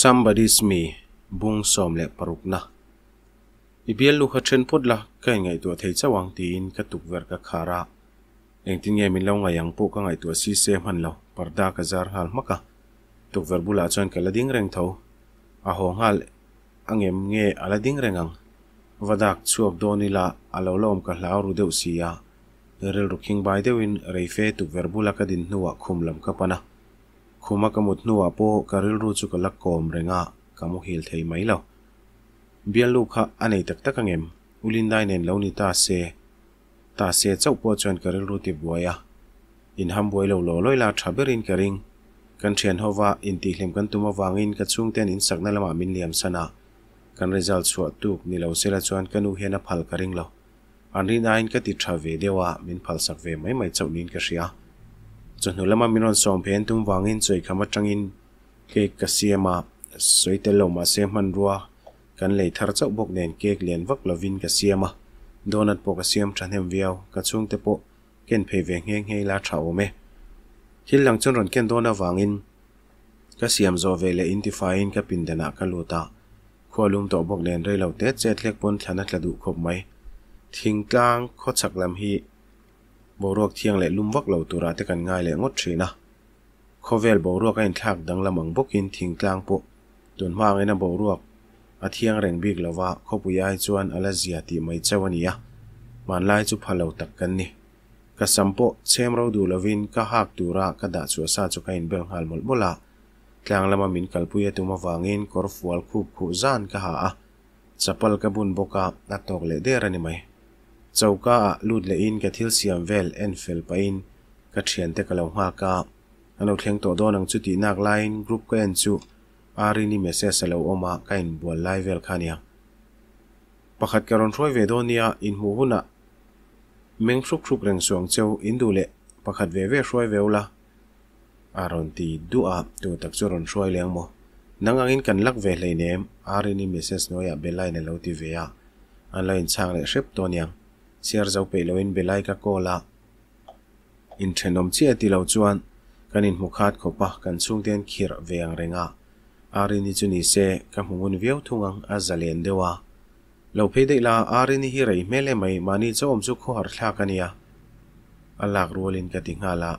somebody's me บุ้งสอมและปรุกนะอีเบลลูกเชนพดละก็ไงตัวเทยจะวางตีนกระตุกเวรกะคาระเองที่ังมิเล่าไงยังปุ๊กก็ไงตัวซีเซมันละปาร์ดากระจาร์ฮัลมะกะตุกเวอร์บุลาจนกะละดิ่งแรงเท้าอาหงฮัลอังเอ็มเงะอะละดิ่งแรงังวัดักชูวกโดนิลาอาลาวลอมกะลาอูรูเดอุสิยาเรลรุกิงบายเดวินไรเฟตุกเวอร์บุลากะดินนัวคุมลำกับปะนะ khuma kamut nuwa po karil ru chu kalak kom renga kamu hil thei mai lo bial lu kha anei tak tak angem ulin dai nen lo ni ta se ta se chau po chon karil ru ti boya in ham boi lo lo loi la thaberin karing kan thian hova in ti hlem kan tuma wangin ka chung ten in sakna lama min liam sana kan result chu tuk ni lo sela chuan kanu hena phal karing lo anrin ain ka ti tha ve dewa min phal sak ve mai mai chau nin ka ria จนหนูละมามีนอนสองเพนทุ่มวางเงินสวยคำว่าจังอินเกกกเสียมาสวยแต่ลมาเสียมันรัวกันเลยทารเจ้าบกเดนเกกเลียนวักลาวินกเสียมาโดนัดปกเสียมฉันเห็นเวียวกระช่วงเตปกเกนเพเวงเฮงเฮลาเฉาเมคิดหลังจนรอนเกนโดนวางเงินกเสียมโซเวเลอินทิฟายินกปินเดนักกลูตาขวาลุมต่อบกเดนเรื่อยเหล่าเตจเจ็ดเล็กปนฐานนัดกระดูกขบไหมทิ้งกลางโคชักลำฮีบรวกเที่ยงและลุมวักเหล่าตัวราตกันง่ายและงดเชนะขเวลบรวกอินทักดังละมังบกินทิ้งกลางปุจนมากไอ้นะบรวกอาเทียงแรงบิกละว่าขบุยายจวนอลาเซียติไม่เจ้านี้มันไล่จุพะเหล่าตักกันนี่กสัมปุเชมเราดูละวินก็หากตัวรากระดาสัวซาจุกินเบลฮัลมลบุลาทางละมามินกัลปุยตุมาวางินกอร์ฟวอลคูบคูจานก็หาจะพปลกบุญบกับนักตอกเลเดรันี่ไหม chauka a lut le in ka thil siam vel en fel pa in ka thian te ka lo ha ka ano thleng to don ang chu ti nak line group ka en chu ari ni message lo oma ka in buồn lai vel khania pakhat ka ron roi ve donia in hu huna meng shruk shruk reng xuống châu in du le pakhat về ve roi veula aron ti du a tu tak chu ron roi leng mo nang angin kan lak ve hle nem ari ni message noya belai ne lo ti ve ya online chang le shrep to niang เชียร์เจ้าเปลวินเบลัยก็โกล่าอินเทนอมเชียร์ติลาวจวนกันอินมุขาดขบพะกันซุ่งเดียนขี่รเวียงเริงะอารินจุนิเซกับหุ่นเวียวทุ่งอังอาจะเลียนเดวะเราเพิดได้ละอารินิฮิไรเมลเมย์มานิจอมจุขหัวดชากันียะอัลลักรัวลินกติงาลา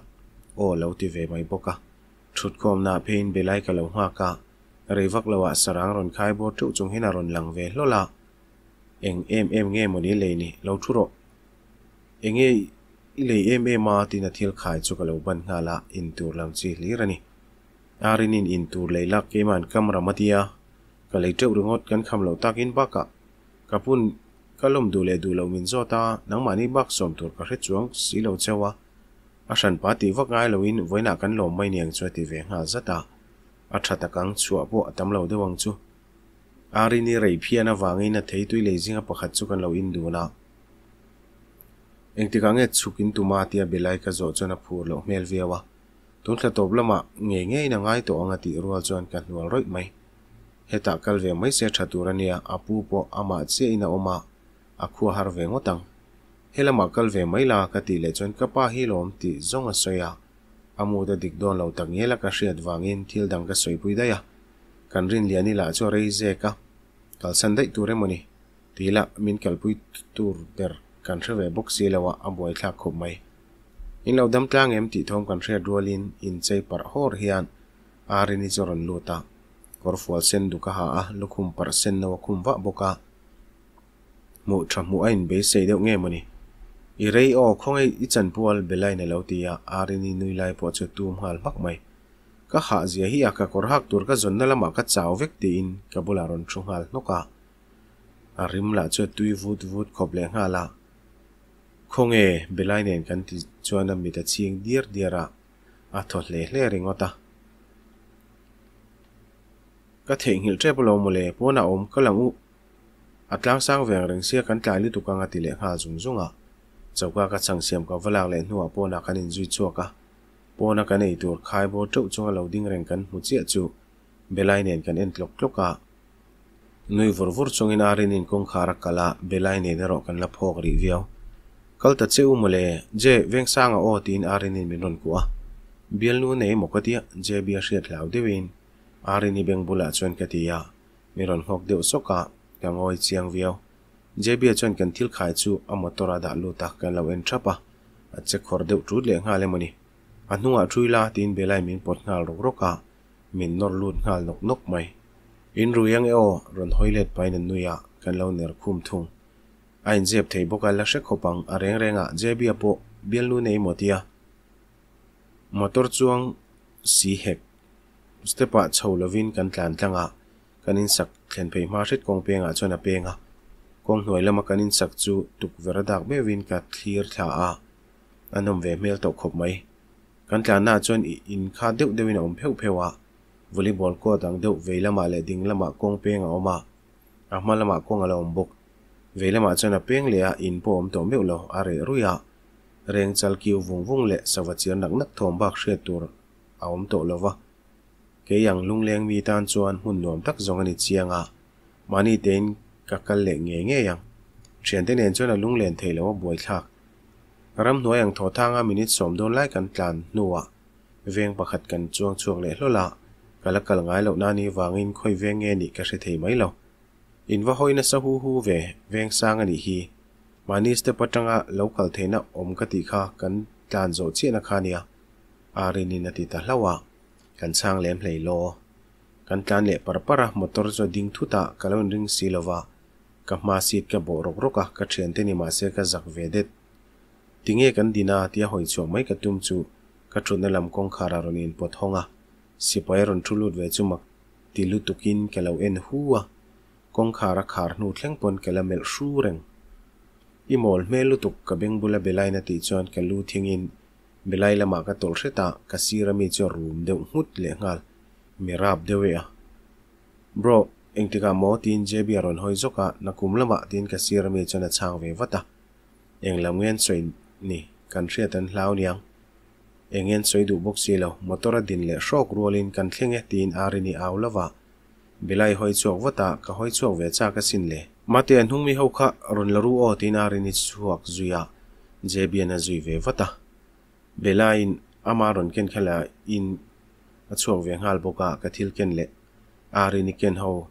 โอเราติเวไม่ปกะชุดคอมนาเพินเบลัยกับเราหักกะเรียกว่าสร้างรอนคายบอดจุจงเฮนรนหลังเวลโลละเองเอ็มเอ็มเงี้ยมันนี่เลยนี่เราชุดรอเองเงี้ยเลยเอ็มเอ็มมาตินัาทีิลขายชุกเราบันงาละอินทูร์ลังซีลีรันี่อารินินอินทูร์เลยลักเกมันกำรามาดียก็เลยเจ้าดึงอดกันคำเราตักอินบักกะกระพุ่นก็ล้มดูเลดูเราเหม็นจอตานังมันนี่บักสมตัวกระเรื่องสิเราเจ้าวะอาชันปาติวักง่าเราอินไว้หนักกันลมไม่เนียงช่วยตีเวงหาจัตตาอาชัตตะกังชัวบัวตำเราด้วยวังชู arini rei phiana wangai na thei tui lezinga pakhat chu kan lo in duna engtika nge chukin tuma tia belai ka zo chona phur lo mel viawa tun thla top lama nge nge na ngai to anga ti rual chuan kan nual roi mai heta kalve mai se thaturania apu po ama che ina oma akhu har ve ngotang helama kalve mai la ka ti le chon kapa hi lom ti zonga soya amuda dikdon lo tak ngela ka hriat wangin thil dang ka soipui daya kan rin liani la chu rei ze ka kal san dai tur emoni tila min kalpui tur der kan thre ve bok si lawa aboi thla khum mai in lo dam tlang em ti thom kan thre dualin in chei par hor hian arini choron luta korfual sen du ka ha a lukhum par sen nawa khum wa boka mu tha mu ain be sei deuh nge moni i rei o khongai e i chan pual belai na lo tia arini nui lai po chu tum hal mak mai ka khah zia hi a ka kawr hak tur ka zonna lamah ka chau vek tiin ka bulah rawn thu ngal hnawka a rim lah chu tui vut vut khawp le nga la khonge belai nen kan ti chuan a mi ta chiang dir dira a thaw hle hle ringota ka theng hil tre polo mule pona om ka lang u atlang sang veng reng sia kan tlai li tukanga ti le ha zung zunga chawka ka changsiam ka valak le hnuwa pona kan in zui chuaka pona kan ei tur khai bo tro chunga lo ding reng kan mu chia chu belai nen kan en tlok tlok a nui vor vor chung in arin in kong khara kala belai nen e ro kan la phok ri viau kal ta che umule je veng sang a o tin arin in minon ku a bial nu nei mokatia je bia hriat lau dewin arin i beng bula chuan katia miron hok deu soka kangoi chiang viau je bia chuan kan thil khai chu a motora da lu tak kan lo en thapa a che khor deu tru le nga le mani อันนหัวช่วยลาตินเบลัยมินปดงานรกรกะมินนอรลูดงาลนกนกไหมอินรู้ยังเออรันห้อยเล็ดไปนันนุยะกันเล่าเนรคุ้มทุ่งอันเจ็บเทียบกันลักษณะขังอะไรงเรงอ่ะเจ็บเบียปุ๊บเบียนูเนยหมดียะมาตรวจวงสีเห็กสเตปัชาวลวินกันแทนตั้งอ่ะกันอินสักเห็นไปมาชิดกองเพียงอ่ะชนะเพียงอ่ะกองหน่วยละมากันอินสักจู่ตุกเวรดักเบวินกัดเคลียร์ท่าอ่ะอันนั้นเวมมลตกขบไม่ kan tlan na chuan in kha deuh deuhin a awm pheuh pheuh a volleyball court ang deuh vei lama leh ding lama kawng peng a awm a a hma lama kawng a lo awm bawk vei lama chuan a peng leh a in pawh awm tawh meuh lo a reh rui a reng chal kiu vung vung leh savachiar nak nak thawm bak hriat tur a awm tawh lova ke yang lung leng mi tan chuan hun nuam tak zong ani chianga mani tein kakal leh nge nge yang thian te nen chuan a lung len thei lo a buai thlak รำหน่วยอย่างโถทางอามินิสมโดนไล่กันกลันนัวเวงประคัดกันจวงช่วงเละลุละกะละกะละงายเหล่านานี้วางินค่อยเวงเงนี่กะเสถีไหมเราอินว่าหอยนะสหูหูเวเวงสร้างอันนี้ฮีมานิสเตปจังอะเล่ากัลเทนะอมกติคากันจานโจเชนะคาเนียอารินินติตาละวะกันสร้างเลมไหลโลกันจานเละปะปะระมอเตอร์จดิงทุตะกะละนริงสีลวะกับมาสีกับโบรกรกะกะเชนเทนิมาเซกะจักเวเดต tinge kan dina tia hoi chuak mai ka tum chu ka thutna lam kong khara ron in pothonga sipai ron thulut ve chu mak tilu tukin kelo en huwa kong khara khar nu thleng pon kela mel shu reng i mol melu tuk ka beng bula belai na ti chuan ka lu thing in belai lama ka tol hreta ka sira mi chu room deuh hmut le ngal mirab dewe a bro engtika mo tin jebi aron hoi zoka na kum lama tin ka sira mi chuan a chang ve wata englam ngen soin ni kan ria tan hlau niang engen soidu bok si lo motora din le shok rolin kan thlenge tin arini awlawa belai hoi chuak wata ka hoi chuak ve cha ka sin le mate an hung mi ho kha ron laru o tin arini chuak zuya jebian azui ve wata belain amaron ken khala in achuak ve ngal boka ka thil ken le arini ken ho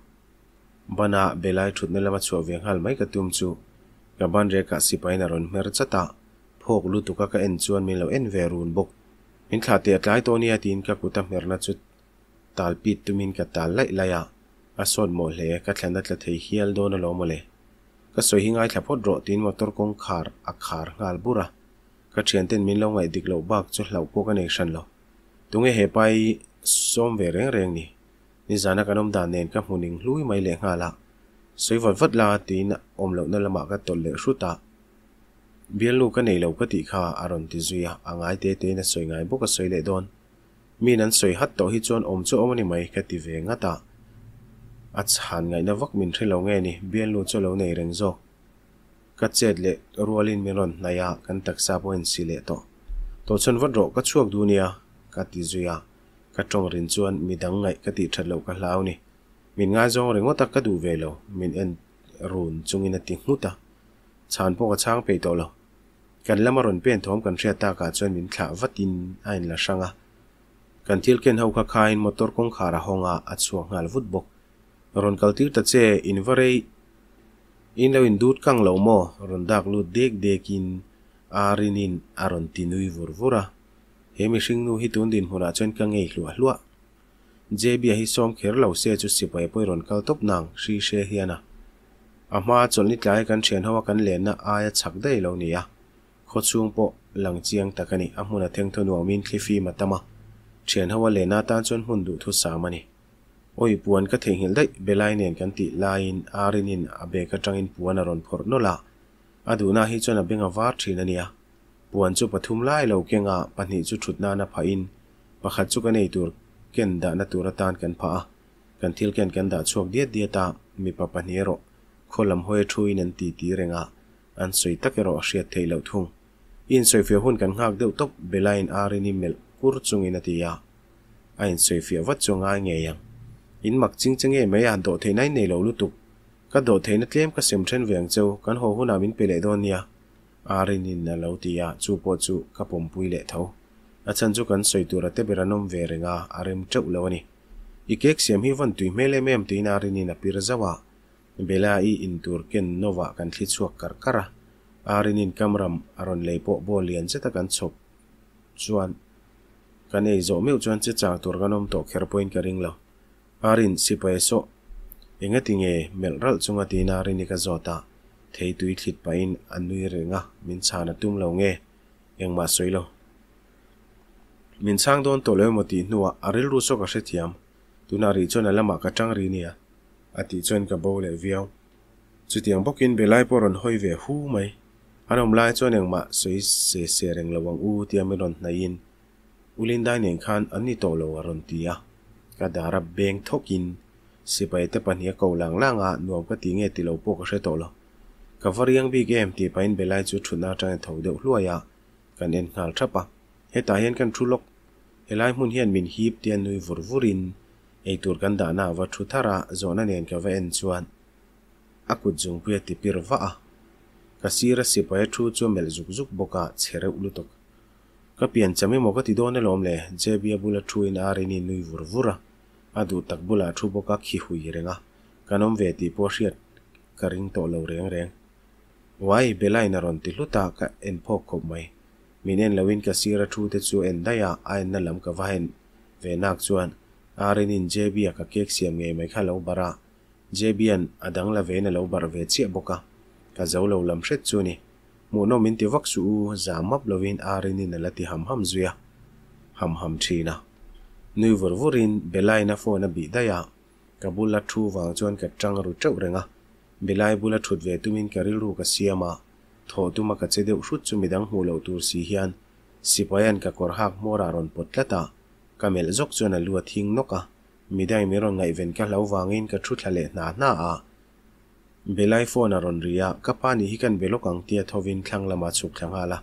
bana belai thut na lama chuak ve ngal mai ka tum chu ka ban re ka sipaina ron mer chata หกลุตุกะกะเอ็นชวนมิเลวเอ็นเวรูนบกมินขาเตียกลาตัวนี้ตีนกับกุตัมเมรนัชุดตาลปิดตุมินกัะตาลไลไลยะอาสวนโมเลกัะแทนดัตละเทียเฮียลโดนโลโมเลกะสวยหิงไอขับพดโรตีนมอตอร์กงคารอักคารงาลบุระกะเชียนเต้นมินลงไงดิกเหลวบักจุดเหลวพวกกันเอกชันเหลวตรงเอเฮไปส้มเวเร่งเร่งนี่นิจานะกนมดานเนนกับหุนิงลุยไม่เลงาละสวยวัดวัดลาตีนอมเหลวนละมากระตนเลชุดตา bialu ka nei lo ka ti kha aron anh ấy angai te te na soi ngai cái soi lệ don min anh soi hat tội hi chon om chu omani mai ka ti ve nga ta hẳn a nó ngai mình vak lâu nghe nè, nge ni bialu lâu này nei reng zo chết lệ le rualin min ron này à, kan tak sa point si lệ to to chon wat ro ka chuộc dunia ka ti zuya ka tong rin chuan mi dang ngai ka ti thalo ka lau ni min nga zong rengo tak ka du ve anh min en run chungin tiếng ti ta. Chán po cái chang pe to lâu. กันละมรนเป็นทอมกันเสียตากาจนมินข่าวัดินอันละช่างะกันที่เคนเฮาคาคายมอเตอร์คงขาระหงะาอัดสวงหาลวุดบกรอนกัลติวตัดเซอินวารอินเลวินดูดกังเหลาโมรอนดักลูดเด็กเด็กินอารินินอารอนตินุยวุร์วูระเฮมิชิงนูฮิตุนดินหัวจนกังเอกลัวลัวเจ็บีาฮิซอมเขรเหล่าเสียจุดสิบไปปยรอนกัลตบนางชีเชฮียนะอามาจนนิดหลายกันเชียนเฮากันเลนนะอายชักได้เหล่านี้อะขดซูงโปหลังเจียงตะกันนี่อ่ะมุนาเทงเทนัวมินคลิฟี่มาตมาเชียนฮาวาเลน่าตานจนหุ่นดูทุสามันนีโอ้ยปวนก็เทงเห็นได้เบลัยเนียนกันติลายน์อารินินอเบกจังอินปวนนรนพรนลาอดูน่าฮิจวนอเบงอวาร์ทีนันเนียปวนจูปทุมไล่เหล่าเกงอ่ะปนิจุชุดนานาพายินปะขัดจุกันในตัวเกนดานตัวรตานกันพะกันทิลเกนกันดาช่วงเดียดเดียตามีปะปนิโรคนลำห้วยช่วยนันตีตีเรงอ่ะอันสวยตะเกรอเชียเทยเหลทุ่ง in hôn soifia hun kan ngak deuh tok belain arini mel kur chungin atia a in vắt wat chunga nghe yang in mặc mak ching chang e mai an do the nai nei lo lutuk ka do the na tlem ka sem then veng cheu kan ho hun amin pele don nia arinin na lo tia chu po chu ka pom pui le tho a chan chu kan soitura te beranom ve renga arem cheu lâu ni ikek xem hi mê van tui mele mem tuin arinin a pir zawa bela i in tur ken nova kan thli kar karkara อารินินกำรำอรอนเลี้ยโปโบเลียนเจตกันศพชวนกันไอโจไม่ชวนเจจ่าตัวกันอมตกเฮร์พอยน์กระริงเละอารินสิไปศพเองติงเอเมลรัลจงตีนารินิกาโจตาเทยตุยทิดไปอันนุยเริงะมินชาณตุ้มเหลงเอเองมาสวยละมินช่างโดนตัวเลวมตีนัวอาริลรู้สกัสเทียมตุนารีจนละมากระจังรินีอาติจวนกับโบเลวิเอาจุดยังบอกินเบลัยปอรอนหอยเวหูไหมอารมณ์ไล่ชวนเองมาสวยเสียเสียงระวังอู้เตียม่รอนนายินอุลินได้เนียงขันอันนี้โตโลวรอนตียกระดารับเบงทกินสิไปแต่ปัญญาเก่าหลังล่างอ่ะนวมก็ตีเงี้ยติเราพวกก็ใช่โตโลกับฟรียังบีเกมตีไปนเบลายจุดชุดน่าจังเถาเดือดลวยอ่ะกันเอ็นงาลทับปะเฮตาเห็นกันชุลกเฮลายมุนเฮียนมินฮีบเตียนนุยวุรวุรินไอตัวกันด่านาวัตถุทาระโซนันเอีนกับเวนชวนอากุดจงเพื่อติปิรวะ kasira sipai thu chu mel zuk zuk boka chere ulutok ka pian chami moka ti don lom le jebia bula thuin arini nui vurvura adu tak bula thu boka khi hui renga kanom ve ti po hriat karing to lo reng reng wai belai na ron ti luta ka en phok khop mai minen lawin kasira thu te chu en daya ain na lam ka vahen ve nak chuan arenin jebia ka kek siam nge mai kha lo bara jebian adang la ve na lo bar ve chi boka dấu lâu ka zo lo lam hret chu ni mu no à. à. min ti vak su za map lovin arin in lati ham ham zuya ham ham thina nui vor vorin belai na phone bi da ya ka bula thu wang chon ka tang ru chau renga belai bula thut ve tumin karil ru ka siama tho tuma ka chede u shut chu midang hu lo tur si hian sipayan ka kor hak mora ron potlata kamel jok chona lua thing noka midai meron ngai lâu vàng lo wangin ka thu thale nà nà à belai phone aron ria kapani hi kan belo kang tia thovin thlang lama chuk thlanga la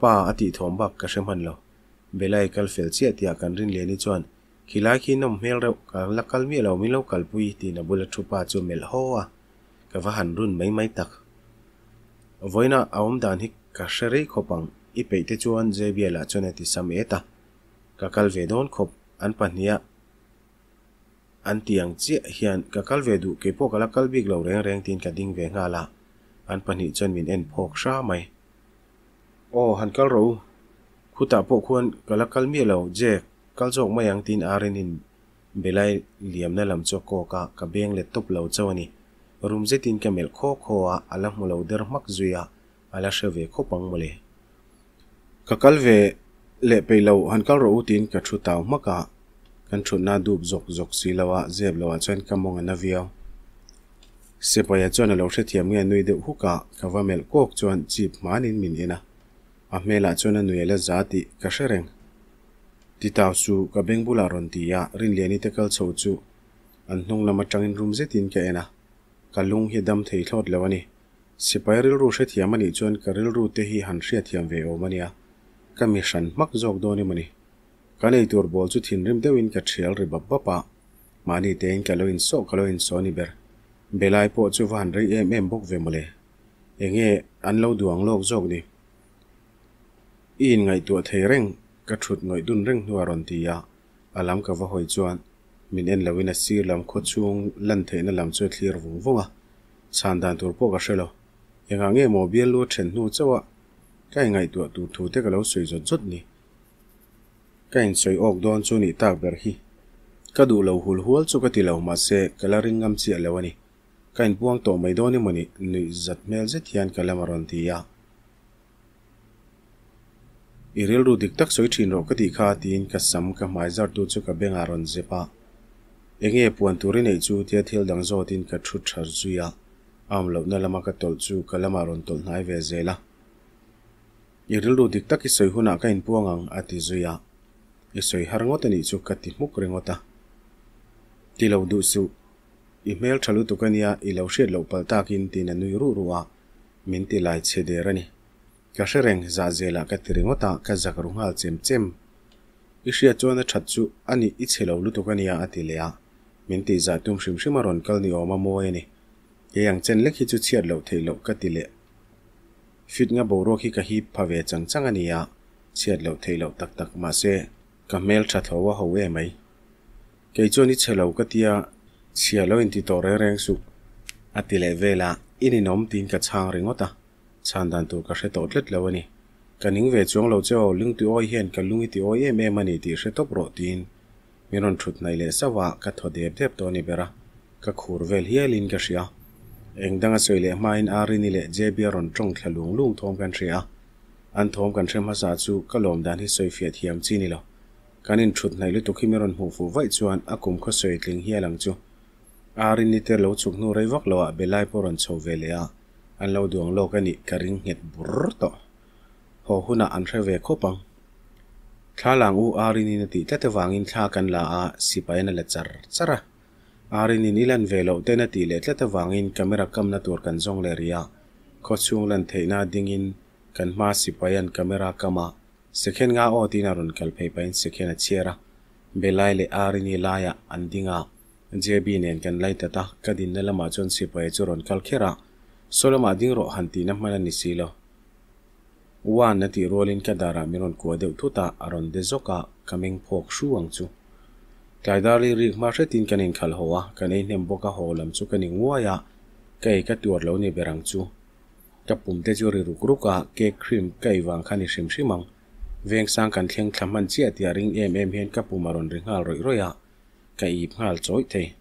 pa ati thom bak ka shem han lo belai kal fel chi atia kan rin le ni chon khilai khi nom mel reu ka lakal mi lo mi lo kal pui ti na bula thu pa chu mel ho a ka va han run mai mai tak voina awm dan hi ka shere khopang i peite chuan jebia la chone ti sam eta ka kal ve don khop an pahnia an tiang che hian ka kal ve du ke po kala kal bik lo reng reng tin ka ding ve nga la an pani chon min en phok sha mai o han kal ro khuta po khuan kala kal mi lo je kal jok mai ang tin arin in belai liam na lam cho ko ka ka beng le top lo chawani room je tin ka mel kho kho a ala mu lo der mak zuya ala she ve kho pang mole ka kal ve le pe lo han kal ro tin ka thu taw maka kan thutna dup zok zok si lawa zeb lawa chuan kamong an avia sepaya chuan a lo hre thiam nge nui deuh huka kavamel kok chuan chip manin min ina a hmela chuan a nuela zati ka hre titaw su ka bengbula ron tia rin liani tekal chho chu an hnung lama tangin rum zetin ka ena kalung hi dam thei thlot lawani sipai ril ru hre thiam ani chuan karil ru te hi han hria thiam ve awm ania kami hran mak zawk dawni mani kalei tur bol chu thin rim deuhin ka thial ri bap bapa mani te in kalo in so kalo in so ni ber belai po chu van ri em em bok ve mole enge an lo duang lok jok ni in ngai tu thei reng ka thut ngoi dun reng nuwa ron ti ya alam ka va hoi chuan min en lo in a sir lam kho chung lan thei na lam chu thlir vung vunga chan dan tur po ka shelo enga nge mobil lu thren nu chawa kai e ngai tu tu thu te ka lo sui zot zot ni kain soy ok don chu ni tak ber hi ka du lo hul hul ma se kalarin ngam chi alawani kain buang to mai doni mani ni zat mel je thian ti ya iril ru dik tak soy thin ro ka ti ka sam ka mai zar tu ka beng aron je pa enge puan turi nei chu tia thil dang zo ka thu thar zu ya am lo na lama ka tol tol nai ve zela iril dik tak soy huna kain puangang ati zu Isoi harangotani iso katikmuk ringota. Ti lau duusu, i me alchalu tukani ya ilaw siadlau paltaakin ti na nuiruruwa minti lai tsedera ni. Kasareng za zela kati ringota kaza karungaal tsem tsem. Ixia tsuana chatsu ani i tshilaw lu tukani ya atili ya, minti i za tumshimshima ronkal ni ooma moe ni. Ia yang chenlek hi tsu siadlau theilaw katili. Fiutnga bauruoki kahi phave chang changani ya siadlau theilaw tak tak ma se. ก็เมลชัดเหรว่าหขาเอ๋ยไหมเกิดจวนนี้เชลวกก็เตีอาเชียลวินทิดต่อเรื่งสุอัติเลเวล่าอินิน้อมตีนกับช่างเริงอ่ะช่างดันตัวก็เสียตัวเล็กเล้วันนี้การนิ่งเวจวงเราเจ้าลุงตัวอ้อยเห็นกับลุงตัวอ้อยเอ๋ยแม่มันอีตีเสียตัวโปรตีนมีนนชุดในเลสวะก็ทอดเด็บเด็บตัวนี้ไปลาก็ขูดเวลเฮียลินกับเสีย เองดังสวยเลยไม่ในอารินี่เลยเจ็บเบียรอนจงแค่ลุงลุงทอมกันเสียอันทอมกันเชื่อมภาษาจูก็ลมดันที่สวยเฟียเทียมจีนี่ละการนินชุดในลุตุขิมรอนหูฟูไว้ชวนอากุมข้อสวยลิงเฮลังจูอารินิเตอร์ลวชุกนูไรวักลวเบลายปรนชซเวเลียอันเลวดวงโลกนี้การิงเหตดบุรตอหอหุนาอันเรเวคบังท้าหลังอูอารินินติแต่ตวังอินท้ากันลาสิบไปนั่นละจัรจระอารินินิลันเวลวเตนติเลแต่ตวังอินกามรักกำนัตัวกันจงเลียข้อชวงลันเทนาดิงอินกันมาสิบไปนั่นกามรักกามา sekhen nga o tin arun kal phei pain sekhen a chiara belai le arini laya andinga JB nen kan lai ta ta kadin na lama chon si pai churon kal khera solama ding ro hanti na mana ni silo wan na ti rolin ka dara miron ko deu thuta aron de zoka coming phok shuang chu kaidari ri ma she tin kanin khal hoa kanei nem boka holam chu kanin ngwaya kai ka tur lo ni berang chu kapum te chu ri rukruka ke cream kai wang khani shim shimang veng sang kan thleng thlam han chi atia ring em em hian ka pumaron ring hal roi roya ka ip hal choi the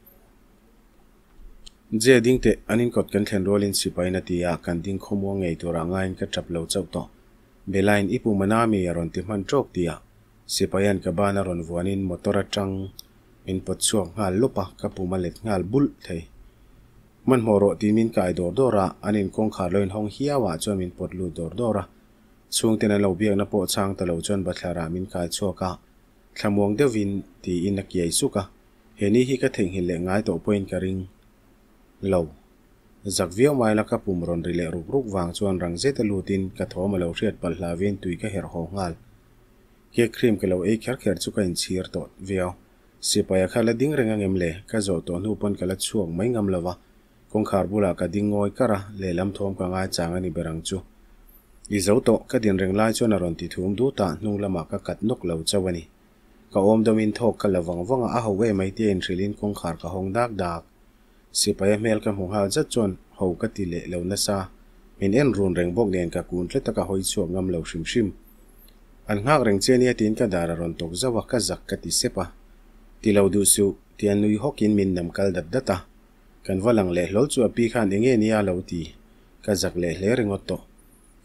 je ding te anin kot kan thlen rolin sipai na tia kan ding khomo ngei to ranga in ka tap lo chau to belain ipu manami aron ti man chok tia sipayan ka bana ron vuanin motor tang in pot chuang hal lupa ka pumalet ngal bul the man moro ti min kai dor dora anin kong kha loin hong hiawa chuamin pot lu dor dora chung tin an lo biak na po chang ta lo chon bathlara min kai chuaka thlamuang deuhin ti in a kiai suka heni hi ka thing hi le ngai to point ka ring lo zak viau mai la ka pum ron ri le ruk ruk wang chuan rang je ta lutin ka thoma lo riat pal hlawin tui ka her ho ngal ke krim ka lo e khar kher chu ka in chhir to viau sipaya khala ding renga ngem le ka zo to nu pon kala chuang mai ngam lawa kong khar bula ka ding ngoi kara le lam thom ka ngai chang ani berang chu อีเจ้าโตก็ดินเริงไล่ชวนอรอนติทูมดูตานุ่งละมาก็กัดนกเหล่าเจ้าวันี้ก็อมดมินทอกกันละวังวังอาหัวเวไม่เตียนทริลินคงขาดกับหงดักดักสิไปเมลกับหงหาจัดจนหูก็ติเละเหล่านั้นซามินเอ็นรุนเริงบกเนียนกับกูนเละตกกะหอยชวมงำเหล่าชิมชิมอันหากเริงเจนี่ตีนก็ดารารอนตกจะวักก็จักกติเสปะที่เราดูสูที่อนุยฮกินมินนำกัลดับดัตตากันว่าหลังเละหลอลจัวปีขันเองเนี่ยเราตีก็จักเละเละเริงอตโต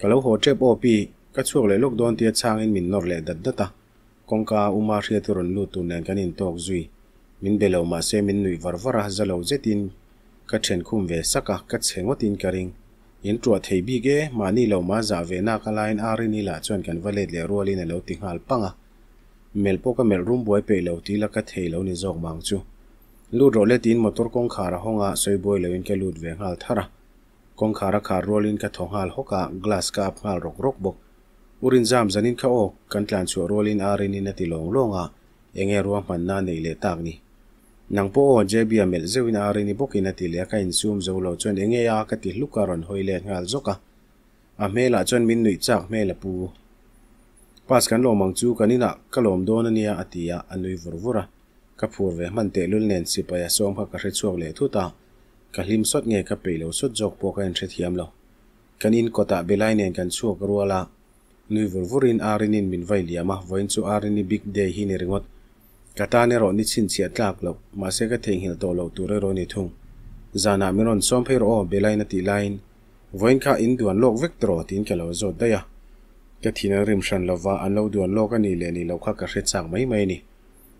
kalau ho che po pi ka chuk le lok don tia chang in min nor le dat da ta kong ka u ma ria turun lu tu nang kan in tok zui min belo ma se min nui var var ha zalo je tin ka chen khum ve saka ka chengot in karing in tru thei bi ge ma ni lo ma za ve na ka lain ar ni la chon kan vale le ro li na lo ti hal panga mel po mel room boy pe ti la ka thei lo ni jok mang chu lu ro tin motor kong khara honga soi boy lo in กองขารัคารัวลินกะทองหาลฮกะกลาสกาพงาลรกรกบกอุรินจามจันินขาโอกันตลานชัวรัวลินอารินินติลงลงอ่ะเองเอรัวมันนานในเลตากนี่นังโปเจบียเมลเจวินอารินิบุกินติเลียกินซูมเจ้าเรชจนเองเอยากติลูกการันหอยเลงาลจกะอเมลาจนมินนุยจากเมลปูปัสกันโลมังจูกันนี่นะกะลมโดนนี่ยอติยาอันนุยวุรวุระกะพูรเวมันเตลุลเนนสิปยาซอมพักะเรชวกเลทุตา kahlim sot nge ka peilo sot jok po kan the thiam lo kanin kota belai nen kan chuak ruala nui vurvurin arinin min vai liama voin chu arini big day hi ni ringot kata ne ro ni chin chia tlak lo ma se ka theng hil to lo tu re ro ni thung zana miron som pher o belai na ti line voin kha in duan lok vectro tin ka lo zo da ya ka thina rim shan lova an lo duan lok ani le ni lo kha ka hre chang mai mai ni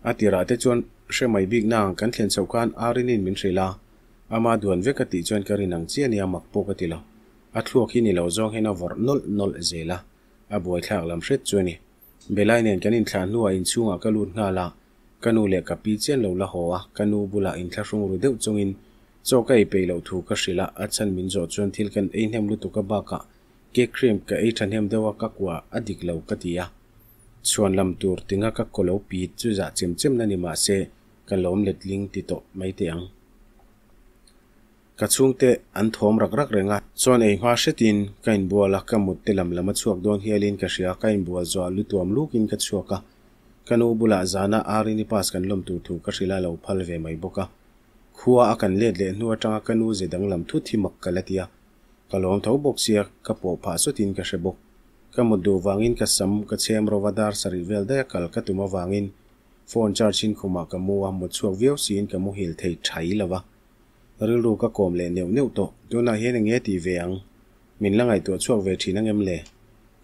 atira te chuan she mai big nang kan thlen chaukan arinin min rela amaduan vekati chuan kari nang chia ni amak po kati lo a thua khi ni lo zong hena vor nol nol zela a boi thak lam ret chuani belai nen kan in thlan nuwa in chunga ka lut nga la kanu le ka pi chen lo la hoa kanu bula in thla rung ru deu chungin cho kai pe lo thu ka shila a chan min zo chuan thil kan ei nem lu tu ka ba ke cream ka ei than hem dewa ka adik lo ka tia chuan lam tur tinga ka kolo pi chu za chim chim na ni se ka lom let ling ti to ang kachung te an thom rak rak renga chon ei hwa se tin kain bua la ka mut te lam lama chuak dong hialin ka ria kain bua zo lu tuam lu kin ka chuak ka kanu bula zana ari ni pas kan lom tu thu ka sila lo phal ve mai boka khuwa a kan let le nu atanga lam thu thi mak kalatia kalom thau bok sia ka po pha ka she bok ka mu do ka sam ka chem ro wadar sari vel da kal ka tuma wangin phone charging khuma ka mu wa mu chuak view ka mu hil thei thai ริรูก็โกมเลเนียวเนิยวโตตัวนาเห็นเงตีเวียงมินละไงตัวช่วงเวทีนังเอ็มเล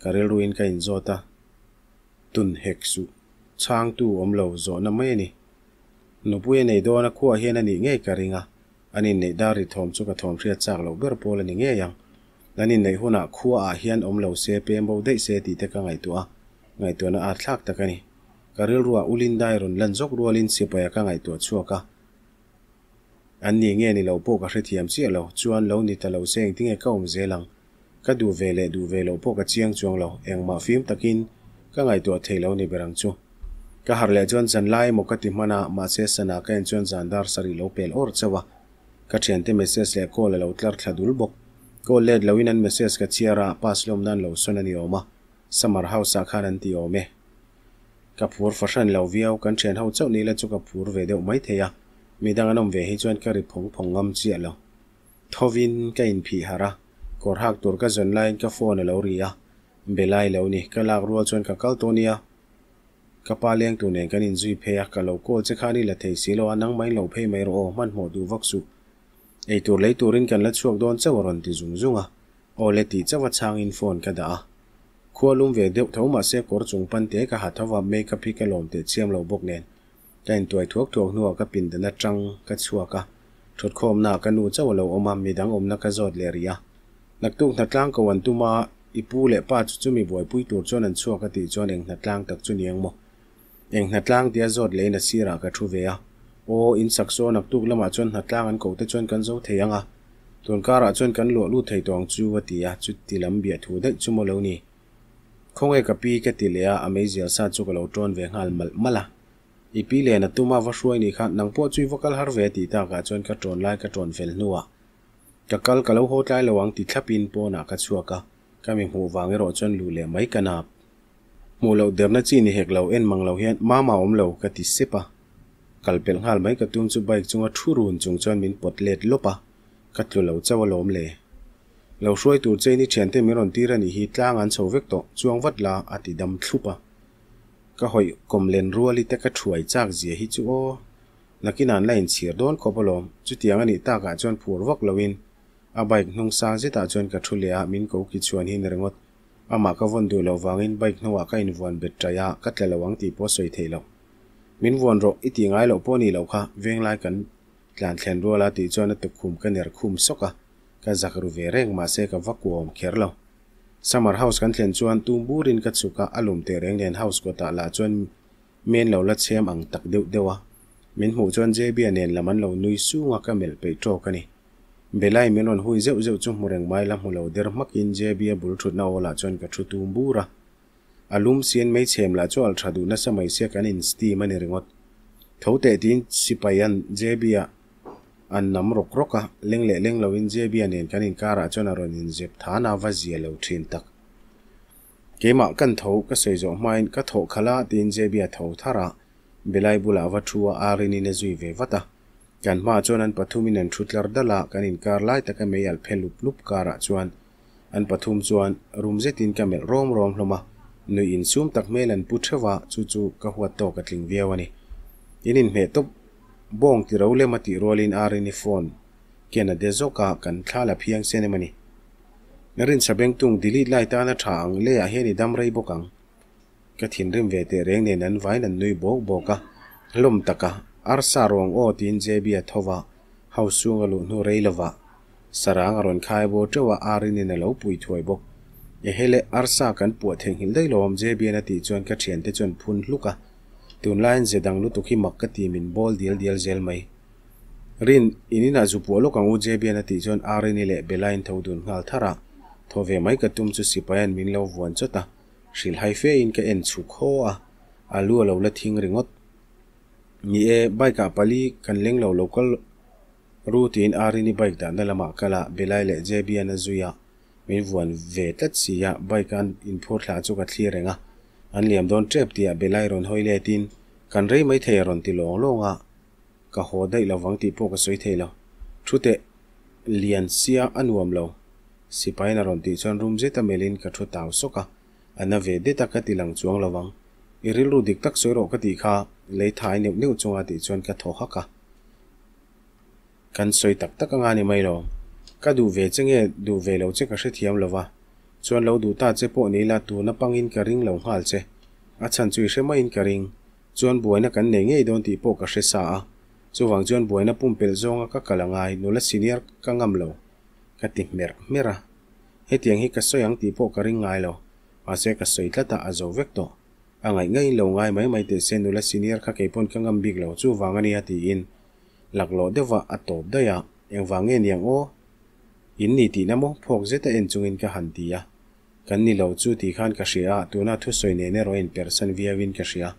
กรรลูอินกันโจตาตุนเฮกซูช่างตูอมเหลวโจน่ไม่นี่นุปุยในดอนักขัวเหนันนี่เงยกริงะอันนี้ในดาริทอมสุกทอมเรียจากเราเบอร์โปลนี่เงยยังนั่นนี่ในหัวหน้าขัวอาเหียนอมเหลวเซเปมบ่ได้เซตีแต่กนไงตัว ไงตัวน่ะอาชักตะกันนี่กรรลัวอุลินได้รุนลันจกรัวลินเสียไปกงไงตัวชั่วกะอันนี้เงี้ยนี่เราพวกก็เทียมเสียเราชวนเรานี่แต่เราเสียงที่เงี้ยก็อมเสลังก็ดูเวเลดูเวเราพวกก็เชียงจวงเราเองมาฟิล์มตะกินก็ไงตัวเทเรานี่เบรังจูก็หาเลจวนจันไล่มกติมานามาเสสนาก็เองจวนจันดาร์สรีเราเปลออร์เซวะก็เชียนเตเมเสสเลก็เราตลาดขัดุลบกก็เลดเราวินันเมเสสก็เชียระปัสลมนั่นเราสนันยอมาสมารเฮาสาขานันติโอเมกับผัวฟัชันเราเวียวกันเชียนเฮาเจ้านี่และจุกับผัวเวเดียวไม่เทียมีดังนั้นมเวให้จวนกริพงพงงอมเจียลทวินก็อินผีหระกอรหักตัวก็จนไลนก็ฟอนเลวรียเบลายเลวนี่ก็ลากรัวจนกับเกลโตัวเนียกปาเลียงตัวเนี่ยกันอินซุยเพียกะเลกโกจะขานี่ละเทสีโลนังไม่เราเพยไม่รอมันหมดดูวักสุไอตัวเลยตัวรินกันละช่วงโดนเจ้าวรนติจุงจุงอ่ะโอเลติเจ้าวัดชางอินฟอนกันด่าขัวลุงเวเดียวเท่ามาเสกกอร์จุงปันเตะกับหัตทว่าเมกับพิกะลมเตะเชียมเราบกเนน kain tuai thuak thuak nuwa ka pin dana tang ka chua ka thot khom na ka nu chaw lo oma midang omna ka zot le ria nak tuk na tlang ka wan tuma ipu le pa mi boi pui tur chon an chua ka ti chon eng na tlang tak chu niang mo eng na tlang tia zot le na sira ka thu ve a o in sakso nak tuk lama chon na tlang an ko te chon kan zo theyanga tuần ca ra chôn cắn lụa lụt thầy tòng chu và tì à chút tì lắm bịa thủ đấy chu mô lâu nì không ai cà cái tì lẽ à mấy cái lâu trôn về ngàn mala อีพีเลนตุมาวช่วยนี่ครับนังพ่อช่วยวกลาร์เวติตากาจนกระโจนไล่กระโจนเฟลนัวกะกลกะลลาโฮดไล่ระวังติดขับปินโอนักชัวกะก็มีหูวางเอรอจนลูเล่ไม่กันับมูเราเดิมนาจีนี่เหกเราเอ็นมังเราเห็นมามาอมเรากะติเสปะกลเปลงฮาลไม่กระตุ้งจุบใบจงว่าชูรุนจงจนมินปดเล็ดลบปะกัดตูวเราเจ้าลมเลยเราช่วยตัวเจนี่เชียนเตมิรอนตีระนิฮิตล้างอันโซเวกโตจวงวัดลาอติดัมทุปะก็หอยกลมเลนรัวลิเตก็ถวยจากเสียฮิจูโอนักกินานไล่เฉียดโดนขบลมจุดเตียงอันนี้ตากาจวนผูววกลวินอาบายนงซาจิตาจวนกระทุเลียมินกูกิจวนหินเรงดอามาก็วนดูเลวังอินบายนวาก็อินวนเบ็ดใจยากัดเลวังตีโพสวยเทลมินวนรกอิติง่ายเลวปนีเลวค่ะเวียงไล่กันหลานแขนรัวลาตีจวนตุคุมกันเนรคุมสกะกันจักรุเวเรงมาเซกับวักววมเขียร์เลว summer house kan thlen chuan tumburin ka chuka alum te reng len house ko ta la chuan men lo chem ang tak deu dewa min mu chuan jb nen laman lo nui su ka mel pe tro ka ni belai melon hui zeu zeu chu mureng mai la mulo der mak in jb bul thut na ola chuan ka thu tumbura alum sian mei chem la chual thadu na samai se kan in steam ani ringot thote din sipayan jb an namro kroka lengle lenglo in jebia nen kanin kara chona ro nin jeb thana va zia lo thin tak kema kan tho ka sei jo main ka tho khala tin jebia tho thara belai bula va thu a ri ni ne zui ve vata kan ma chonan pathumin an thutlar dala kanin kar lai taka meyal phelup lup kara an pathum chuan room tin kamel rom rom hloma nu in sum tak melan puthawa chu chu ka huat to ka bong ti raule mati rolin ari ni phone kena dezo ka kan thala phiang sene mani narin sabeng tung dilit lai ta na thang le a heni dam rei bokang ka thin rim ve te reng ne nan vai nan nui bok boka lom taka ar sa rong o tin je bia thowa hau su nga lu nu rei lawa sarang aron khai bo chawa ari ni na lo pui thoi bok ye hele ar sa kan pu theng hil dai lom je tun lain zedang lu tukhi makka ti min bol dial dial zel mai rin na zupu alo kang u jebian ati chon arini le belain thodun ngal thara thove mai ka tum chu sipayan min lau wan chota shil hai fe in ka en chu kho à. à e, a alu lo la thing ringot ni e bike ka pali kan leng lo local route in arini bike da na lama kala belai le jebian azuya min wan ve tat siya bike an in phor thla chu ka thli renga an liam don trep tia belai ron hoile tin kan rei mai thei ron ti long longa ka ho dai lawang ti po ka soi thei lo thute lian sia anuam lo sipai na ron ti chon room je ta melin ka thu taw soka ana ve de ta ka ti lang chuang lawang iril ru dik tak soi ro ka ti kha lei thai neu neu chunga ti chon ka tho ha ka kan soi tak tak anga ni mai lo ka du ve chenge du ve lo che ka hre thiam lova chuan lâu đủ ta che pawh nei la tu na pangin ka ring lo ngal che a chan chui hrema in ka ring cho anh chuan buaina kan nei ngei don ti pawh ka hre sa a chuwang chuan buaina pumpel zonga ka kalangai nula senior ka ngam lo ka ti mer mera hết tiếng hi ka soyang ti pawh ka ring ngay lo a se ka soi tlata a zo vek to angai ngai lo ngai mai mai te se nula senior kha keipon ka ngam bik lo chu wangani ati in laklo dewa atop daya engwange niang o in ni ti namo phok zeta en chungin ka han ti a kan nilo chu ti khan ka hria tuna thu soine ne roin person via win ka hria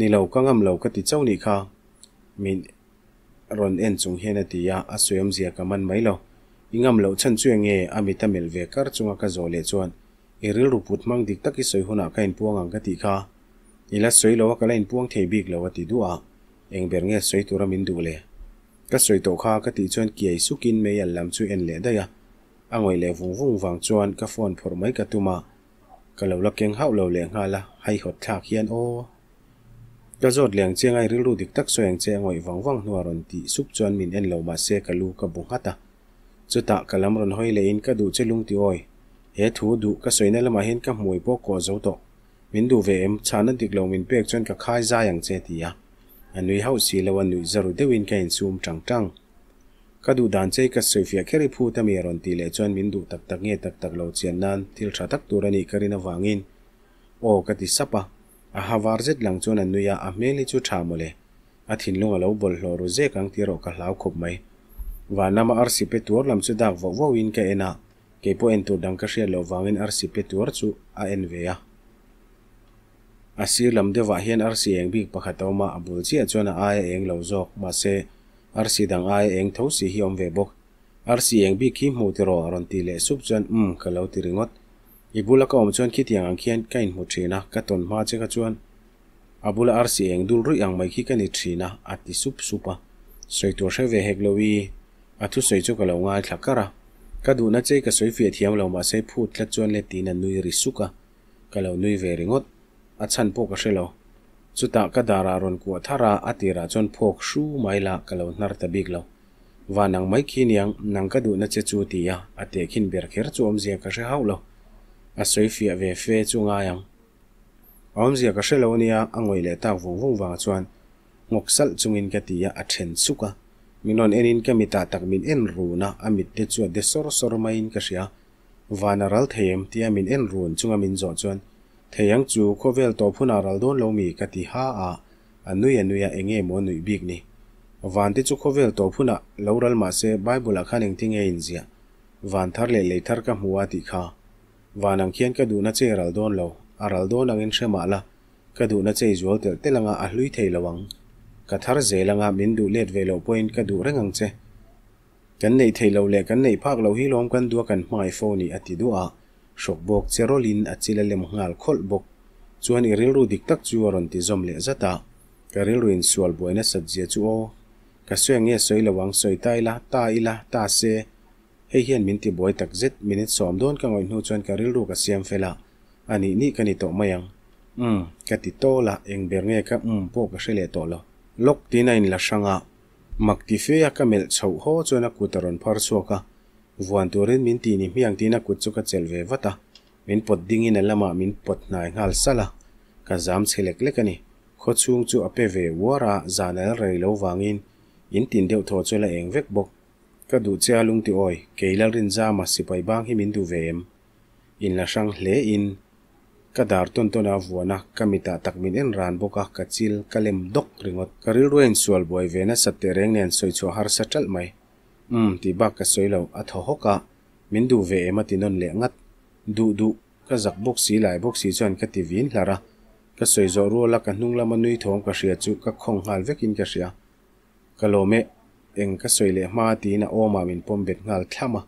nilo kangam lo ka ti chau ni kha min ron en chung hena ti ya a suem zia kaman mai lo ingam lo chan chu nge amita mel ve kar chunga ka zole chuan eril ruput mang dik taki soi huna ka in puang ang ka ti kha ila soi lo ka la in puang thei bik lo ti du a eng ber nge soi tura min du le ka soi to kha ka ti chuan kiai sukin me yal lam chu en le da ya a ngoi le vung vung vang chuan ka phone phur mai ka tuma ka lo la keng hau lo leng ha la hai hot thak hian o ka zot leng cheng ai rilu dik tak soeng che ngoi wang wang nuar on ti sup chuan min en lo ma se ka lu ka bung hata chuta kalam ron hoi le in ka du che lung ti oi he thu du ka soina lama hin ka mui po ko zo to min du ve em chana dik lo min pek chuan ka khai za yang che ti ya anui hau si lo anui zaru dewin ka in sum tang tang kadu danchei ka sofia kheri phu ta mi ron tile chon min du tak tak nge tak tak lo chian nan til tha tak turani karina wangin o kati sapa a hawar jet lang chon an nuya a meli chu tha mole a thin lunga lo bol hlo ru je kang ti ro ka hlau khup mai wa nam ar si pe tur lam chu dak vo vo in ka ena ke po en tu lo wangin ar si chu a en ve ya a sir lam de wa hian ar si eng bi อาร์ซีดังไอเองทั้สีฮิอมเวบกอาร์ซีเองบีคิมูตีโรอรอนตีเลสุบจนอืมกะเลาติริงดอีบุลลก็อมชวนคิดอย่างอังเคียนกันหูดทีนะกะตนมาเจกะชวนอับุลอาร์ซีเองดูรุยังไม่คิดกันีทีนะอัติสุบสุปะสวยตัวเชเวเฮกลวีอาทุสวยจุกะเลางานขักกะระกะดูนัะเจกะสวยเฟียเทียมเรามาเชพูดกะชวนเลตีนันนุยริสุกะกะเลานุยเวริงดอาชันพปกระเชลอ chuta ka dara ron ku athara atira chon phok shu maila kalo nar ta biglo wa nang mai khin yang nang ka du na che chu ti ya ate khin ber kher chom je ka she haulo a soifia ve fe chunga yang om ka she lo nia angoi le ta vung vung wa chuan ngok sal chungin ka ti ya athen minon enin kamita takmin en runa amit te chu de sor sor main ka shia vanaral theyem tiamin en run chunga min zo chuan ทียงจูขวเวลตัวพูนารัลดอนลงมีกติฮาอาอนุยอนุยเองเงมอนุยบิกนี่วันที่จูขวเวลตัวพูนาลาวรัลมาเซไบบุลคันเองทิ้งเอนเสียวันทาร์เลเลทาร์กับมัวติคาวันนั้นเขียนกระดูนั่เจอรัลดอนลงวอรัลดอนนังเองเชมาละกระดูนั่เจอจูเอลเตลังอาอลุยเทลวังกระทาร์เจลังอามินดูเลดเวลโอเพนกระดูเรงังเจกันในเทลวเลกันในภาคเราฮิลอมกันดัวกันไมโฟนีอติดัว shop bok cherolin achila lem ngal khol bok chuan i rilru dik tak chu ron ti zom le zata ka rilru in sual boina sabjia chu o ka suang ye soi lawang soi tai la ta ila ta se hei hian min ti boi tak zet minit som don ka ngoi nu chuan ka rilru ka siam fela ani ni kani to mayang um ka ti to la eng ber nge ka um po ka shele to lo lok tina in la shanga makti feya ka mel chho ho chona kutaron phar suaka วันตัวเรนมินตีนี่มีอย่างที่นักกุศลกัจเจลเววัตามินปดดิ้งอินละมามินปดนายงัลสละกะจามเชล็กเล็กนี่ขดช่วงจูอเปเววัวระจานละเรลวางอินอินตินเดียวทอจละเองเวกบกก็ดูเจ้าลุงติอ้อยเกยละรินจามาสิไปบ้างให้มินดูเวมอินละช่างเลอินกระดาษต้นต้นอาวัวนะกมิตาตักมินเอ็นรานบกะกะจิลกะเล็มดกริงอดกะริรวยนสวลบอยเวนะสัตเตเรงเนนสวยชัวฮาร์สัตเตลไหมอืมตีบักก็สวยเลาอัธหกะมินดูเวมาตินนเลงัดดูดูก็จักบุกสีหลายบกสีจนก็ตีวินละระก็สวยจอรัวละกันนุ่งละมันนุยทองก็เสียจุก็คงหาลเวกินก็เสียก็โลเมเองก็สวยเลยมาตีน่ะโอมามินปมเบ็ดงาลทั้มะ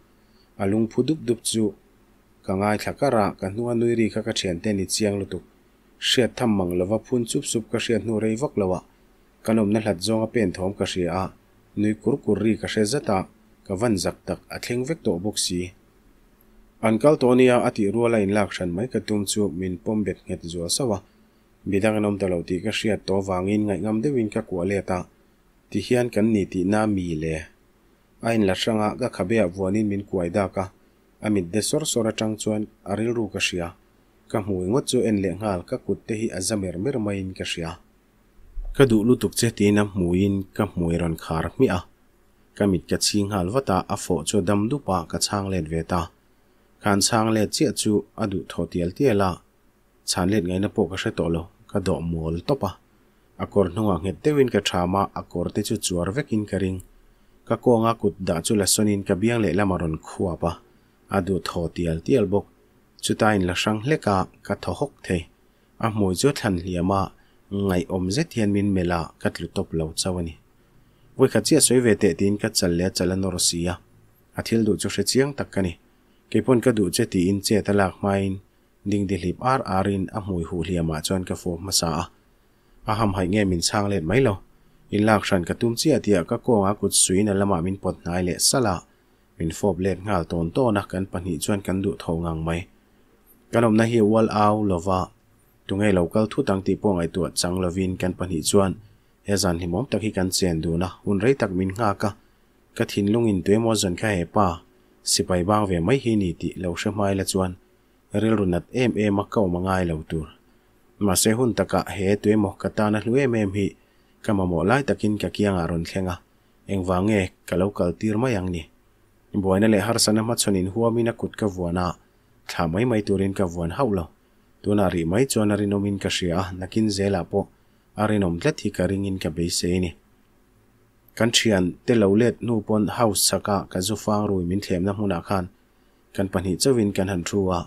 อาลุงพูดุบดุบจุก็ง่ายถักกระกันนัวนุยรีก็กระเชียนเตนิจียงลุตุเสียทำมังละวะพุ่นซุบซุบก็เสียนูเรวักละวะกันอมนั่นหลัดจงเป็นทองก็เสียนุยกุรกุรีก็เสียจตา ka van zak tak a thleng vek to bawk si ankal tonia ati ruala in lak than mai ka tum chu min pom bet nget zual sawa bidang nom ta lo ti ka hriat to wangin ngai ngam de win ka kwa le ta ti hian kan ni ti na mi le ain la sanga ah ka khabe a vuanin min kuai da ka amit de sor sor atang chuan aril ru ka hria ka hmui ngot chu en le ngal ka kut te hi azamer mer mai in ka hria ka du lutuk che ti na hmuin ka hmui ron khar mi a kamit ka ching hal wata a fo cho dam du pa ka chang let ve ta khan chang let chi chu adu tho tiel tiela chan let ngai na po ka she to lo ka do mol topa akor hnunga nge tewin ka thama akor te chu chuar vekin ka ring ka konga kut da chu la sonin ka biang le maron khuwa pa adu tho tiel tiel bok chutain la sang leka ka tho hok the a moi chu than liama ngai om ze thian min mela katlu top lo chawani วยขจิเสียสวยเวเตตินก็จัลเลียจัลนรสียอาทิลดูจุเชียงตักกันนี่เกปนก็ดูเจตีอินเจตลากมาอินดิ่งดิลิบอาร์อารินอมวยหูเลียมาจวนกฟมาสา อาหำหายเงี้ยมินช่างเล่นไหมล่ะอินลากฉันกระตุ้มเจียเียก็โกงอากุดสุยนั่นละมามินปดนายเละสละมินฟอบเล่นงาลตนโตนักกันปนิจวนกันดูทองังไหมกันอมนาเฮวอลเอาลวะตรงไงเราก็ทุตังตีปวงไอตัวจจังลวินกันปนิจวนเฮจันหิมตะกี้กันเซนดูนะอุนไรตักมินงากะกะทินลงอินตัวมอจนแค่เฮป้าสิไปบ้างเวไม่หินอีติเลวเชื่อมาเลจวนเรื่องรุนัดเอ็มเอมักเข้ามางายเลวตัวมาเซฮุนตะกะเฮตัวมอกะตานัลเอ็มเอ็มฮีกามาหมอไล่ตักินกะกีังอารุนแข่งะเองวางเอ็กะเลวกัลตีร์มาอย่างนี้บัวนั่นแหลฮาร์สันมัดชนินหัวมินักุดกบวัวนาถ้าไม่ไม่ตัวเรินกบวัวเฮาละตัวนารีไม่จวนนารินอมินกะเชียนักินเซลาปุ๊ arinom tlet hi ka ringin ka be se ni kan thian te lo let nu pon house saka ka zu fang rui min thlem na hmuna khan kan pani chawin kan han thuwa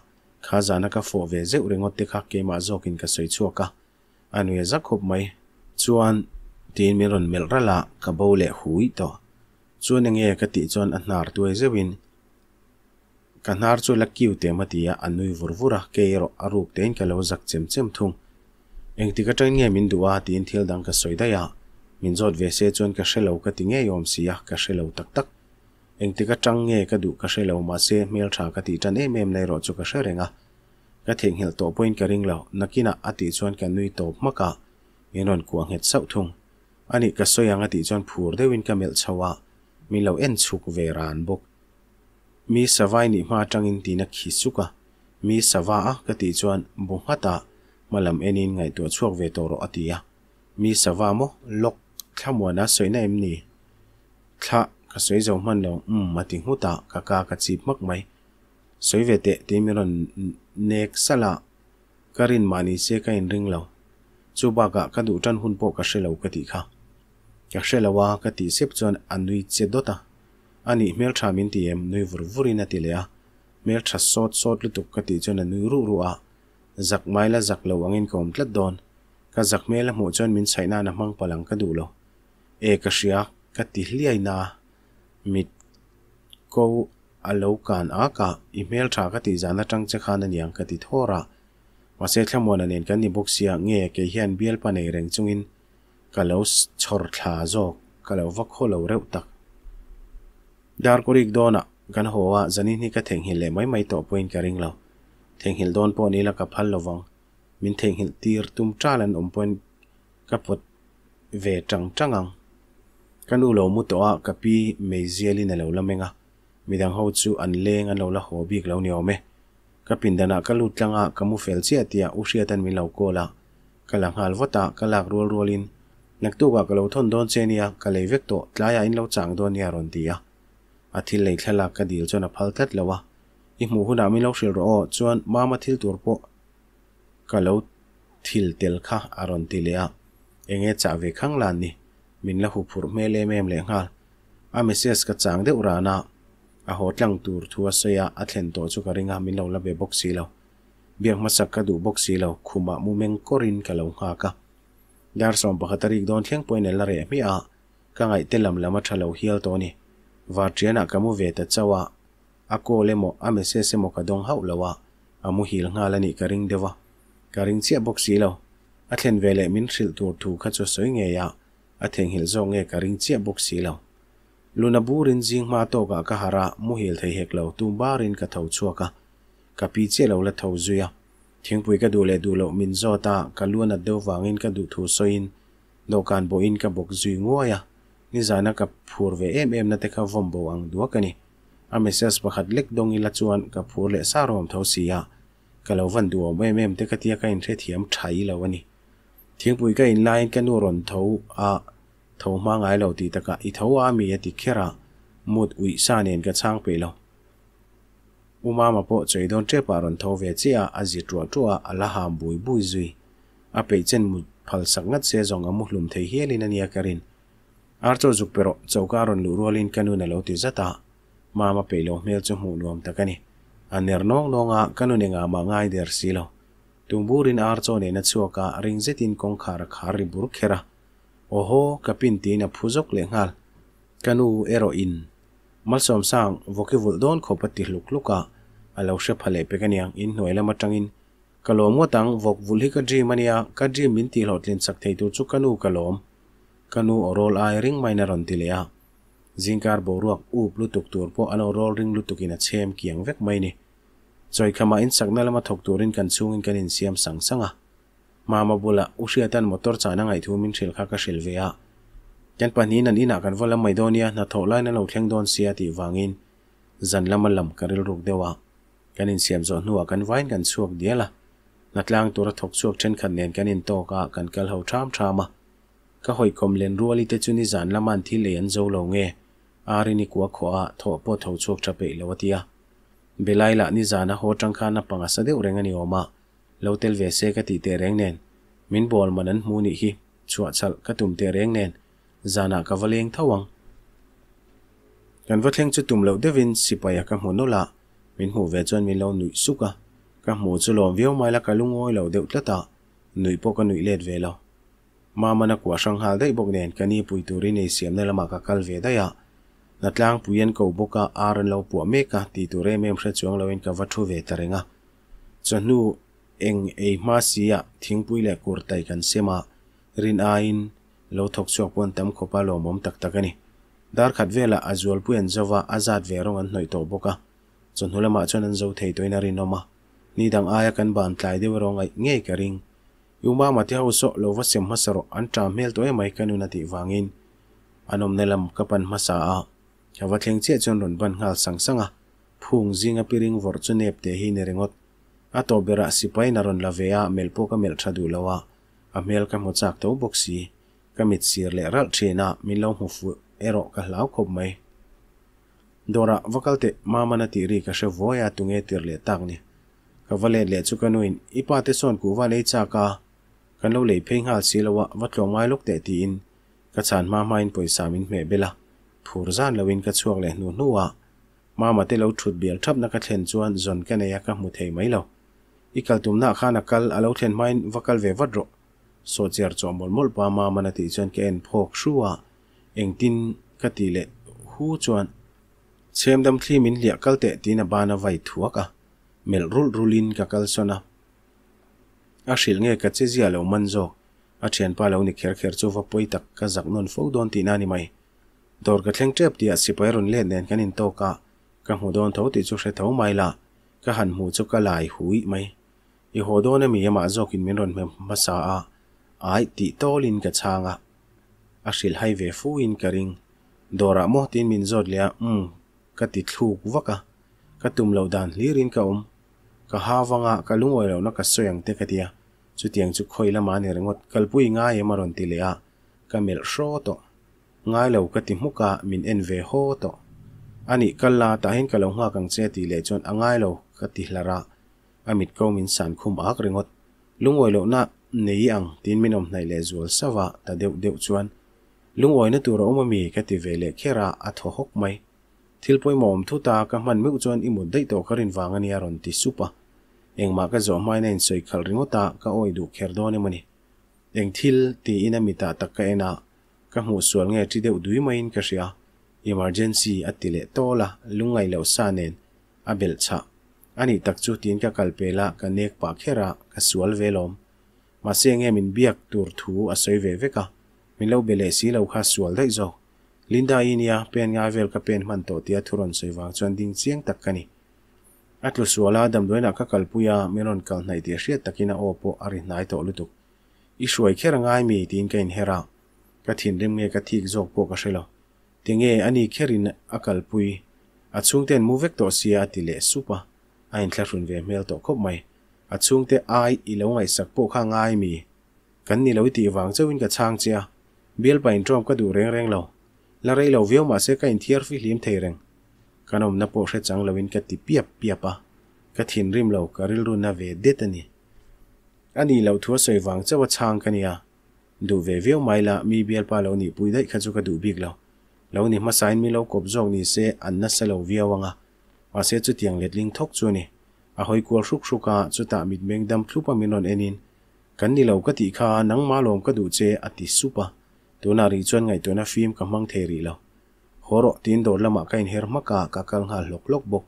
kha zana ka fo ve ze urengot te kha ke ma zokin ka soi chuaka anwe za khop mai chuan tin miron mel rala ka bo le hui to chuan nge ka ti chon an hnar tuai zewin ka hnar chu lakiu te matia anui vurvura ke ro arup tein ka lo zak chem chem thung eng ti ka mình nge min duwa tin thil dang ka soida ya min zot ve se chon ka shelo cái tiếng nghe yom si ya ka shelo tak tak eng ti ka tang nge ka du ka shelo ma se mel tha cái ti tan em em rót cho cái ka sharenga ka thing hil to point cái ring lo nakina ati chon ka nui to maka hết kuang thùng anh thung ani ka soyang ati chon phur dewin ka mel chawa mi lo en chuk ve ran bok mi savai ni ma tangin ti na khi suka mi sawa ka ti chon bungata malam enin ngai tu chuak ve to ro atia mi sawa mo lok thamwa na soi na emni kha ka soi zo man lo um mm, mati huta ka ka ka chi mak mai soi ve te te mi ron nek sala karin mani se ka in ring lo chu ba ka ka du tan hun po ka she lo ka ti kha ka she sep chon anui che do ta ani mel tha em nui vur vur ina le ya mel sot sot lu tu ka ti chon anui ru ru a giặc mai là giặc lo angin kom tlat don ka giặc me là mu chon mình chaina na nằm mang palang cả du lo e cả shia cả ti hliai na mit ko alo can a aka email cả tha ka ti jana tang che khan ani ang ka ti thora ma se thlamon anen kan ni boxia nge ke hian bial pa nei chung in, cả lo chhor thla zo ka lo va kho lo reu tak dar korik na, kan hoa zani ni cả thèn hi lệ mai mai to point cả ring lo ทงหิลโดนปนี่ละกับพัลลวังมินเทงหิลตีรตุมจ้าลันอมปนกับปดเวจังจังังกันอูลรามุตัวกับพี่เมเซีลินเลวละเมงะมิดังฮาวจูอันเลงอันเลาละหัวบีกเลวเนียวเมกับปินดานะกัลุดลังะกับมูเฟลเซียตตีาอุเชียตันมิลาาโกละกับหลังฮัลวตากับหลักรัวรัวลินนักตัวกับเราทนโดนเซเนียกับเลยเวกโตลายอินเลาจังโดนเนียรอนตีาอาทิเลยขลากกระดิลจนอพัลทัดลวะ i mu hu dami lo shil ro chuan ma ma thil tur po ka lo thil tel kha aron ti le a enge cha ve khang lan ni min la hu phur me le mem le nga a message ka chang a hotlang tur thu a se ya a thlen to chu ka ringa min lo la be box si lo mu meng ka lo nga ka dar som pa khatari don la re mi a ka ngai telam lama thalo hial to ni va triana kamu ve ta ako le mo a message mo ka dong hau lawa amu hil nga lani ka ring dewa ka ring chia box si lo a thlen vele min thril tur thu kha chu soi nge ya a theng hil zo nge ka ring chia box si lo luna burin jing ma to ka ka hara mu hil thei hek lo tum barin ka thau chua ka ka pi che lo la thau zuya thieng pui ka du le du lo min zo ta ka luna do wangin ka du thu soin do kan bo in ka bok zui ngoya ni zana ka phur ve em em na te kha vom bo ang duwa ka ni Amesas pakat lek dong ila chuan ka phur le sarom thau siya. Ka lo van duo me mem te katia ka in thiam thai lo ani. Thiang pui ka in lain ka nuron thau a thau ma ngai lo ti taka i thau a mi ati khera mut ui sa nen ka chang pe lo. Uma ma po chai don che pa ron thau ve chi a aji tro tro a ala ha bui bui zui. A pe chen mut phal sak se zong a muhlum thai hielin ania karin. ka ron lu ruolin ka nu na lo ti mama pelo mel chu mu nuam takani aner nong nong kanu ne nga ma ngai der silo tumburin ar cho ne na chu ka ring zetin kong khar khari bur khera oho kapin ti na phuzok le ngal kanu ero in mal som sang voki vul don kho pati luk luka alo she phale pe kan yang in noi la matang in kalom wa tang vok ka dream ania ka dream ti hotlin sak tu chu kalom kanu orol e ai minor on จิงการบรวกอูบลุตุกตัวพวกอันรอริงลุตุกินะเชมเกียงเวกไม่นี่จอยขมาอินสักนั่นลมาถกตัวรินกันซูงินกันอินเซียมสังสังอ่ะมามาบุละอุเชียตันมอเตอร์จานังไอทูมินเชลคากเชลเวียยันปานี้นันอินากันว่าละไม่โดนเนียนัทโถไลนั่นเราเแข่งโดนเสียติวางอินจันละมันลำกระริลรุกเดวะกันอินเซียมจอดหนัวกันไว้นกันชวกเดียละนัดล่างตัวรถถกชวกเช่นขันเนียนกันอินโตกะกันเกลเฮล่าชามชามะก็หอยคมเลนรัวลิตจุนิจันละมันที่เลียนโจลงเง arini kwa khoa tho po tho chok chape lawatia belaila ni jana ho tangkha na panga sade urengani oma lotel ve se ka ti te reng nen min bol manan mu ni hi chua chal ka tum te reng nen jana ka valeng thawang kan vatleng chu tum lo devin sipaya ka hmu nola min hu ve chon min lo nui suka ka hmu chu lom viau mai la ka lungoi lo deu tlata nui po ka nui let ve lo ma mana kwa sang hal dei bok nen kani pui turi nei siam na lama ka kal ve da ya na tlang puyen ko boka aran lo pu meka ti tu re mem hre chuang lo in ka vathu ve tarenga chanu eng e ma sia thing pui le kur tai kan sema rin ain lo thok chuak pon tam khopa lo mom tak tak ani dar khat vela azol puen zawa azat ve rong an noi to boka chanu lama chon an zo thei toina rin oma ni dang aya kan ban tlai de rong ai nge ka ring yuma ma te ho so lo va sem masaro an tra mel to e mai kanuna ti wangin anom nelam kapan masa a hawa thleng che chon ron ban ngal sang sanga phung jinga piring vor chu nep te hi ne rengot a to bera sipai na ron lavea melpo ka mel thadu lawa a mel ka mo chak to boxi ka mit lệ rắc ral thena min lo mu fu ero ka lau khop mai dora vakalte mamana ti ri ka she voya tunge tir le tak ni ka lệ le chu ka nuin ipa te son ku va lệ cha ka kan lo le pheng hal silawa vatlong mai lok te ti in ka chan ma main poisa min me bela phur zan loin ka chuak le hnu hnuwa mama te lo thut bial thap na ka thlen chuan zon ka neya ka hmu thei mai lo ikal tumna khana kal alo thlen main vakal ve vadro so chiar chomol mol pa ma mana ti chuan ke en phok shruwa engtin ka ti le hu chuan chem dam thlim in lia kal te tina bana vai thuaka mel rul rulin ka kal sona a shil nge ka chezia lo manzo a thian pa lo ni kher kher chu va poi tak ka zak non fo don ti na ni mai dawr lên thleng tep ti a sipai rawn let nen kan in cả, ka hồ dawn tho ti chu hre tho mai la ka han hmu chu ka lai hui mai i ho dawn ami ema zawk in min rawn mem masa a ai ti tolin ka changa a hril hai ve fu in ka ring dawra mo tin mình zot lia um mm, ka ti thluk waka ka tum lo dan hlirin ka um ka hawanga ka lungoi lo na ka soyang te ka tia chu tiang chu khoi lama ni rengot kalpui nga ema ron ti le a ka mel hro to ngai lo ka ti muka min en ve ho to ani à, là ta hin kalo nga kang che ti le chon angai lo ka ti anh amit câu min sản khum ác ak ringot lungoi lo na nei ang tin minom lệ le zual sawa ta deu deu chuan lungoi na tur oma mi ka ti lệ le khera a à, tho hok mai thil poi mồm thu ta ka man meu chuan i mun dei to karin wang ani aron ti supa eng ma cái zo mai nen soi khal ringota ka oi du kher do ni mani eng thil ti ina ta tắc cái na ka muu suol nga ya ti de u dui maayin kashi ya emergency ati le tola lungay lau saanen abel tsa ani tak tsu ti nka kalpe la ka nek paa khe ra ka suol ve loom maa se nga ya min biyak tur tuu asay ve ve ka min lau belesi lau ka suol da i zo linda i pen nga vel ka pen hman to ti ya turon say vaaxuan ding ziang tak ka ni atlo suol aadam ka kalpu yaa kal naay ti takina oo po arith to olutuk i shuay khe ra nga ya mii กถินเรื่องเมกยกทิกจอกปวกเชลติงเออันนี้แค่รินอักลปุยอัดซุงเต้นมูเวกตัวเสียติเลสุปะอันทลารุนเวเมลตัวคบไม่อัดซุงเต้ไออีเลวไงสักปวกข้างไอมี กันนี่เาวิตีวางเจ้าวินกับช่างเจียเบียลไปนตรอมก็ดูเร่งเร่งเราล้วไรเราเวียวมาเสกอันเทียร์ฟิลิมเทเร่งกันอมนับโปเชจังเลวินกติเปียบเปียปะกถินริมเราการิลรุนนาเวเดตันี่อันนี้เราทัวสวยวางเจ้าว่าช่างกันเนี่ย du ve veo mai la mi bial pa lo ni pui dai kha chu ka du bik lo lo ni ma sign mi lo kop jong ni se an na se lo via wanga wa se chu tiang let ling thok chu ni a hoi kual shruk shruka chu ta mit meng dam thlupa min on enin kan ni lo ka ti kha nang ma lom ka du che ati supa tuna ri chuan ngai tuna film ka mang theri lo horo tin dor lama ka in her maka ka kal nga lok lok bok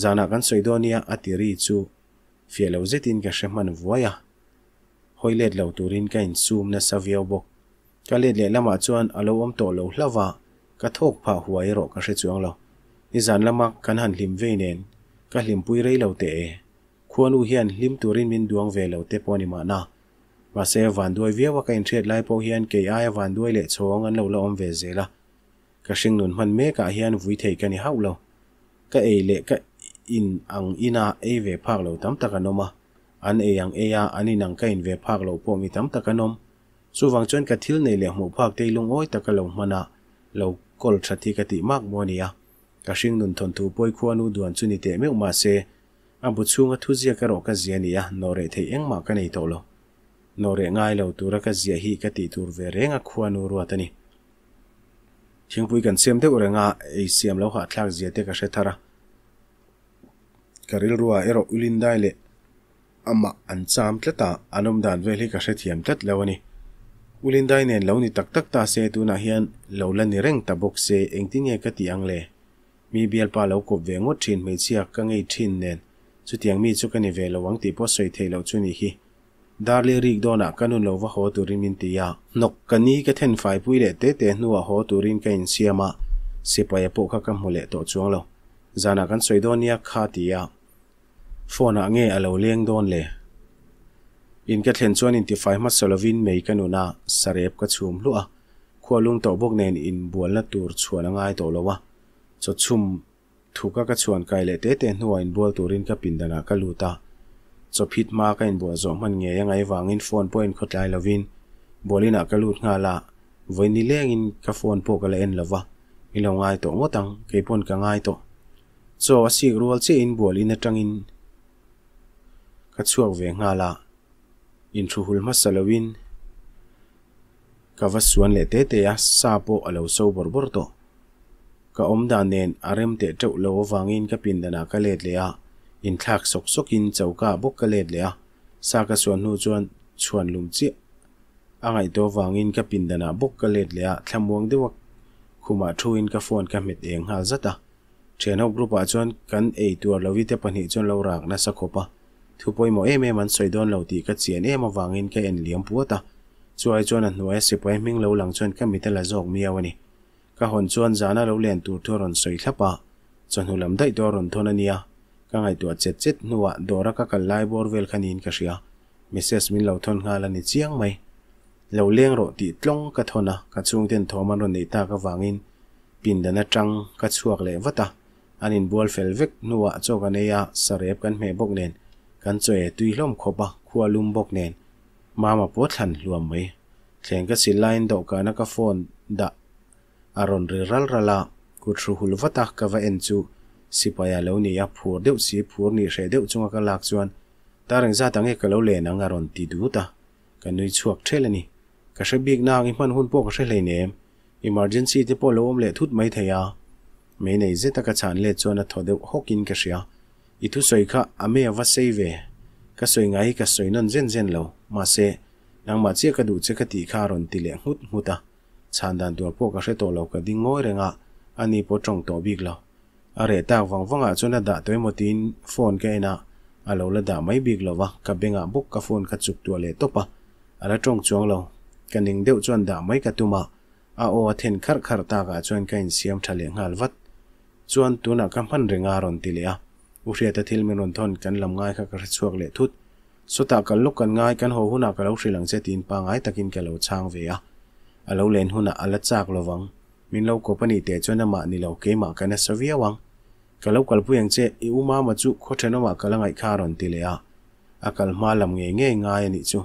zana kan soidonia atiri chu fielo zetin ka shemman voya hoilet lo turin ka in sum na savio bok ka let le lama chuan alo om to lo hlava ka thok pha huai sẽ ka hre chuang lo ni zan lama kan han hlim ve nen ka hlim pui rei lo te e khuanu hian hlim turin min duang ve lo te pawni ma na ma se van duai via wa ka in thiet lai po hian ke ai van duai le chhong an lâu lo om dễ zela ka sinh nun man me cả hiền vui thei ka ni hau lo ka ei le ka in ang ina ei à, ve phak lo tam taka à noma à. an eyang eya ani nang ka in ve phak lo pawmi tam tak anom chuwang chuan ka thil nei le hmu phak te lung oi tak lo mana lo kol thathi ka ti mak monia ka hring nun thon thu poi khuanu duan chuni te meu ma se abu chunga thu zia ka ro ka zia nia no re thei eng ma ka nei to lo no re ngai lo tura ka zia hi ka ti tur ve renga khuanu ruatani thingpui kan sem te urenga ei siam lo ha thlak zia te ka she thara karil ruwa ero ulin dai le ama an cham tlata anom dan vel hi ka hre thiam tlat lawani ulin dai nen lo ni tak tak ta se tu na hian lo la ni reng ta box se engtin ye ka ti ang le mi bial pa lo ko ve ngot thin me chia ka ngei thin nen chu tiang mi chu ka ni ve lo wang ti po soi thei lo chu ni hi darle rik dona kanun lo wa ho turin min ti ya nok kani ka then fai pui le te te nuwa ho turin ka in siama sepaya po kha ka mule to chuang lo zana kan soidonia kha ti ya phone a nge alo leng don le in ka thlen chuan in ti fai ma solovin mei kanuna sarep ka chhum lu a khwalung to bok nen in bualna tur chhuana ngai to lowa cho chum thuka ka chuan kai le te te hnuwa in bol turin ka pindana ka luta cho phit ma ka in bua zo man nge yangai wangin phone point khotlai lovin bolina ka lut nga la với ni leng in ka phone po ka la en lova ilo ngai to motang ke pon ka ngai to cho asi rual che in bolin atangin กขชัวเวงาละอินทรูหุลมาสลวินกวสวนเลเตเตียสซาโปอาลูโซบอร์บอร์โตกอมดานเนนอารมเตเจ้าโลวังอินกับินดานาคาเลดเลียอินทักสกสกินเจ้ากาบุกคาเลดเลียสากสวนนูจวนชวนลุงเจอไอตัววังอินกับินดานาบุกคาเลดเลียทำวงดีวักคุมาทูอินกับฟอนกับมิดเองฮาจัตตาเชนอกรุปอาจวนกันไอตัวลวิเตปนิจวนลาวรักนัสกคปะทุกพ่อยมอเอเมมันสวยดอนเหลาตีกัดเสียนเอมาวางเงินแกเอ็นเลี้ยมปัวตาช่วยชวนหน่วยสิบพ่มิงเหลาหลังชวนก็มีแต่ละจอกเมียวันนี้ก็หอนชวนจานาเหลาเลียนตัวทุรนสวยทับปะจนหุ่นลำได้ตัวรนทนันเนียก็ไงตัวเจ็ดเจ็ดหน่วยดอระก็กลายบอร์เวลคันินกัชยามิเซสมิงเหลาทอนงาละนิจียงไม่เราเลี้ยงรถติดล่งกัะทนะกัะชุงเต็นทอมันรถในตากระวางินปินเดันจังกัะชวกเลยวะตาอันนินบอลเฟลเวกนัวโจกันเนียสเรียบกันเมบกเนนกันจวยตุยล่มขบะขัวลุมบกเนนมามาปวดหันรวมไหมเสียงก็สิไลน์ดอกกานักฟอนดะอารอนเรรัลรลากุทรูหุลวตักกะวเอนจูสิปายาเลวนี่ยผัวเดียวสีผัวนี่เสเดียวจงกันลากชวนตาเริงซาตังเอกเลวเลนังอารอนติดูตากันนุยชวกเทลนี่กระเสบีกนางอิมันหุ่นพวกกะเสเลยเนมอิม e m e r g e n ี y te po l o ม le thut mai thaya me n ต i je ta ka c เลจวน chona t ยว d e กินกั k เ s ีย ithu soi kha ame awa seive ka soi ngai ka soi non zen zen lo ma se nang ma che ka du che kha ti kha ron ti le hut huta chan dan dur po ka she to lo ka ding ngoi re nga ani po chong to big lo a re ta wang wang a chu na da to mo tin phone ka ina a lo la da mai big lo wa ka be nga book ka phone ka chuk to le to pa a ra chong chuang lo ka ning deu chuan da mai ka tu ma a o a then khar khar ta ga chuan ka in siam thale ngal vat chuan tuna ka phan re nga ron ti le a ukhriata thilmin ron thon kan lam ngai kha kar chuak le thut suta kan luk kan ngai kan ho huna ka lo sri lang che tin pa ngai takin ka lo chang ve a alo len huna ala chak lowang min lo company te chona ma ni lo ke ma kana savia wang ka lo kal puyang che i uma ma chu khotheno ma kala ngai kha ron ti le a akal ma lam nge nge ngai ni chu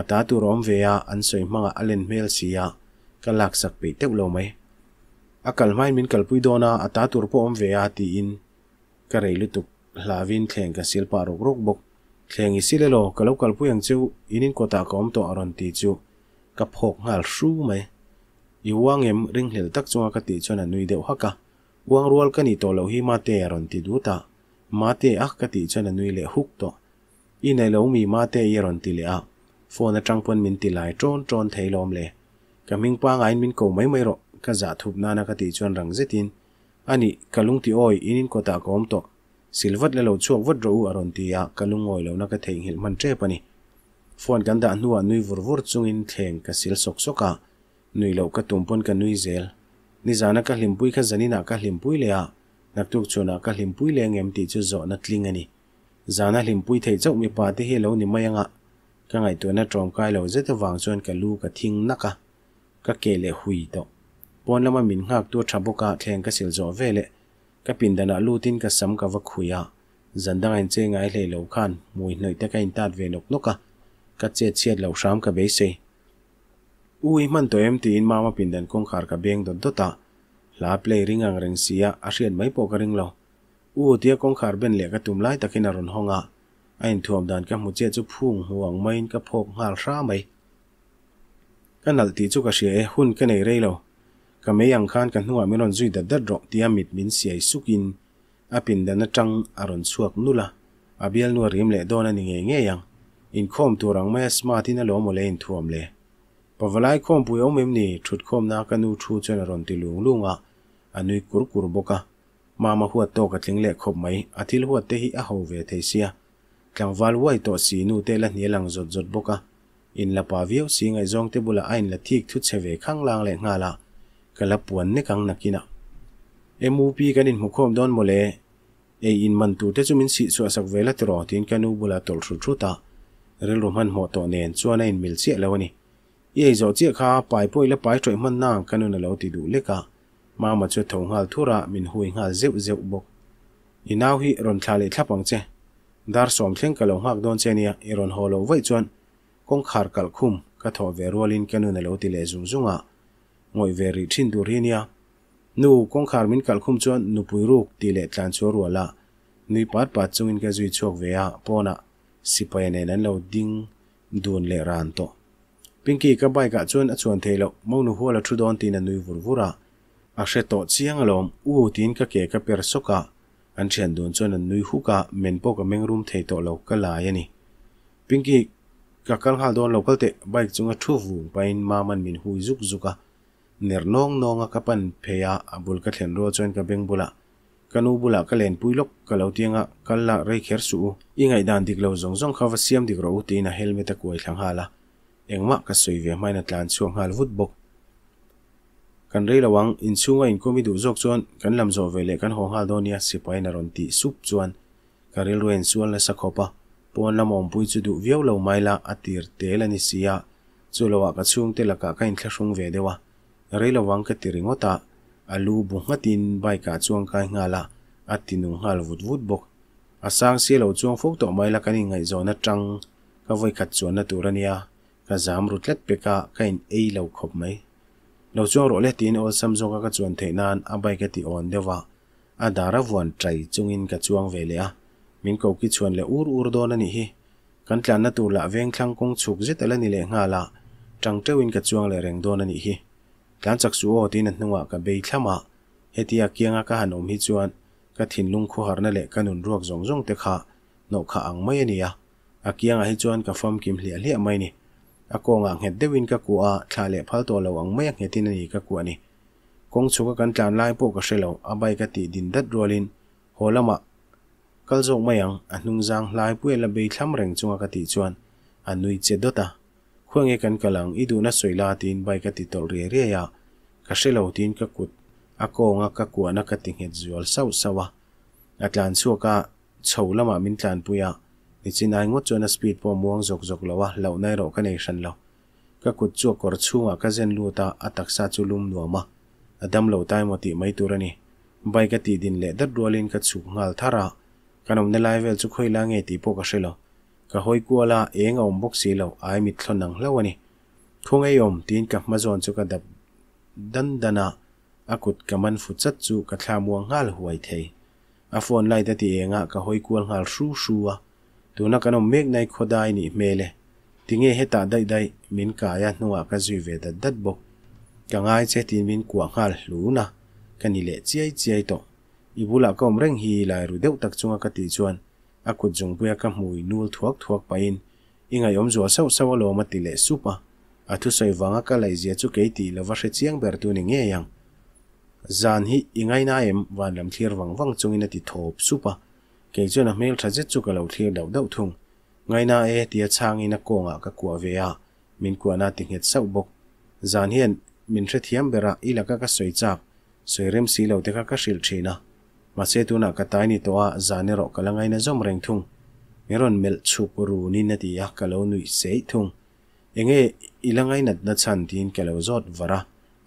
ata tu rom ve a an soi manga alen mel si a ka lak sak pe te lo mai akal mai min kal pui dona ata tur po om ve a ti in ka reilu tuk lavin theng ka silpa rok rok bok thengi silelo kalo kalpu yang chu inin kota kom to aron ti chu ka phok ngal shu mai i wang em ring hel tak chunga ka ti chona nui deu haka wang rual ka ni to lo hi ma te aron ti duta ka ti chona nui le huk i nei lo mi ma te le a phone atang pon min ti lai chon chon theilom le ka za silvat le lo chuak wat ro aron ti ya kalung oi lo na ka thei hil man tre pani phon ganda anu a nui vur vur chung in theng ka sil sok sok ka nui lo ka tum pon ka nui zel ni jana ka hlim pui kha ka hlim le a nak tuk ka hlim le ngem ti chu na tling ani jana hlim pui thei mi pa he lo ni mayanga ka ngai tu na trom kai lo je ka lu ka thing na ka ka ke hui to pon lama min ngak tu thabuka thleng ka sil zo vele các tin kapindana lutin ka sam ka vakhuya zandang en che ngai le lo khan mui noi ta ka in về ve nok à các che che lâu sham các be se ui man tôi em ti in mama công kong các ka beng don à la play ring ang reng sia a rian mai po ka ring lo u tia kong khar ben le ka tum nà takin aron à anh thuam đàn các mu che chu phung huang main ka phok ngal ra mai kanal ti chu ka she hun này nei reilo ก็ไม่ยังขานกันหัวไม่รอนซุยเด็ดดรอกที่อามิดมินเสียสุกินอาพินเดนจังอารอนสวกนุละอาเบียลนัวริมเล่ดอนันยังไงยังอินคอมตัวรังไม่สมาที่นั่นล้อมเลยอินทัวมเล่พอเวลาคอมปุยอมเอ็มนี่ชุดคอมนักกันนูชูจนรอนติลุงลุงอ่ะอันนี้กรุกรุบก้ามามาหัวโตกับจิงเล่คบไหมอาทิลหัวเตหิอาหัวเวทเสียกลางวันไหวตัวสีนูเตลันเหลังจดจดบก้าอินลาปาวิวสีไงจงเตบุลาอินลาทีกทุดเชเวขัางล่างเล่งาละ kala puan ne kang nakina MUP kan in mukhom don mole e in man tu te chumin si chu asak vela tro tin kanu bula tol thru thru ta rel rum han mo to nen chuana in mil che lawani ye zo che kha pai poi la pai troi man nang kanu na lo ti du leka ma ma chu thong hal thura min hui ngal zeu zeu bok inaw hi ron thale thapang che dar som thleng kalo hak don che nia iron e holo vai chuan kong khar kal khum ka tho ve rolin kanu na lo ti le zum zunga ngồi về rì thin dur hi nia nu kong khar min kal khum chuan nu pui ruk ti le tlan chu ru la nui pat pat chung in ka zui chok ve a pona sipai ne nan lo ding dun le ran to pinki ka bai ka chuan a chuan thelo mo nu hola thu don tin a nui vur vura a she to chiang alom à u tin ka ke ka per soka an thian dun chuan an nui hu ka men po ka meng room thei to lo ka lai ani pinki ka kal hal don lokal te bike chunga thu vu pain ma man min hui zuk zuka nernawng nawng a ka pan pheia a bul ka thlen raw chuan ka beng bula kanu bula ka len puilok ka lo tianga kal la rei kher su ingai dan dik lo zong zong khawa siam dik ro te na helmet a kuai thlang hala engma ka soi ve mai na tlan chu ngal vut bok kan rei lawang in chunga in komi du jok chuan kan lam zo ve le kan ho hal donia sipai na ron ti sup chuan ka rel wen suan la sakhopa pon la mom pui chu du viau lo mai la atir te la ni sia chu lowa ka chung te la ka ka in thla ve dewa reila wang ka tiringota alu bungatin bai ka chuang kai ngala atinung hal vut vut bok asang se lo chuang fo to mai la kani ngai zo na tang ka voi khat chuan na turania ka zam rut let peka kain ei lo khop mai lo chuang ro le tin ol sam zo ka chuan the nan a bai ka ti on dewa a dara wan trai chungin ka chuang ve le a min ko ki chuan le ur ur don ani hi kan tlan na tur la veng thlang kong chuk jet ala ni le nga la tang tewin ka chuang le reng don ani hi tlan chak chu o tin hnunga ka be thlama hetia kianga ka hanom hi chuan ka thinlung khu harna le kanun ruak zong zong te kha no kha ang mai ania a kianga hi chuan ka fam kim hlia hlia mai ni a konga nghet dewin ka kuwa thla le phal to lo ang mai ngetin ani ka ku ani kong chuka kan tlan lai po ka shelo abai ka ti din dat rolin holama kalzok mayang anung jang lai puela be thlam reng chunga ka ti chuan anui che dota huang e kan kalang idu na soila tin bai ka ti tol re re ya ka shelo tin ka kut ako nga ka ku na ka ting het zual sau sawa atlan su ka chho lama min tlan puya ni chinai ngo chona speed po muang jok jok lawa lo nai ro ka nei shan lo ka kut chu kor chunga ka zen lu ta atak sa chu lum no ma adam lo tai mo ti mai turani bai ka ti din le dar rolin ka chu ngal thara kanom na lai vel chu khoi la nge ti po ka shelo ka hoi kuala eng om bok si lo ai mit thon nang lo ani không ei om tin ka ma zon chu ka dap dan dana cả kaman fu chat chu cả tham muang ngal huai thei a phone lai da ti enga ka hoi kual ngal shu shuwa tuna kanom mek nai khodai ni mele tinge heta đây dai min ka ya nuwa ka zui ve đặt dat bok ka ngai che tin min kwa ngal lu na kanile chiai chiai to ibula kom reng hi lại rồi deu tak chunga cả ti chuan akut zungpuya ka mui nul thuak thuak pain ingai om zuwa sau sau lo ma tile supa athu soiwanga ka laizia chu keiti lawa hre chiang ber tu ni nge yang zan hi ingai na em wan lam thlir wang wang chungin ati thop supa à. ke chuna mel thaje chu ka lo thlir dau dau thung ngai na e tia changin a konga ka kwa ve ya min kwa na ting het sau bok zan hian min hre thiam bera ilaka ka soichak soirem si lo te ka ka shil na Ma se tu naa ka taani toa zaanero ka langay na zomrengtung. Meron mel tsukuruu nina tiyaa ka lau nuis seetung. E nga e ila ngay nad na chan tiin ka lau zot vara,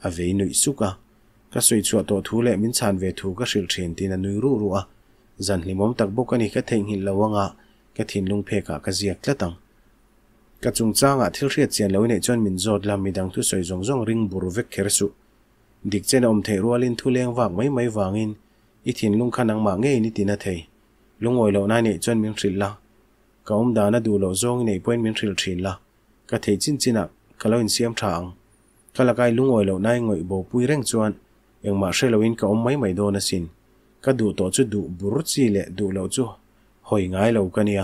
a vee nuis suka. Ka sui chua toa thule min chan vee thuu ka shil chen tiina nuiruruu a. Zan limuam tak buka ka tein hii lawa ka tin lung peka ka ziakla tang. Ka tsung tsa ngaa til shiat siyaan chon min zot laa mi dang tu sui zong zong ring buruwek keresu. Dik che om te ruwa lin tu leang vaag may may ít thìn lung khăn nắng mà nghe ni tin thầy lung ngồi lầu nai nè chân miếng trì la cả ông đã đã đủ lầu zong nè quên miếng trì trì la cả thầy chín chín ạ cả lâu in xiêm trắng cả là cái lung ngồi lầu nai ngồi bồ pui răng chuan yang mà sẽ lâu in cả ông mấy mấy đô na xin cả đủ tổ chu đủ burut chi lệ đủ lầu chu hồi ngái lầu cái nia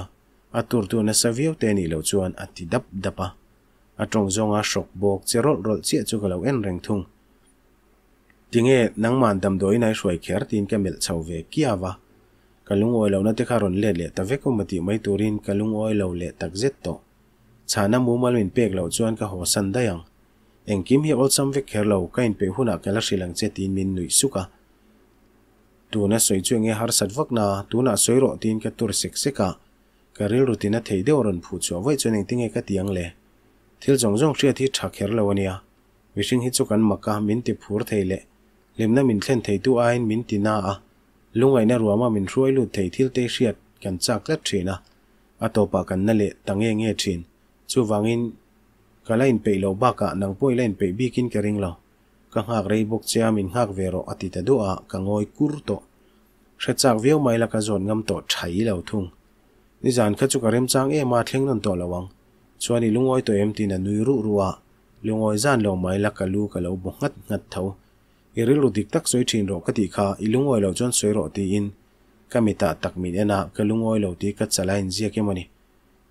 a tur tu na saviu tên ni lầu chuan a ti đập dapa a trong zong a shok bok che rol rol chia cho cái lâu en reng thùng dinge nangman dam doi nai shwai kher tin ka mel chau ve kia wa kalung oi launa te kharon le le ta ve ko mati mai turin kalung oi lo le tak zet to chana mu mal min pek lo chuan ka ho san dayang eng kim hi ol sam ve kher lo kain pe na soi chu nge har sat vak na na soi ro tin ka tur sik sika ka ril ru tin ลิมนั่ามินเคลนไทยตัวไอ้นมินตินาลุงไอ้น่ารัวมามินรวยลุ่ยเทยทิลเตเชียดกันจากเละเชนะอัตัวปากันนั่นเละตั้งเองเงียนชูวังอินก็เล่นไปเหล่าบ้ากันนังพ่วยเล่นไปบีกินกระริงเล่ากันหักเรีย์บกเชียมินหักเวโรอติตาดูอากันงอยกุรโตชัดจากเวียวไม่ละกระโจนงำโตใช้เล่าทุ่งนี่จานขจุกริมจางเอมาทิ้งนั่นตัวละวังชวนนี้ลุงไอ้ตัวเอ็มตินันนุยรุรัวลุงไอ้จานเล่าไม่ละกันลูกระเหล่าบงัดงัดเท้า iril udik tak soi thin ro ka ti kha ilungoi lo chon soi ro ti in kamita tak min ena ka lungoi lo ti ka chala in zia ke mani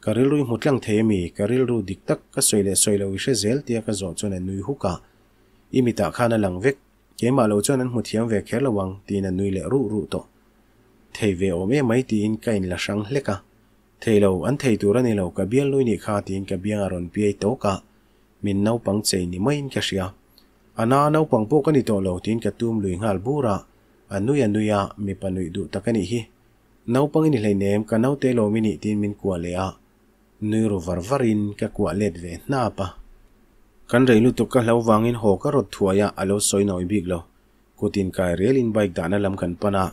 karil ru mutlang the mi karil ru dik tak ka soi le soi lo wi she zel tia ka zo chon an nui hu ka imita khana lang vek ke ma lo chon an mu thiam ve khel lawang tin an nui le ru ru to thei ve o me mai ti in ka in la sang leka thei lo an thei tur ani lo ka bial lui ni kha tin ka biang aron pi to ka min nau pang chei ni mai in ka shia อนาโนปังปุกันนี่ตโลทินกตุมลุยฮาลบูระอันนุยันนุยะมีปนุยดุตะกันิฮีนาปังอินเลนเนมกันเอาเตโอมินิตินมินกัวเลอานุยรูฟาร์ฟารินกักัวเลดเวนนาปะกันเรื่ลุตุกะเลาวังอินฮอกะรถทัวยาอโลสอยนอยบิกโลกูตินกายเรียลินไบก์ดานะลำกันปนะ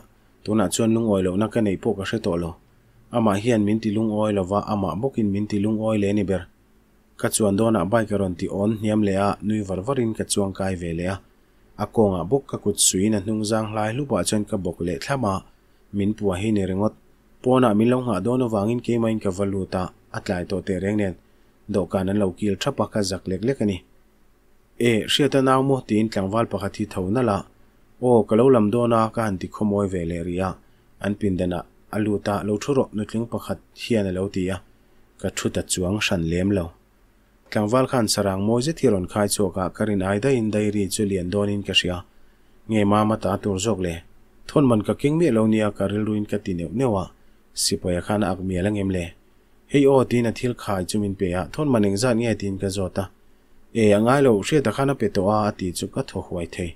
ตัวนัชวนลุงออยโลนักกันในปุกกระเชโตโลอามาเฮียนมินติลุงออยล์ว่าอามาบุกินมินติลุงออยล์เลนิเบร ka chuan dawna bike ron ti on niam le a nui var varin ka chuang kai ve le a a konga buk ka kut suin a hnung zang hlai lupa chen ka bok le thlama min puwa hi ni rengot pona min long ha dono wangin ke main ka valuta atlai to te rengnen dawkan an lo kil thapa ka zak lek lek ani e hriata naw mo tin tlangwal pakhat hi thona la o kalo lam dona ka hanti khomoi ve le ria an pindana aluta lo thuro nutling pakhat hian lo tia ka thuta chuang hran lem lo ทังวันขันสร้างโมจิที่รอนขายชัวกาครินไอเดินได้รีจุเลียนโดนินกษยาเงี่ยมามาตาตัวจกเลยทนมันก็คิงมีเหล่านี้การรู้อินกตินเนวะสิปยาขันอักมีเลังเอ็มเลยให้อดีนที่ลขายจุมินเปียทนมันเองจะเงียตินกษัตริยเอ๋ยงไาเลยอุเชียตขันเป็ดตัวอาทิตย์จุกัทหัวไอเทย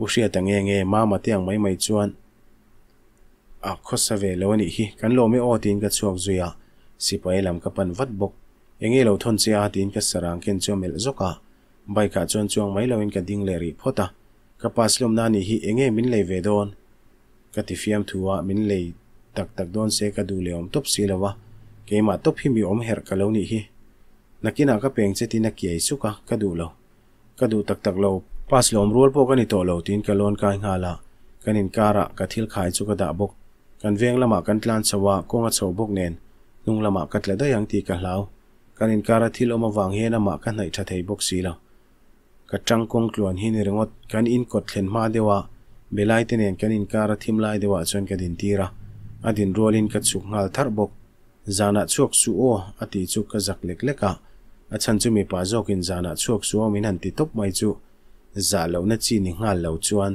อุเชียตเงี่ยเงี่ยมามาเตียงไม่ไม่จวนอักขศเวเลวานี้กันโลไม่อดีนกษักรุยาสิปยาลำกับปันวัดบกเองนี้เราทนเสียดินกับสร้างกันจวงเมลจุกะใบขาดจวงจวงไม่เราเองกบดิ้งเลรีพอตากับปัสลมนานี่ฮีองนี้มินเลยเวดอนกับติฟิอัมทัวมินเลยตักตักดอนเสกดูเลียมทุบสีลวะเกมาทุบหิมีอมเฮร์กันแล้วนี่ฮีนักกนฬาก็เป่งเจตินักเกียร์สุกะก็ดูเรากระดูตักตักเราปัสลมรัวพวกกันนี่ตัวเราทินกับลอนกันฮาลากันอินการะกันทิลขายสุกะดาบก กันเวียงละหมากันทลันสวะกงัดสวบกเนน นุ่งละหมากันเลดอยังตีกันแลว kan in kara thil oma wang he na ma ka nai tha thei box si lo ka chang kong tluan hi ni rengot kan in kot thlen ma dewa belai te nen kan in kara thim lai dewa chon ka din tira adin rolin ka chuk ngal thar bok zana chuk su o ati chuk ka zak lek leka achan chu mi pa jok in zana chuk su o min han ti top mai chu za lo na chi ni ngal lo chuan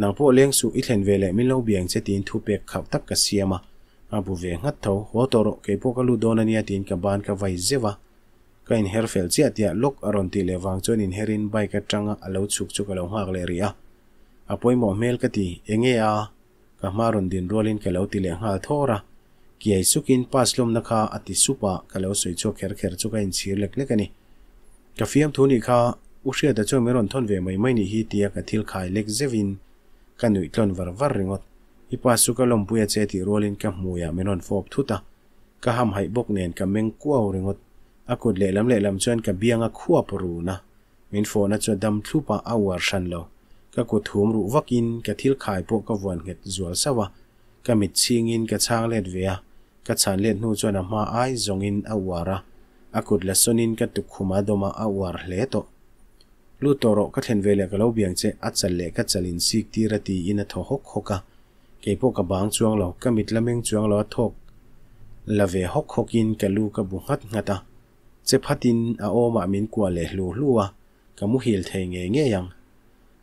nang po leng su i thlen vele min lo biang che tin thu pek khaw tak ka siama abu ve ngat tho ho tor ke pokalu dona nia tin ka ban ka vai zewa ka in herfel chi atia lok aron ti le wang chon in herin bai ka tanga alo chuk chuk alo hak le ria apoi mo mel ka ti enge ya ka marun din rolin ke ti le ha ki ai sukin paslom na kha ati supa ka sui chok kher kher chuka in chir lek lek ka fiam thuni kha ushe da chong meron thon ve mai mai ni hi tiya ka thil khai lek zevin ka ringot อีปัสุกลมพุยเจติรัวลินกับมวยเมนอนฟอบทุตากะหำไหบกเนนกับเมงกัวริงอดอากุดเล่ลำเล่ลำชนกับเบียงอขัวปรูนะมินฟอนัจวดดำทุปะอาวร์ชันโลกะกุดหูมรูวักอินกะทิลขายพวกกวนเหตุจวลสวะกะมิดซิงอินกะช่างเล็ดเวียกะชานเล็ดนูจวนมาไอจงอินอาวาระอากุดเลสนินกะตุกขุมาดมาอาวาร์เลโตลูตโรกะเห็นเวลากะเลวเบียงเจอัจฉริยะกบจลินซิกตีระตีอินทหกหกะเกพวกกระบางช่วงเราก็มิดละเมงช่วงเราทกละเวหกหกินกะลูกะบุงัดงัตาจะพัดินอาโอมามินกัวเลลูลัวกะมุฮิลเทงเงเงยยัง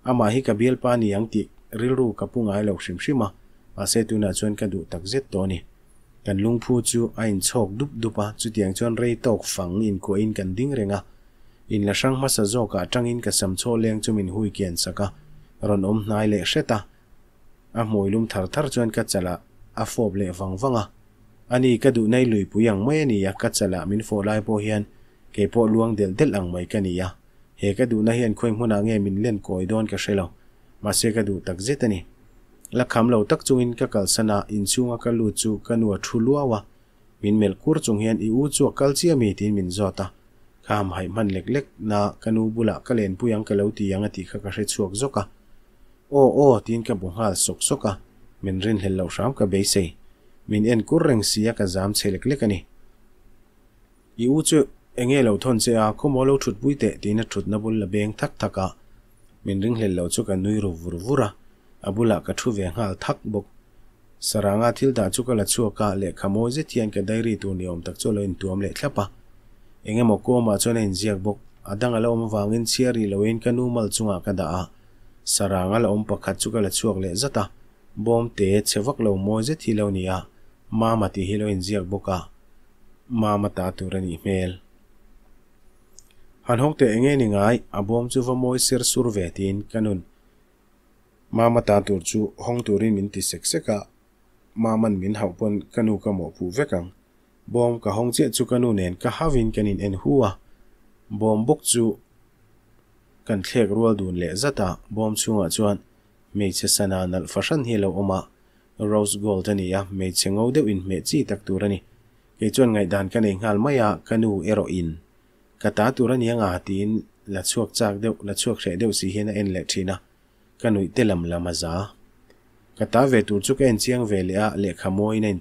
อามาฮิกะเบียลปานียังติริลูกะปุงไอเหลาชิมชิมะอาเซตุนาชวนกันดูตักเจ็ดตัวนี่กันลุงพูจูไอินโชคดุบดุปะจุดยังชวนเรยตกฝังอินกัวอินกันดิ้งเรงะอินละช่างมาสะโจกะจังอินกับสัมโชเลียงจุมินหุยเกียนสกะรอนอมนายเลเชตา a moilum thar thar chuan ka chala a fob le wangwanga ani ka du nei lui puyang mai ani ya ka chala min fo lai po hian ke po luang del del ang mai kani ya he ka du na hian khoi hmuna nge min len koi don ka shelo ma se ka du tak zetani la kham lo tak chungin ka kal sana in chunga ka lu chu ka nuwa thu luawa min mel kur chung hian i u chu kal chi mi tin min zota kham hai man lek lek na kanu bula ka len puyang ka lo ti yang ati kha ka hre chuak zoka โอ้โอ้ตีนกับบุหัลสกสกะมินรินเฮลเลาชามกับเบสเซมินเอ็นกุรเร่งเสียกับจามเซเล็กเล็กนี่อีอูจูเอ็งเอเลาทอนเสียคุมโอเลาชุดบุยเตะตีนชุดนับบุลละเบงทักทักะมินรินเฮลเลาจูกันนุยรูวูรูวูระอบุลากัทูเวงหัลทักบุกสรางาทิลดาจูกัลชัวกะเล็กขโมยเจเทียนกับไดรีตัวนิยมตักจูเลยตัวมเล็กแค่ปะเอ็งเอ็มโกมาจนเอ็นเจียกบุกอดังเอามาวังเงินเชียรีเลวินกันูมัลจุงอากาดา saranga la om pakhat chuka la chuak leh zata bom te chewak lo mawi zet hi lo nia mama ti hi lo inziak boka mama ta turani hmel han hok te enge ni ngai abom chu va moi sir sur ve tin kanun mama ta tur chu hong turin min ti sek seka maman min haupon kanu ka mo pu vekang bom ka hong che chu kanu nen ka havin kanin en huwa bom bok chu kan khek ruwal duun le'e zataa bomchunga chuan mei che sanaa nal fashan hilo u maa rose golda ni yaa mei che ngoo dew in mei chi tak tuurani kei chuan ngay daan kan ee ngaal maa yaa kan u ero in kataa tuurani yaa ngaa ti in la chuak chak dew la chuak hee dew si hiena en le ti naa kan u ite lam la mazaa kataa vee turchu ka en chi yang vee le'a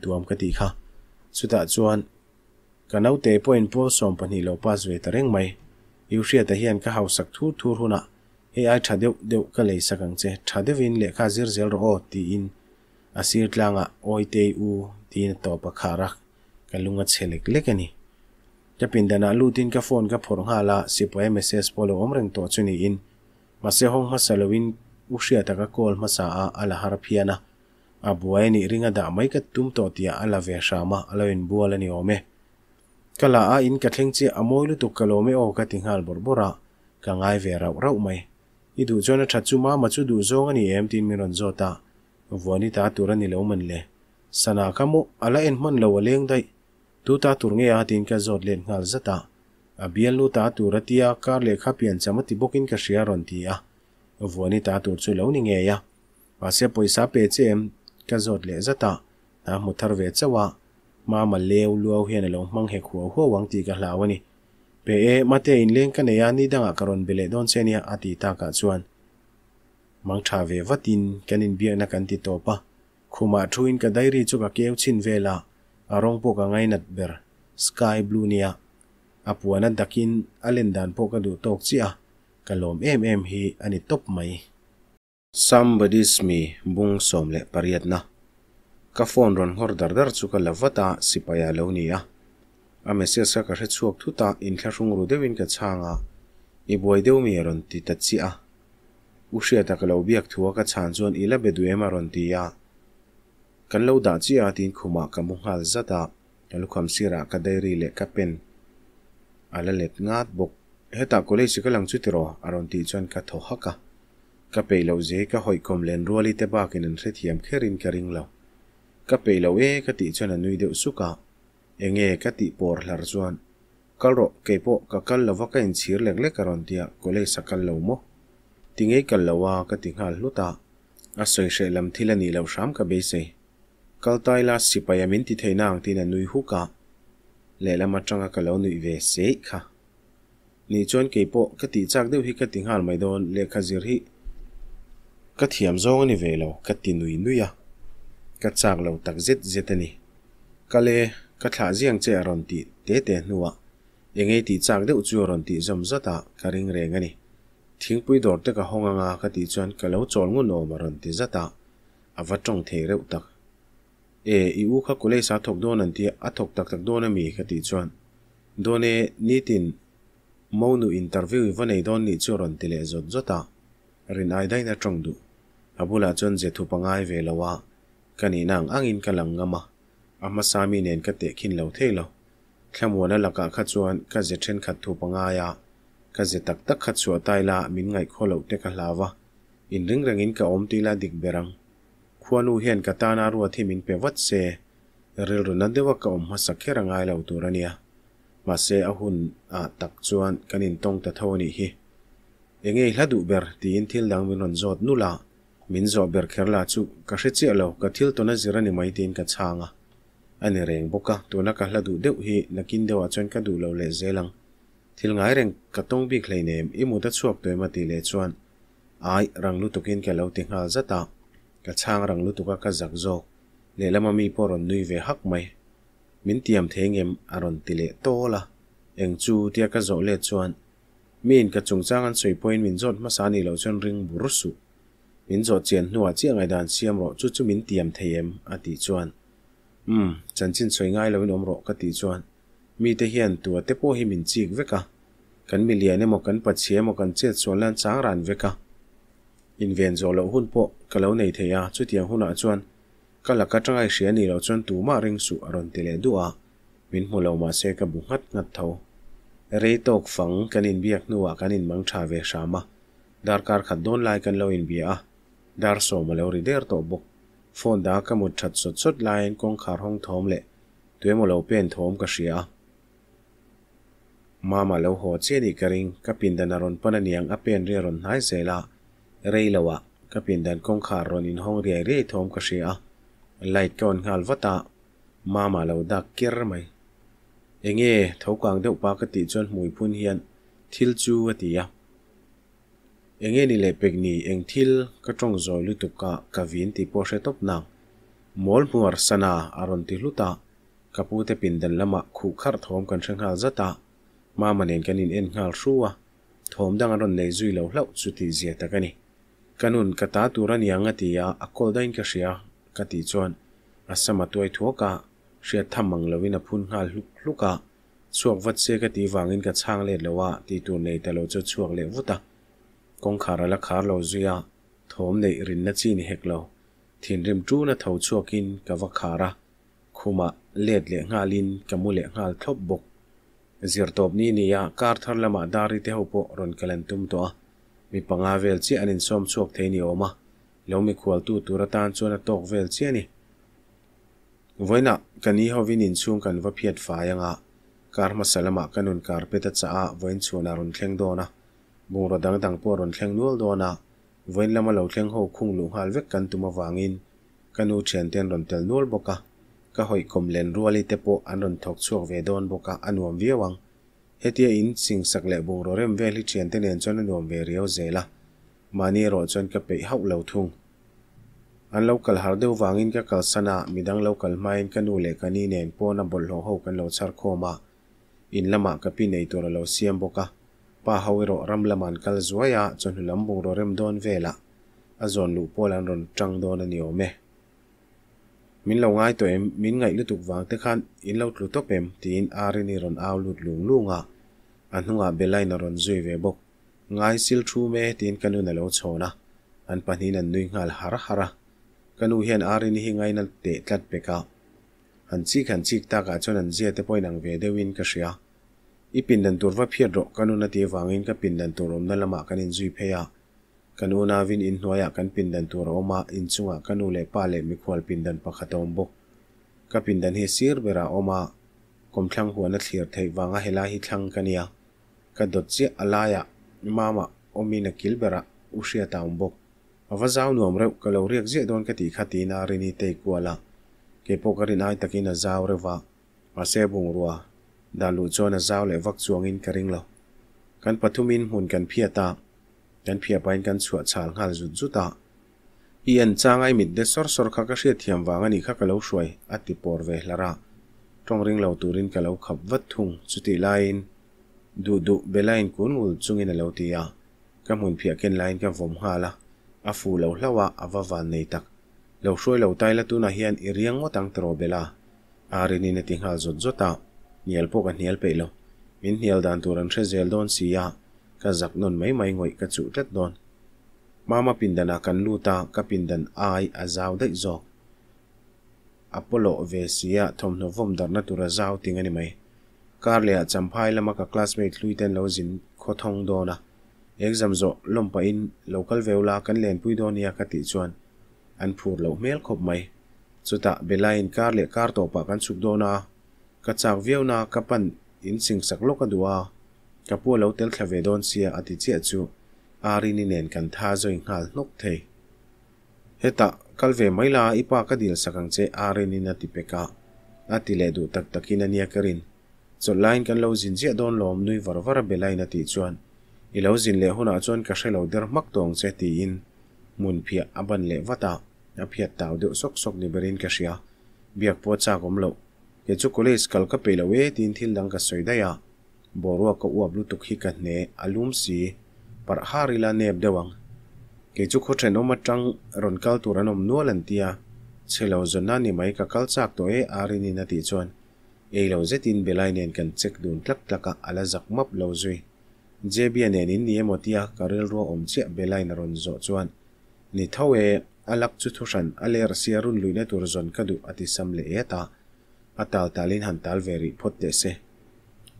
tuam ka kha chutaa chuan kan aw te po en po sompan hilo paas tareng mai yushia ta ka hausak thur thur huna he ai tha dew ka lay sakang che tha in le kha zir zel ro ti in asir nga oi te u in to pa khara kalunga chelek lekani na lu lutin ka phone ka hala si po sipoi meses polo omreng to chuni in mase hong ma salawin ushia ta ka kol masa a ala har phiana e ni ringa da mai ka tum to ala ve shama ala in buwala ni ome cả kala á, in ka thleng chi amoi lu tu kalome o ka tinghal borbora ka về ve rau rau mai i du chona tha chu má, ma chu du zong ani em tin min ta, zota voni ta tur ani lo man le sana ka mu ala en lâu lo leng đây, tu ta tur nge a tin ka zot len ngal ta, a bial lu ta tur atia kar le kha pian chama ti bokin ka shia ron ti a voni ta tur chu lo ni nge ya pa se poisa pe chem ka zot le zata na mu thar ve chawa mama leu luo hian lo mang he khuo huo wang ti ka lawani pe e mate in leng ka ne ya ni dang a karon bele don se ni ati ta ka chuan mang tha ve watin kanin bia na kan ti to pa khuma thuin ka dairi chu ka keu chin vela a rong po ka ngai nat ber sky blue nia apuana dakin alen dan po ka du tok chia kalom em hi ani mai somebody's me le pariat กฟอนรอนฮอร์ดดร์ดสุกัลลวตาสิปายาเลวเนียอเมเซสกัชชูอักทุตาอินคาชุงรูเดวินกัชฮางาอีบวยเดวมีรอนติตัดซีอาอุชียตักลาวบีอกทัวกัชฮานจวนอีลาเบดูเอมารอนติยากันลาวดัจีอาตินคุมากัมุฮัลจัตตาลูกความสิรากัดเดรีเลกัเป็นอาลเลตงาดบุกเฮตากุเลสิกลังชุติโรอรอนติจวนกัทโฮฮักกะกัเปย์ลาวเจก็ฮอยคอมเลนรัวลิเตบากินันเรตอมเครินการิงลา ka peilo e ka ti chana nui deuh suka ah. enge ka ti por hlar chuan kalro keipo ka kal lova ka in chhir lek lek karon tia kole sakal lo mo tingei kal lowa ka ti ngal hluta ah. a soi she lam thil ani lo sham ka be se e. kal tai la sipai amin ti theina ang tin nui hu ka ah. le lama changa ka lo nui ve se kha ni chon keipo ka ti chak deuh hi ka ti hal mai don le kha zir hi ka thiam zong ani ve lo ka ti nui nuya kachak lau tak zet zet ni. Kale kathla ziang che aron ti te te nuwa. Yenge ti chak de uchu aron ti zom zata karing re ngani. Thing pui dor te ka honga nga ka ti chuan ka lau chol ngu no maron ti zata. Ava chong te re utak. E i u ka kule sa thok do nanti a thok tak tak do na mi ka chuan. Do ne ni tin mounu interview i vanei zot zata. Rin aida ina chong du. Abula chuan zetu pangai lawa. กันนางอ้างอินกันหลังงมาอามาซามีเนนกเตะขินเหลาเทโลแค่มัวนั่นหลักะขัดจวนก็จะเช่นขัดทูปงายะก็จะตักตักขัดชัวตายละมินไงข้อเหลาเด็กะลาวะอินเรืงแรงอินกะอมตีลาดิกเบรังขวานูเห็นกะตานารัวที่มินเปวัดเซเรือรุนนั้นเดวะกะอมมาสักแค่รังายเหลาตัวรเนียมาเซอหุนอาตักจวนกันอินตรงตะเทวนี่ฮิเอ็งเอ๋ยละดูเบรตีอินทิลดังมินอนจอดนูุละ Minzo zo ber kherla chu ka hre chi alo ka thil tona zira ni mai tin ka changa ani reng boka tuna ka hla du deuh hi lakin dewa chon ka du lo le zelang thil ngai reng ka tong bi khlei nem i muta chuak toy ti le chuan ai rang lu tukin ka lo ti nga zata ka chang rang lu tuka ka zak zo le lama mi poron nui ve hak mai min tiam thengem aron ti le tola eng chu tia ka zo le chuan min ka chung an soi point min zot ma sa ni lo chon ring burusu min zo chen nuwa chi ngai dan siam ro chu chu min tiam theim a à, ti chuan um ừ. chan chin choi ngai lo nom ro ka ti chuan mi te hian tua te po hi min chik veka kan mi lian emo kan pa che mo kan che chuan lan chang ran veka in ven zo lo hun po ka lo nei theya chu tiang huna chuan ka la ka tangai hria ni lo chuan tu ma ring su aron te le duwa min mu lo ma se ka bu ngat ngat tho rei tok fang kanin biak nuwa kanin mang tha ve shama darkar khat don lai kan lo in bia ดาร์สโอมาเลอริเดอร์ตบุกฟอนดากมุดชัดสดสดไลายกองคาร์องทอมเละตัวมาเลอเป็นทอมกษีอามามาเลอหัวเชียดีกริงกับปินดานารอนปนันยังอเป็นเรียรอนหายเสียละเรยลวะกับปินดานกองคาร์อนอินห้องเรียเรีทอมกษีอาไลท์ก่อนฮัลวัตตามามาเลอดักเกิร์ไหมเอ็งเอ๋ทั่วกลางเดือบปากติจนมวยพุ่นเฮียนทิลจูวัียาเองเงี้ยนี่เลยเป็นนี่เองทิลก็ตรงใจลุตุกะกวินที่พอเสตบหนังมอลูัวร์สนาอารมณ์ที่ลุตากับพูดเป็นเดินละมาคู่ขัดทอมกันเชิงหาจัตตามามันเองกันนินเองหาชัวทอมดังอารมณ์ในจุยลาเล่าสุดที่เสียตะกันนี่กันนุนกตัดตัวรันยังอัติยาอักลได้กั็เสียกติจวนอาศัยมาตัวไอทัวกะเสียทั้งมังเลวินาพุนงหาลุลุกะสวกวัดเสกติวางเงินกับช่างเล็ดเลวะที่ตัวในแต่เราจะ่วกเลวุตากงขาระละขาลอยะทอมในรินนัชินเฮกโลทินริมจูนัทเอาชัวกินกับวขาระคุมาเลดเลงาลินกับมูเลงาลทบบกจิรตบนี้นี่ยะการทัลละมาดาริเทหุปรุนกลันตุมตัวมีปังอาเวลเชียนินสมชวกเทนิโอมาแล้วมีควอลตูตุระตันชวนตอกเวลเชียนิวันนั้นกันนี่เขาวินินชุงกันว่าเพียดฟ้ายงาการมาสลามกันนุนการเปิดจ้าวันชวนารุนเค่งโดนะ bungraw đằng đằng pawh rawn thleng nual dawn a với làm lo thleng ho khung lu hal vek kan tuma wangin kanu thian ten rawn tel nual boka ka hoi kom len ruali thọc xuống về rawn thok chuak ve dawn vía anuam hết hetia in sing sak le bungraw rem vel hi thian ten en chon anuam ve riau zela mani ro chon ka pe hau lo thung an lo kal har vàng in cái kal sana midang lo kal main kanu le kani nen pawh na bol ho ho kan lo char mà in làm lama ka pi nei tur lo bốc boka pa hawiro ramlaman kal zuaya chon hulambung ro rem don vela azon lu polan ron tang don ani ome min lo ngai to em min ngai lu tuk wang te khan in lo tlu to pem tin arini ron aw lut lung lunga anhunga belai na ron zui ve bok ngai sil thu me tin kanu na lo chona an panin an nui ngal hara hara kanu hian arini hi ngai na te tlat peka han chik han chik ta ka chon an zia te poinang ve dewin ka shia อีปินดันตัวว่าเพียรกันนูนาทีวางอินกับปินดันตัวรมนั่นละมากันอินซุยเพียกันนูนาวินอินหัวยากันปินดันตัวรมาอินซุงกันนูเล่ป้าเล่มิควลปินดันปักขัดอมบกกับปินดันเฮซีร์เบราอมาก้มทั้งหัวนัดเสียร์ไทยวางอเฮลาฮิทั้งกันยากัดดเีอลายะมามาอมีนักกิลเบระอุเชียตอมบุกอาวะจ้าหนุ่มเร็วก็เราเรียกเจีโดนกติขัดีนารินีเตกัวละเกปกรินายตะกินอาจ้าเรวะมาเซบุงรัวดาลูโจนะเจ้าเลยวักจวงอินกระริงเ่ากันปทุมินหุ่นกันเพียตากันเพียไปกันสวดฉาลหาจุดจุดตาอีอันจ้างไอ้มิดเดสอร์สอร์ข้าก็เสียเทียมวางอันนี้ข้าก็เล่าช่วยอัติปอร์เวลระตรงริงเราตูรินก็เล่าขับวัดทุงสุติไลน์ดูดูเบลไลน์กุนอุลจุงินเล่าตียาก็หุ่นเพียกันไลน์กนฟมฮาละอาฟูเล่าละว่าอาวาวานในตักเล่าช่วยเล่าตายละตูน่ะเฮียนอีเรียงว่าตั้งตัวเบลาอารินเนติฮาจุดจุดตา niel po ka nial pe lo min nial dan turan thre zel don sia ka zak non mai mai ngoi ka chu tlet don mama pindana kan luta ka pindan ai azaw dai zok apollo ve sia thom no vom dar na tura zaw ting ani mai kar le champhai lama ka classmate lui ten lo jin kho thong do na exam zo lompa in local veula kan len pui do nia ka ti chuan an phur lo mel khop mai chuta belain kar le kar to pa kan chuk do na ka chaw viau na ka pan in sing sak lo ka duwa ka pu lo tel thla ve don sia ati chi chu ari ni nen kan tha zo in hal nok thei heta kalve maila ipa ka dil sakang che ari ni na tipeka ati le du tak takin ania karin so line kan lo jin jia don lom nui var var belai na ti chuan i lo jin le huna chuan ka shelo der mak tong che ti in mun phia aban le wata a phia taw de sok sok ni berin ka sia biak po cha kom lo yechu college kalka pelawe tin thil dang ka soida ya borwa ka uablu tukhi ka ne alum si par harila neb dewang ke chu kho thaino ma tang ron kal turanom nolan tia chelo zona ni mai ka kal chak to e ari ni na ti chon e lo je tin belai nen kan chek dun tlak tlak ka ala zak map zui je bi ne nin ni e mo tia om che belai ron zo ni thau e alak chu thu san aler siarun luina zon ka ati sam le eta atal talin hantal veri phot te se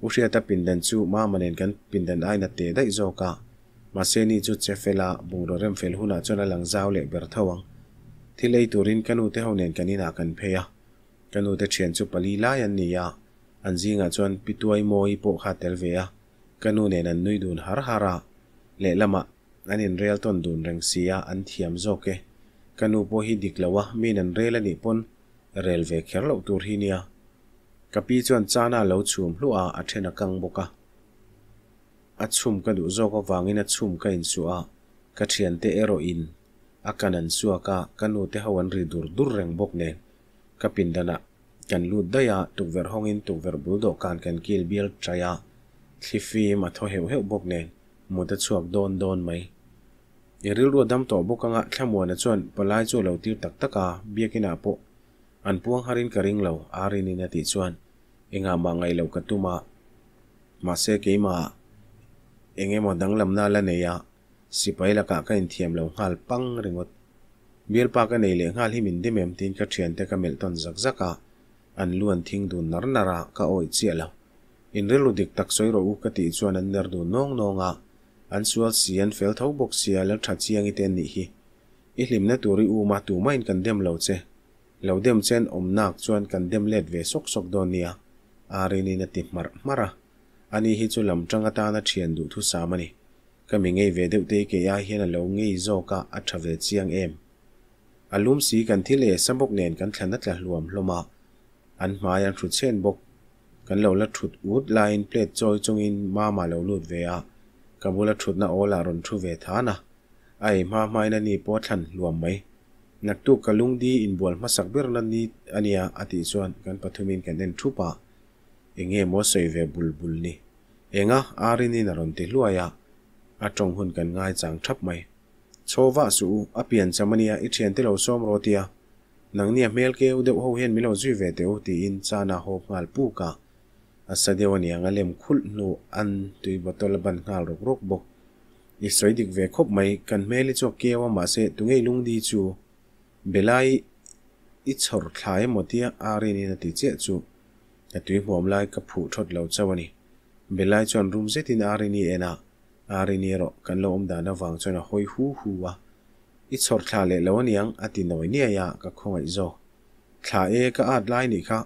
ushiata pindan chu ma manen kan pindan aina te dai zoka maseni chu chefela bungrorem fel huna chona langzau le ber thawang thilei turin kanu te honen kanina kan pheya kanu te thian chu pali lai an niya anjinga chon pituai moi po kha telveya kanu nen an nui dun har hara le lama anin rel ton dun reng sia an thiam zoke kanu po hi diklawa min an rel ani pon เรลเวคเคอร์โลตูร์ฮีเนียกับปีจวนจานาเลวชุมลูอาอัตเชนกังบุกะอัตชุมกันดูโจกวางอินอัตชุมกันสัวกับเชียนเตเอโรอินอากันันสัวกับกันโนเทฮวันริดูร์ดูรเรงบกเนกับปินดานะกันลูดได้ยาตุกเวอร์ฮงอินตุกเวอร์บุลโดกันกันกิลเบลชายาทิฟฟี่มาทอเฮวเฮวบกเนมุดจัชวกโดนโดนไหมเอริลรัวดำตัวบุกงะแค่มวนจวนปลายจวเหลาตีตักตะกาเบียกินอาโป an puang harin karing lo arin ina ti chuan enga ma ngai lo ka tuma ma se ke ma enge mo dang lam na la ne si sipai la ka ka in thiam lo hal pang ringot biel pa ka nei le ngal him in dimem tin ka thian te ka mel ton zak zaka an luan thing du nar nara ka oi chi lo in relu dik tak soi ro u ka ti chuan an ner du nong nonga an sual sian fel thau bok sia la tha chiang i ten ni hi i hlimna turi u ma tu ma kan dem lo che lodem chen omnak chuan kan dem let ve sok sok don nia arini na ti mar mara ani hi chu lam tanga ta na thian du thu sa mani kami ngei ve deuh te ke ya hian lo ngei zo ka a thave chiang em alum si kan thi le sambok nen kan thlan atla hluam hloma an ma yang thu chen bok kan lo la thut ut line plate choi chung in ma ma lo lut ve a kabula thut na ola ron thu ve thana ai ma mai na ni po than hluam mai nakto kalung di inbol masak ber lan ni ania ati chuan kan pathumin kan den thupa enge mo seive bulbul ni enga arini naron te luaya atong hun kan ngai chang thap mai chowa apian chamania i thian te lo som rotia nang ni mel ke ude ho milo zui ve te uti in chana ho phal pu asadewa ni angalem khul nu an tui botol ban ngal rok rok i soidik ve khop kan meli cho kewa ma se tungei lung di chu belai i chor thlai motia ari ni na ti che chu atui hmuam lai ka phu thot lo chawani belai chon room zetin ari ni ena ari ni ro kan lo da na wang chona hoi hu huwa i chor thla le lo niang ati noi ni aya ka khongai zo thla e ka at lai ni kha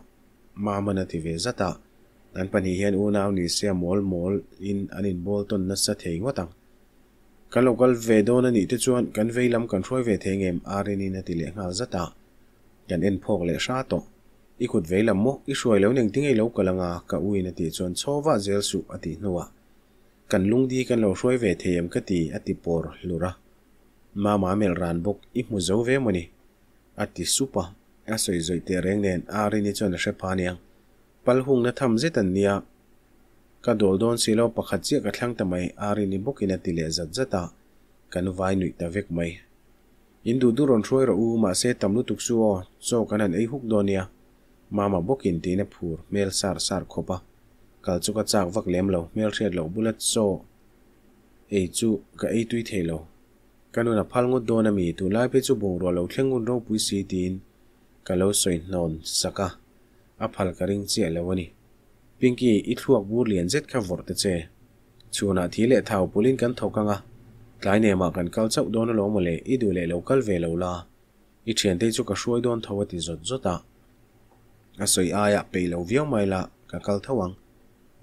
ma mana ti ve zata an pani hian u naw ni se mol mol in anin bol ton na sa thei ngotang kan local ve don ani te chuan kan veilam kan throi ve thengem arini na tile ngal zata kan en phok le sha to ikut veilam mo i shuai lo ning tingai lo kalanga ka uin ati chuan chowa zel su ati nuwa kan lungdi kan lo shroi ve theyam ka ti ati por lura ma ma mel ran bok i mu zo ve moni ati supa asoi zoi te reng nen arini chuan a she phaniang palhung na tham zetan nia ka dol don silo pakhat chia ka thlang ta mai ari ni bukina tile zat zata ah. kanu vai nui ta vek mai indu du ron throi ra u ma se tamlu tuk su o cho kanan ei huk donia mama bokin te na phur mel sar sar khopa kal chu ka chak vak lem lo mel thret lo bulat cho ei chu ka ei tui thei lo kanuna phal ngot don ami tu lai pe chu bong ro lo thlengun ro pui si tin ka lo soin non saka a phal ka ring che lawani pinky i thluak bur lian zet kha vor te che chuna thi le thau pulin kan thokanga tlai ne ma kan kal chau don lo mole i du le local ve lo la i thian te chu ka shuai don thawati zot zota asoi aya pe lo viau mai la ka kal thawang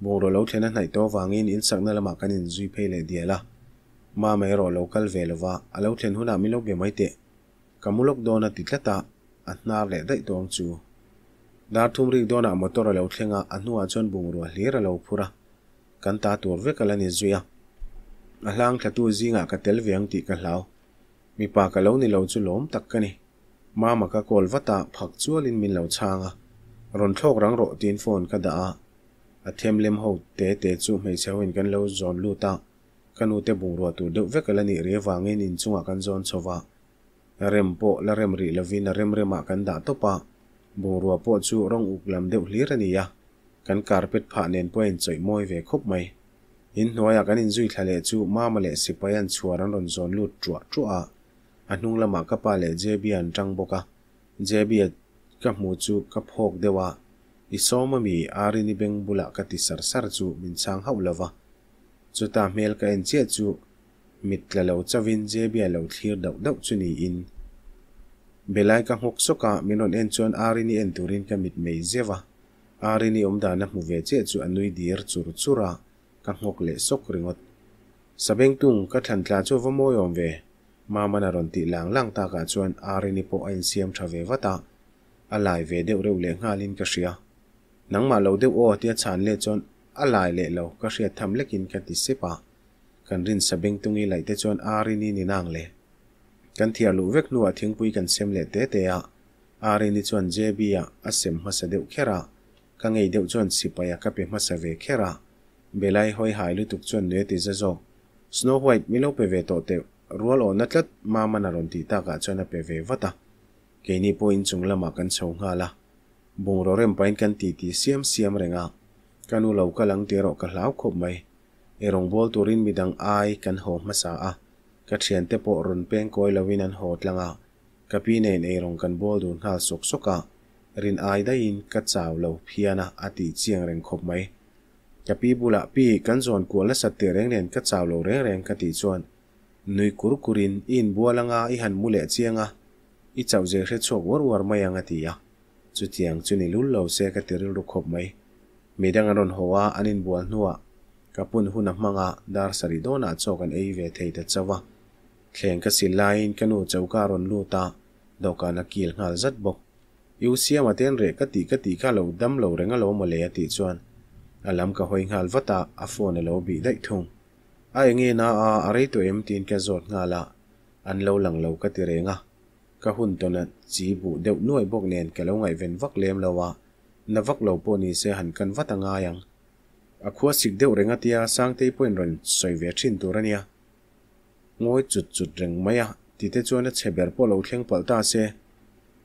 bung ro lo thena nai to wangin in sakna lama kan in zui phe le dia la ma mai ro local ve lo wa alo thlen huna mi lo ge mai te kamulok ta, titlata atnar le dai tong chu darthum ring dona motor lo thlenga anua chon bungrua hlira lo phura kan ta tur ve kalani zuya ahlang thatu zinga ka tel veng ti ka hlau mi pa ka lo ni lo chu lom tak ka ni mama ka kol vata phak chualin min lo changa ron thok rang ro tin phone ka da a them lem ho te te chu mai chawin kan lo zon lu ta kanu te bungrua tu deuh ve kalani re wangin in chunga kan zon chowa po la rem ri lovin rem rema kan da topa บัวปวดชูร่องอุกลำเดือดรลีรนียะกันการเป็ดผ่านเนนป่วยจมอยเวคบไหมหินหัวอยากกันอินจุยทะเลจูมามาเลสิปยันชัวรันรอนซอนลุดจัวจัวอันนุ่งละมากกะปาเลเจบียันจังบกะเจบียกับมูจูกับพกเดวะอิสอมมีอารินิเบงบุลักติสารสารจูมินช่างเฮาลวะจุตาเมลกันเจียจูมิดละเลวจวินเจบียเลวทีร์เดาเดาจุนีอิน belai ka ngok soka minon en chuan arini en turin ka mit mei zewa arini om dana mu ve che chu anui dir chur chura ka ngok le sok ringot sabeng tung ka thlan tla chu vamo yom ve ma mana ron ti lang lang ta ka chuan arini po ain siam tha ve wata alai ve deuh reu le ngalin ka hria nang ma lo deuh o tia chan le chon alai le lo ka hria tham lekin ka ti sepa kan rin sabeng tungi lai te chon arini ni nang le kan thia lu vek nu a thingpui kan sem le te te a are à, ni chuan jb a a à, sem hmasa deuh khera ka ngei deuh chuan sipaya ka pe hmasa ve khera belai hoi hai lu tuk chuan nue ti za zo snow white mi lo pe ve to te rual on atlat ma mana ron ti ta ka chuan a pe ve vata keini po in chung lama kan chho nga la bung ro rem pain kan ti ti siam siam renga kanu lo ka lang te ro ka hlau khop mai erong bol turin midang ai kan ho hmasa a กระเชียนเตโอรุนเป้งก้อยละวินันโหดลังอ่ะกระพี่เนยในรงกันบอลดูน่าสุกสุกอ่ะรินไอได้ยินกระจาวเหลาพี่นะอาทิตย์เชียงเร่งคบไหมกระพี่บุละพี่กันส่วนกลัวและสัตย์เร่งเรียนกระจาวเหลาแรงเรงกระติชวนนุยกรุกรินอินบัวลังอ่ะอีหันมุเล่เชียงอ่ะอีเจ้าเจริญโชควัววัวมายังอาทิตย์อ่ะจุดเทียงจุนิลุลเหลาเสกกระติรุลุคบไหมมีดังอรุณหัวอันอินบัวหัวกระปุ่นหุ่นหมังอ่ะดาร์สริโดนัดโชกันเอเวีเทิดจาว่า cái thleng ka silain kanu chauka ron luta dawhkan a kil ngal zat bawk iu siam cái tí ka ti ka ti ka lo dam lo renga lo male ati chuan alam ka hoi ngal vata a phone lo bị dai thung ai nghe na a arei to em tin ka zot ngala an lo lang lo ka ti à cái hồn to na chi bu deu nuai bok nen ka lo ngai ven vak lem lowa na vak bò po ni se han vắt vata nga à khuất khua sik rèn renga tia sang tây point rồi soi về ve thin turania ngôi ngawi chut chut reng mai a ti te chuan a chheber pawlo thleng cần se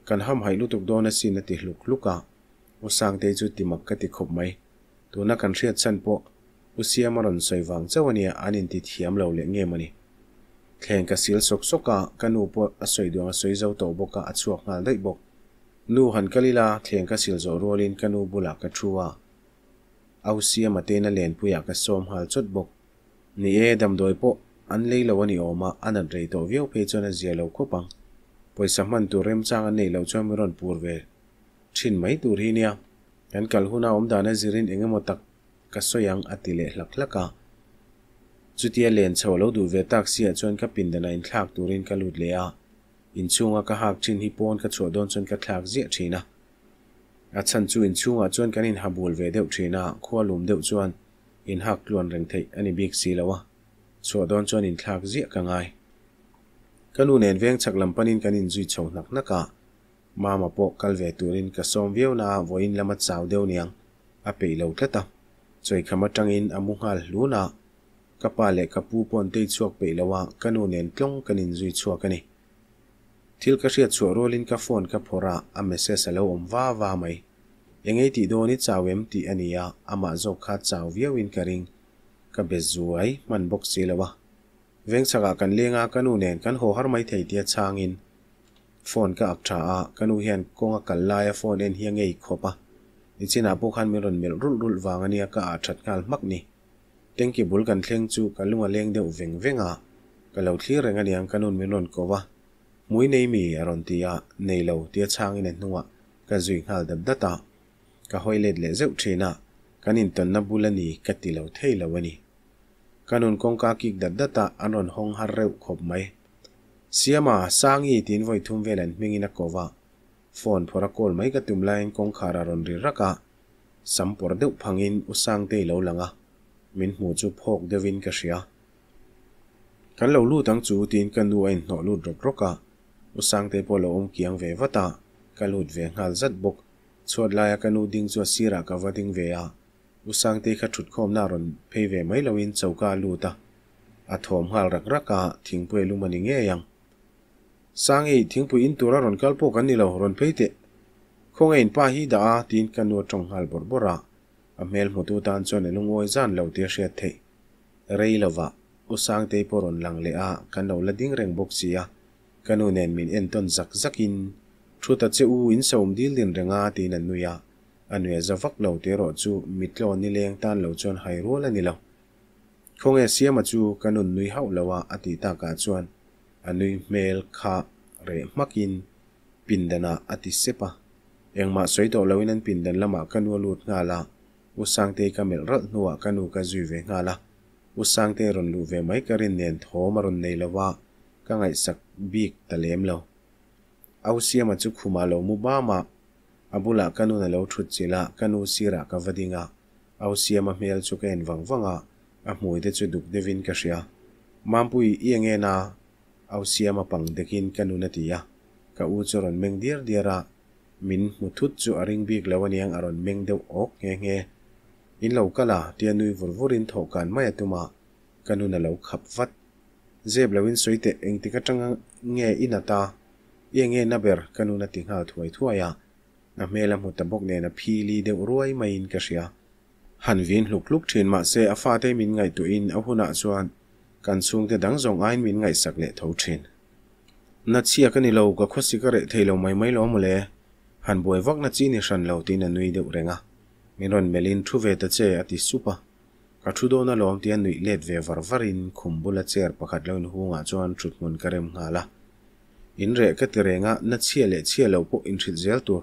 kan ham tục tuk nó xin nó a lục hluk à, u sang te chu timak ka ti khop mai tuna kan hriat chan pawh u siam a rawn soiwang chau ania an in ti thiam lo le nge mani thleng ka sil sok soka kanu pawh a soiduang a soizo to boka a chuak ngal dai bok nu han kalila thleng ka sil zo rolin kanu bula ka thuwa au siam a te na len puya ka som hal chot bok ni e dam doi pawh an lei lo ani oma an an rei to viau pe chona zia lo ko pang poisa man tu rem chang an nei lo chwa miron pur ve thin mai tur hi nia an kal huna om dana zirin engemo tak ka soyang atile hlak laka chutia len chaw lo du ve tak sia chon ka pin dana in thlak turin ka lut le a in chunga ka hak chin hi pon ka chaw don chon ka thlak zia thina a chan chu in chunga chon kan in habul ve deuh thina khwalum deuh chuan in hak luan reng thei ani bik si lawa chua don chuan in thlak zia ka ngai kanu nen veng chak lam panin mà zui chho nak naka mama po kalve turin ka som veu na voin lama chaw deu niang a pe lo tlata choi khama tangin amu hal luna kapa le kapu pon te chuak pe lawa kanu nen tlong kanin zui chuak ani thil ka hriat chu rolin ka phone ka phora a message alo om wa wa mai engei ti do ni chawem ti ania ama zo kha chaw viawin karing กับเบสูไอมันบกซีเลยวะเวงสกากันเลี้ยงอากันนู่นเนกันโหฮาร์ไม่ไทยเดียช่างอินฟอนก็อักทราอากันูเหียนกองกันลายฟอนเองเฮียงเอกขบะอีจีน่าพวกขันมีรุนมีรุ่นรุ่นวางอันนี้ก็อาจัดงานมักนี่เต็งกี่บุลกันเลี้ยงจูกันลุงเลี้ยงเดียวเวงเวงอ่ะกันเล่าที่เรื่องอันนี้กันนู่นมีรุนกบะมุ้ยในมีอรันทีอาในเล่าเดียช่างอินเนนัวก็จุยงานเดบดัตตากั็หอยเล็ดเล็ดเจ้าเทน่ากันอินตันนับบุลนีกัติเล่าเที่ยเล่วันี้ kanun kong ka kik dat data anon hong har reu khop mai siama sangi tin voi thum velen mingina kowa phone phora kol mai ka tum lain kong khara ron ri raka sampor deuh phangin usang te lo langa min mu chu phok devin ka ria kan lo lu tang chu tin kan nu ain no lu drok roka usang te polo om kiang ve wata kalut ve ngal zat bok chhod laya kanu ding chu sira ka wading ve a usang te kha thut khom na ron pheive mai loin chauka luta a thom hal rak raka thingpui lumani nge yang sang ei thingpui in tura ron kalpo kan ni lo ron pheite khong ein pa hi da tin nu tong hal bor bora a mel mutu tan chon elungoi jan lo te she the reilova usang te poron lang le a kanu lading reng bok sia kanu nen min en ton zak zakin thu ta che u in som dil din renga tin an nuya anh anwe zawak lo te ro chu mitlo ni leng tan lo chuan hai rual ani lo khong e siam chu kanun nui hau lawa ati ta ka anh anui mail kha re makin pindana ati sepa engma soito loin an pindan lama kanu lut là la usang te kamel ral nuwa kanu ka zui ve nga la usang te ron lu ve mai karin nen thoma ron nei lawa ka ngai sak bik talem lo au siam chu khuma lo mu ba ma abula kanu na lo thut chila kanu sira ka vadinga au siama mel chuken wangwanga a muide chu duk devin ka hria mampui ienge na au siama pang dekin kanu na tia ka u choron meng dir dira min muthut chu aring bik lawaniang aron meng deu ok nge nge in lo kala tia nui vurvurin thokan maya tuma kanu na lo khap vat zeb lawin soite engtika tanga nge inata yenge naber kanu na tinga thuai thuaya นเมลมุตบกเนนะพีลีเดรวยไม่นกเสียหันวินลุกลุกถินมาเซอาฟาเตมินไงตัวอินเอาหุนอาจวนกันซุงแตดังจงไอ้มินไงสักเลทเอาถินนัดเชียกันในเราก็คุสิกระเทลไม่ไม่ล้มเลยหันบวยวักนัดจีนิชันเราตีนนุยเดือรงะมิรอนเมลินทุเวตเจอติสุปะกระชุดโดนล้มตีนนุยเล็ดเววร์วรินคุมบุลเจอร์ประคัดเล่นหูอาจวนชุดมุนกระมงาละอินเรกติเรงะนัดเชียเลเชียเราพวกอินชิดเซลตัว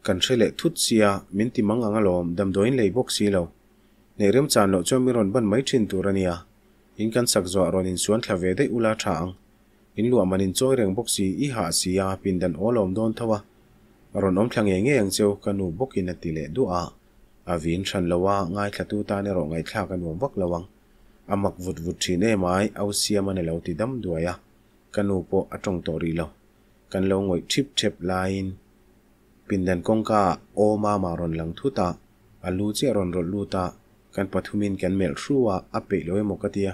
lệ kan xia leh thut sia min timang anga lawm lấy bốc xì lâu, lo neirem chan lo chuan mi rawn ban mai thin tur ania in kan sak zawh rawn in suan thlave deuh ula ṭha ang in luam an à. à in chawi reng bawk si i hah sia pindan aw lawm dawn thoa rawn awm thlang enge eng cheu kan nu bawk in a ti leh duh a a vin ṭhan ngay ngai thlatu ta ne raw ngai thla kan nuam vak lawang amak vut vut thin emai au siam ane lo ti dam duaya kanu po atong tori lo kan lo ngoi thip thep lain ปินเดนกงกาโอมามารอนหลังทุตาอาลูเจรอนรลูตากันปฐุมินกันเมลชัวอาเปลวยมกเตีย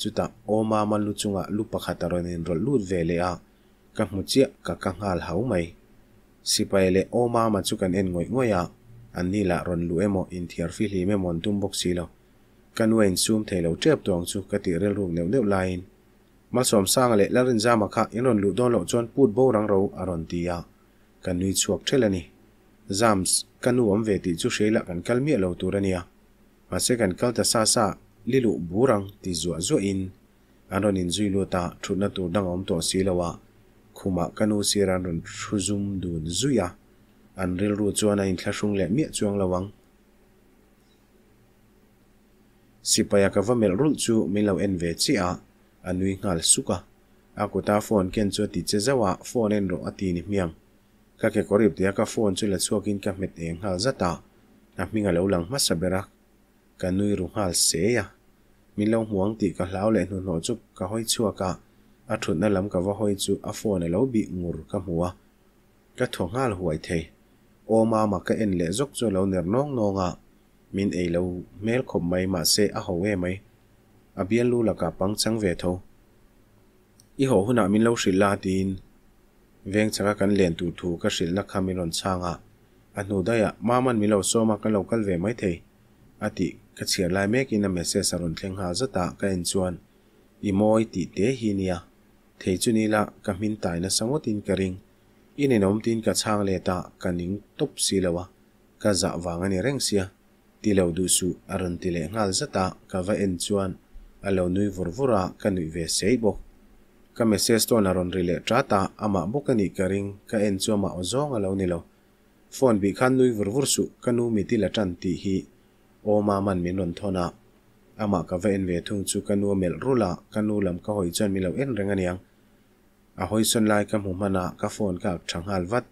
จุตาโอมามันลูจุงะลูปะขัตรอนินรลูเวเลอากังมุจิยกักังฮาลเฮาไมมสิไปเลโอมามันจุกันเอ็นงวยงวยะอันนี้ละรอนลูเอโมอินเทียร์ฟิลีเมมอนตุมบกซีโลกันเวนซูมเทลเจ็บตัวงจุกติเรลูกเนวเนวไลน์มาสวมสร้างเลและรินจามาคะอินรอนลูดอนโลจนพูดโบรังเราอรอนตียา kan nui chuak thel ani zams kanu am ve ti chu hreila kan kalmi lo tur ania ma se kan kalta sa sa lilu burang ti zuwa zo in anon à. à. in zui lo ta thuna tur dang om to silawa khuma kanu siran run thuzum dun zuya an ril ru chuan in thlashung le mi chuang lawang sipaya ka vamel rul chu milo en ve chi a à. anui ngal suka akuta phone ken chu ti che zawa phone en ro ati ni miang ka ke korip tia ka phone chu la chuakin ka met eng hal zata a hminga lo lang masa berak ka nui ru hal se ya min lo huang ti ka hlau le nu no chu ka hoi chua ka a thutna lam ka wa hoi chu a phone lo bi ngur ka muwa ka thong hal huai the o ma ma ka en le zok chu lo ner nong nonga min ei lo mel khom mai ma se a ho we mai a bial lu la ka pang chang ve tho i ho huna min lo shila tin veng chaka kan len tu thu ka hrilna khamin ron changa a hnu daya maman milo soma ka lokal ve mai thei ati ka chhir lai mek in a message aron thleng ha zata ka in chuan imoi ti te hi nia thei chu ni la ka min tai na sangot in ka ring in enom tin ka chang le ta ka ning top si lawa ka za wanga ni reng sia ti lo du su aron ti le ngal zata ka va en chuan alo nui vurvura ka nui ve sei bok ka message to na ron rile trata ama bokani karing ka en chu ma ozong alo ni lo phone bi khan nui vur vur su kanu mi ti la tan ti hi o ma man min ron thona ama ka ve en ve thung chu kanu mel rula kanu lam ka hoi chan mi lo en reng aniang a hoi son lai ka mu mana ka phone ka thang hal wat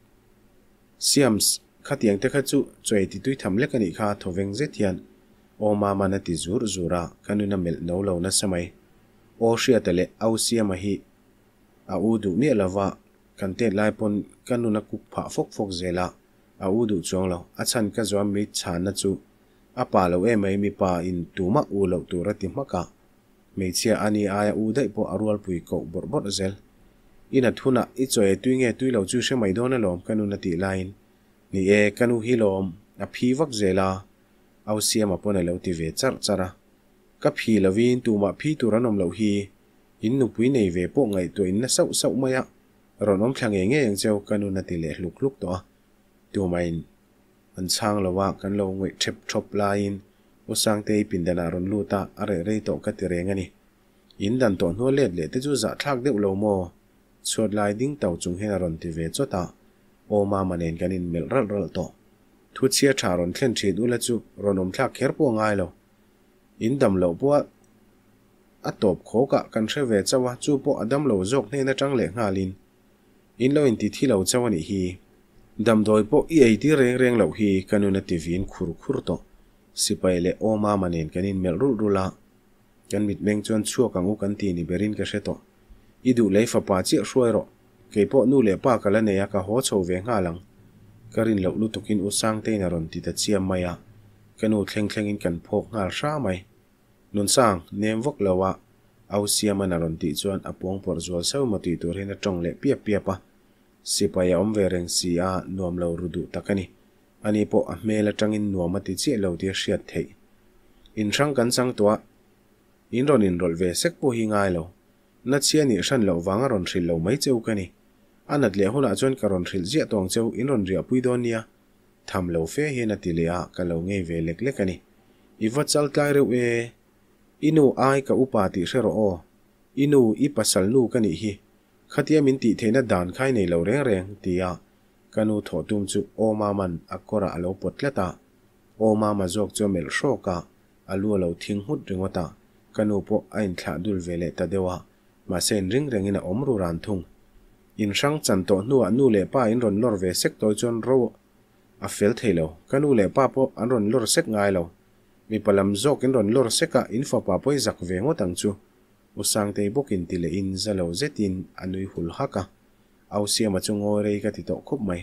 siams kha tiang te kha chu choi ti tui tham le kani kha thoveng je thian o ma mana ti zur zura kanu na mel no lo na samai o shia tale au sia ma audu ne lawa kan te lai pon kanuna kuk pha fok fok zela audu chong lo achan ka zwa mi chan na chu apa lo em ei mi pa in tuma u lo tu rati maka meichia ani aya u dai po arwal pui ko borbot zel ina thuna i choe tuinge tuilo chu se mai dona lom kanuna ti lain ni e kanu hi lom a phi vak zela au siam apona lo ti ve char chara ka phi lovin tuma phi turanom lo hi in nu pui nei ve po ngai to in na sau sau maya ronom thlang enge yang cheu kanu na ti le hluk hluk to tu mai in an chang lawa kan lo ngoi thep thop la in u sang te pin dana ron lu ta are re to ka ti reng ani in dan to no let le te chu za thak deuh lo mo chuat lai ding tau chung he ron ti ve chota o ma manen kan in mel ral ral to thu chia tha ron thlen thi du la chu ronom thak kher po ngai lo in dam lo po อัตบโคกะกันเชเวเจวะจูปอดัมโลโจกเนนจังเลงาลินอินโลอินติที่เราเจวันิฮีดัมโดยปอีไอที่เรีงเรีงเหล่ฮีกันุนติวินคูรุคูรโตสิไปเลอมามันเองกันินเมลรุรุละกันมิดเบงจนชั่วกังอุกันตีนิเบรินกเชโตอิดูเลยฟปาเจียช่วยรอเกยปอนูเลป้ากันเนียกะโฮชเวงาลังกันินเล่ลุตุกินอุสังเตนารอนติตเชียมมายะกันูเคลงเคลงอินกันพกงาช้าไหม nun sang nem vok lawa au siaman ron ti chuan apuang por zual sau mati tur hena tong le pia pia pa sipaya om vereng si a nuam lo rudu takani ani po a mela tangin nuama ti che lo ti hriat thei in rang kan sang tua in ron in rol ve sek po hi ngai lo na chia ni hran lo wanga ron hril lo mai cheu kani anat le huna chuan karon hril zia tong cheu in ron ria pui don nia tham lo fe he na ti le a ka lo ngei ve lek lek ani iwa chal tlai reu e inu ai ka upa ti hre ro o inu i pasal lu ka ni hi khatiam in ti theina dan khai nei lo reng reng tia kanu tho tum chu oma man akora alo potlata oma ma jok cho mel shoka alu lo thing hut ringota kanu po ain thla dul vele ta dewa ma sen ring reng ina omru ran thung in sang chan to nu nu le pa in ron lor ve sek to chon ro a fel thelo kanu le pa po an ron lor sek ngai lo mi palam zawk in ron lor seka in fapa poi zak ve ngo tang chu usang te bokin tile in zalo zetin anui hul haka au sia ma chungo rei ka ti to khop mai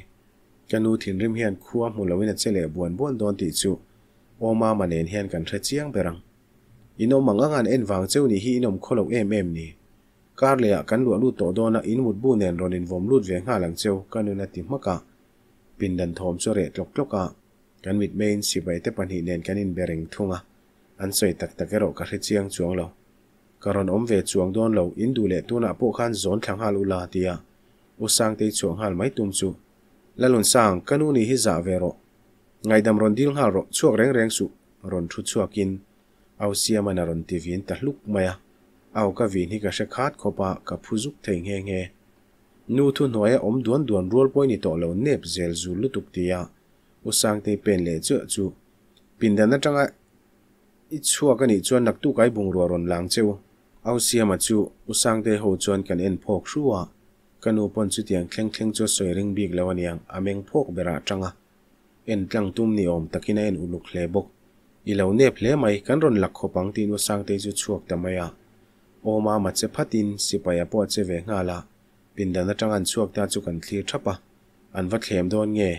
kanu thin rim hian khuwa mu lawina chele buan buan don ti chu oma manen hian kan thre chiang berang inom manga ngan en wang cheu ni hi inom kholo em em ni kar leya kan lu lu to dona in mut bu nen ron in vom lut ve nga lang cheu kanuna ti maka pindan thom chore tlok tloka กันวิดเมนสิไปเตปันหนเนนกันอินเบริงทุ่งอันสวยตักตะเกรอกระเทียงจวงเราการอนอมเวจวงดอนเราอินดูเลตัวนับพวกขันโซนแข็งฮาลูลาเตียอุสังเตจวงฮาลไม่ตุ้มจูและลุนสังกันูนีฮิจาเวโรไงดำรอนดิลฮาโรช่วงแรงแรงสุรอนชุดช่วงกินเอาเสียมันรอนทีวินแต่ลุกมาเอากระวินที่กระชากขาดขบะกับผู้จุกเทงเฮงเฮนูทุนหัวยอมดวนดวนรัวป่วยนี่ต่อเราเนบเซลจูลุตุกเตีย usang te pen le chu chu pindana tanga i chhuak ani chuan naktu kai bungrua ron lang cheu au siama chu usang te ho chuan kan en phok ruwa kanu pon chu tiang thleng thleng chu soi ring bik lawaniang ameng phok bera tanga en tlang tum ni om takina en uluk hle bok ilo ne phle mai kan ron lak khopang tin usang te chu chuak tamaya oma ma che phatin sipaya po che ve ngala pindana tangan chuak ta chu kan thlir thapa an va thlem don nge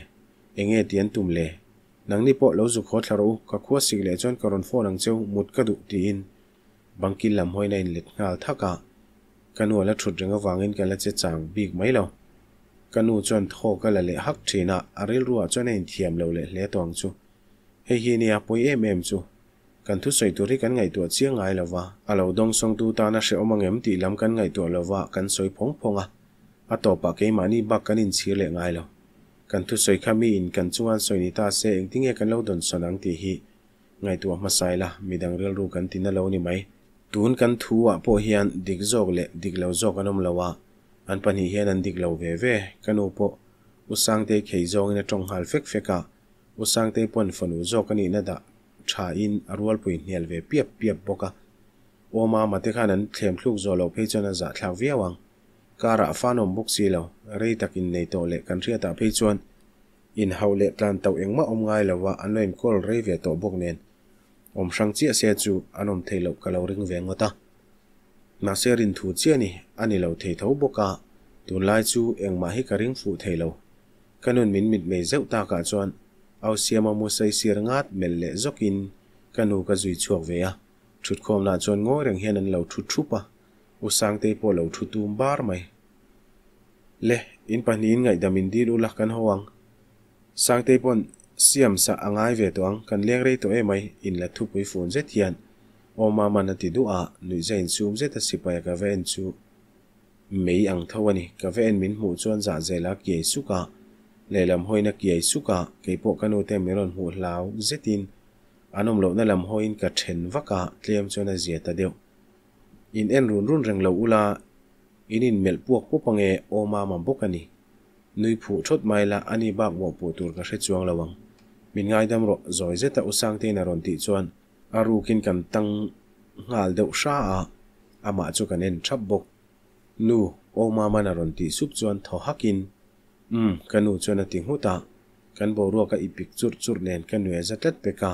enge tian tum le nangni po lo zu kho thlaro ka khua sig le chon karon phone ang cheu mut ka du ti in bangki lam hoina in let ngal thaka kanu la thut renga wangin kala che chang big mai lo kanu chon tho ka la le hak thina aril ruwa chon en thiam lo le le tong chu he hi ni apoi em em chu kan thu soi turi kan ngai tua chiang ngai lawa alo dong song tu ta na she omangem ti lam kan ngai tua lawa kan soi phong phonga ato pa ke mani bak kanin chhir le ngai lawa kan tu soi khami in kan chuan soi ni ta se eng tinge kan lo don sonang ti hi ngai tu ma sai la midang rel ru kan tin lo ni mai tun kan thu wa po hian dik jok le dik lo jok anom lawa an pan hi hian an dik lo ve ve kan u po usang te khei jong in tong hal fek feka usang te pon fanu jok ani na da tha in arwal pui hnial ve piap piap boka oma mate khan an thlem thluk zo lo phei chana za thlaw viawang kara fanom buk si lo rei takin nei to le kan ria ta ah phei chuan in ho le tlan to engma om ngai lowa anoin kol rei ve to bok nen om sang chi se chu anom theilo kalo ring ve ngota na se rin thu chi ani ani lo thei tho boka tun lai chu engma hi ka ring fu theilo kanun min mit me zeu ta ka chuan au siama mu sai sir ngat mel le zokin kanu ka zui chuak ve a thut khom na chuan ngo reng hian an lo thu thu pa usang te po lo thu tum bar mai le in panin ngai damin din ula kan hoang sang te pon siam sa angai ve toang kan leng re to e mai in la thu pui phun zet hian oma man ati du a nui zain sum zeta sipai ka ven chu mei ang thawani ka ven min mu chuan za zela ki suka le lelam hoina ki suka keipo kanu te miron hu lau zetin anom lo na lam hoin ka then waka tlem chona zia ta deu in en run run reng lo ula in in mel puak pu pange oma mam bok ani nui phu thot mai la ani bak wo pu tur ka hre chuang lawang min ngai dam ro zoi zeta usang te na ron ti chuan aru kin kan tang ngal deuh sha a ama chu kan en thap bok nu oma mana ron ti sup chuan tho hakin um hmm, kanu chuan a ting huta kan bo ro ka ipik chur chur nen kan nue zatlat peka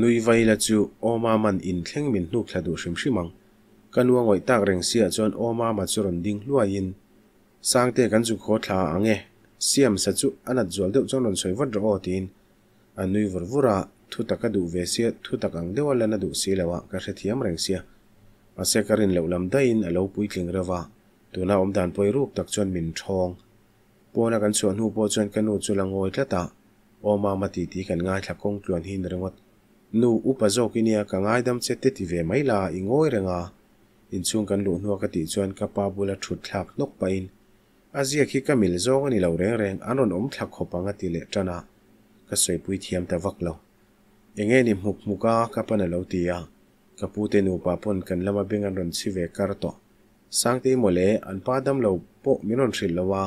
nui vaila chu oma man in thleng min hnu khladu hrim hrimang kanua ngoi tak reng sia chon oma ma churon ding luain sang te kan chu kho thla ange siam sa chu anat zual deuh chon ron soi wat ro tin anui vurvura thu taka du ve sia thu takang dewa lana du si lawa ka thiam reng sia ase karin leulam dain alo pui tling rawa tuna om dan poi ruk tak chon min thong pona kan chuan hu po chuan kanu chu langoi tlata oma mati ti kan ngai thlakong tluan hin rengot nu upa zok inia ka ngai dam che te ti ve maila ingoi renga in inchung kan luh nuak ati chuan kapa bula thut thlak nok pain azia khi ka mil zawng ani lo reng reng anon om thlak khopanga ti le tana ka soipui thiam ta vak lo enge ni muk muka ka pana lo tia ka pute nu pa pon kan lama beng an ron si ve kar to sang te mo le an pa dam lo po minon thril lawa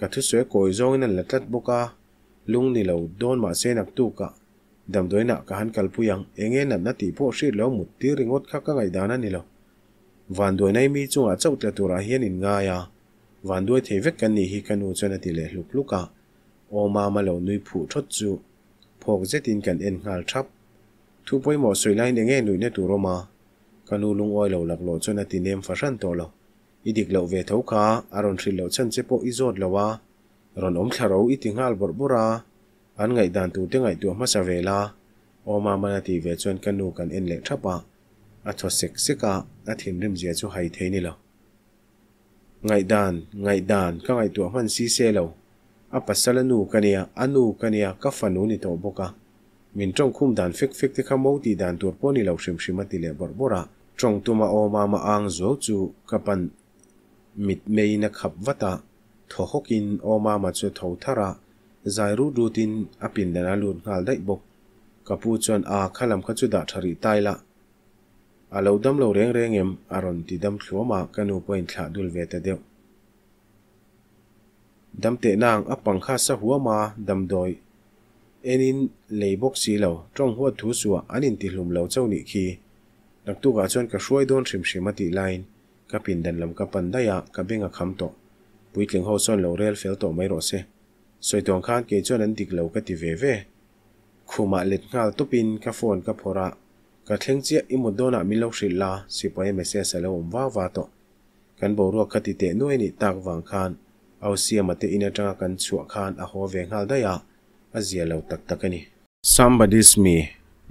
ka thu se koi zawng nan latlat boka lung ni lo don ma se nak tu ka dam doina ka han kalpuyang enge nan na ti po shir lo mut ti ringot kha ka ngai dana ni lo van duai nai mi chunga chawtla tura hian in ngaia van duai thei vek kan ni hi kanu chana ti le hluk luka o ma ma lo nui phu thot chu phok zetin kan en ngal thap thu poi mo soi lai ne nge nui ne tu roma kanu lung oi lo lak lo chana ti nem fa ran to lo idik lo ve tho kha aron thri lo chan che po i zot lowa ron om thlaro i ti ngal bor bora an ngai dan tu te ngai tu ma sa vela o ma mana ti ve chuan kanu kan en le thapa a thua sek seka a thin rim zia cho hai thế này lo Ngày đàn, ngày đàn, các ngày tuổi man si se lo a pasal nu kania anu kania ka fanu ni to boka min trong khum dan fik fik te kha mo ti dan tur poni lo shim shima ti le bor bora trong tuma o ma ma ang zo vắt à. mit mei in, khap wata tho hokin o ma ma chu tho thara zairu rutin apin dana lun ngal bốc. bok kapu chon a khalam kha chu da thari taila อาลาดัมเราเร่งเร่งเอมอารอนที่ดัมชัวมากันอุปนิสัยดูเวทเดียวดัมเตนางอปังข้าสหัวมาดัมดอยเอ็นินเลยบกสีเหลาจ้งหัวทุสัวอันินติลุมเหลาเจ้าหนีขี้นักตุกัจจชนก็ะช่วยโดนชิมชิมติไลน์กับปินเดินลำกับปันได้ยากกระเบงกัะคำโตปุ้ยถึงหัวส่วนเหลาเรลเฟลตัวไม่รอเสะสวยตัวข้างเกจ้านั้นติกเหลากระตีเวเวคูมาเล็ดงาตุปินกับฟอนกับพอระกระเทงเจียอิมุดโดนามิลอชิลาสิปอยเมเซสเลอมว่าวาโตกันบรัวคติเตนวยนิตากวังคานเอาเสียมาเตอินจังกันชัวคานอโหเวงฮัลดายาอาเซียเลาตักตักนี่ซัมบัดิส s m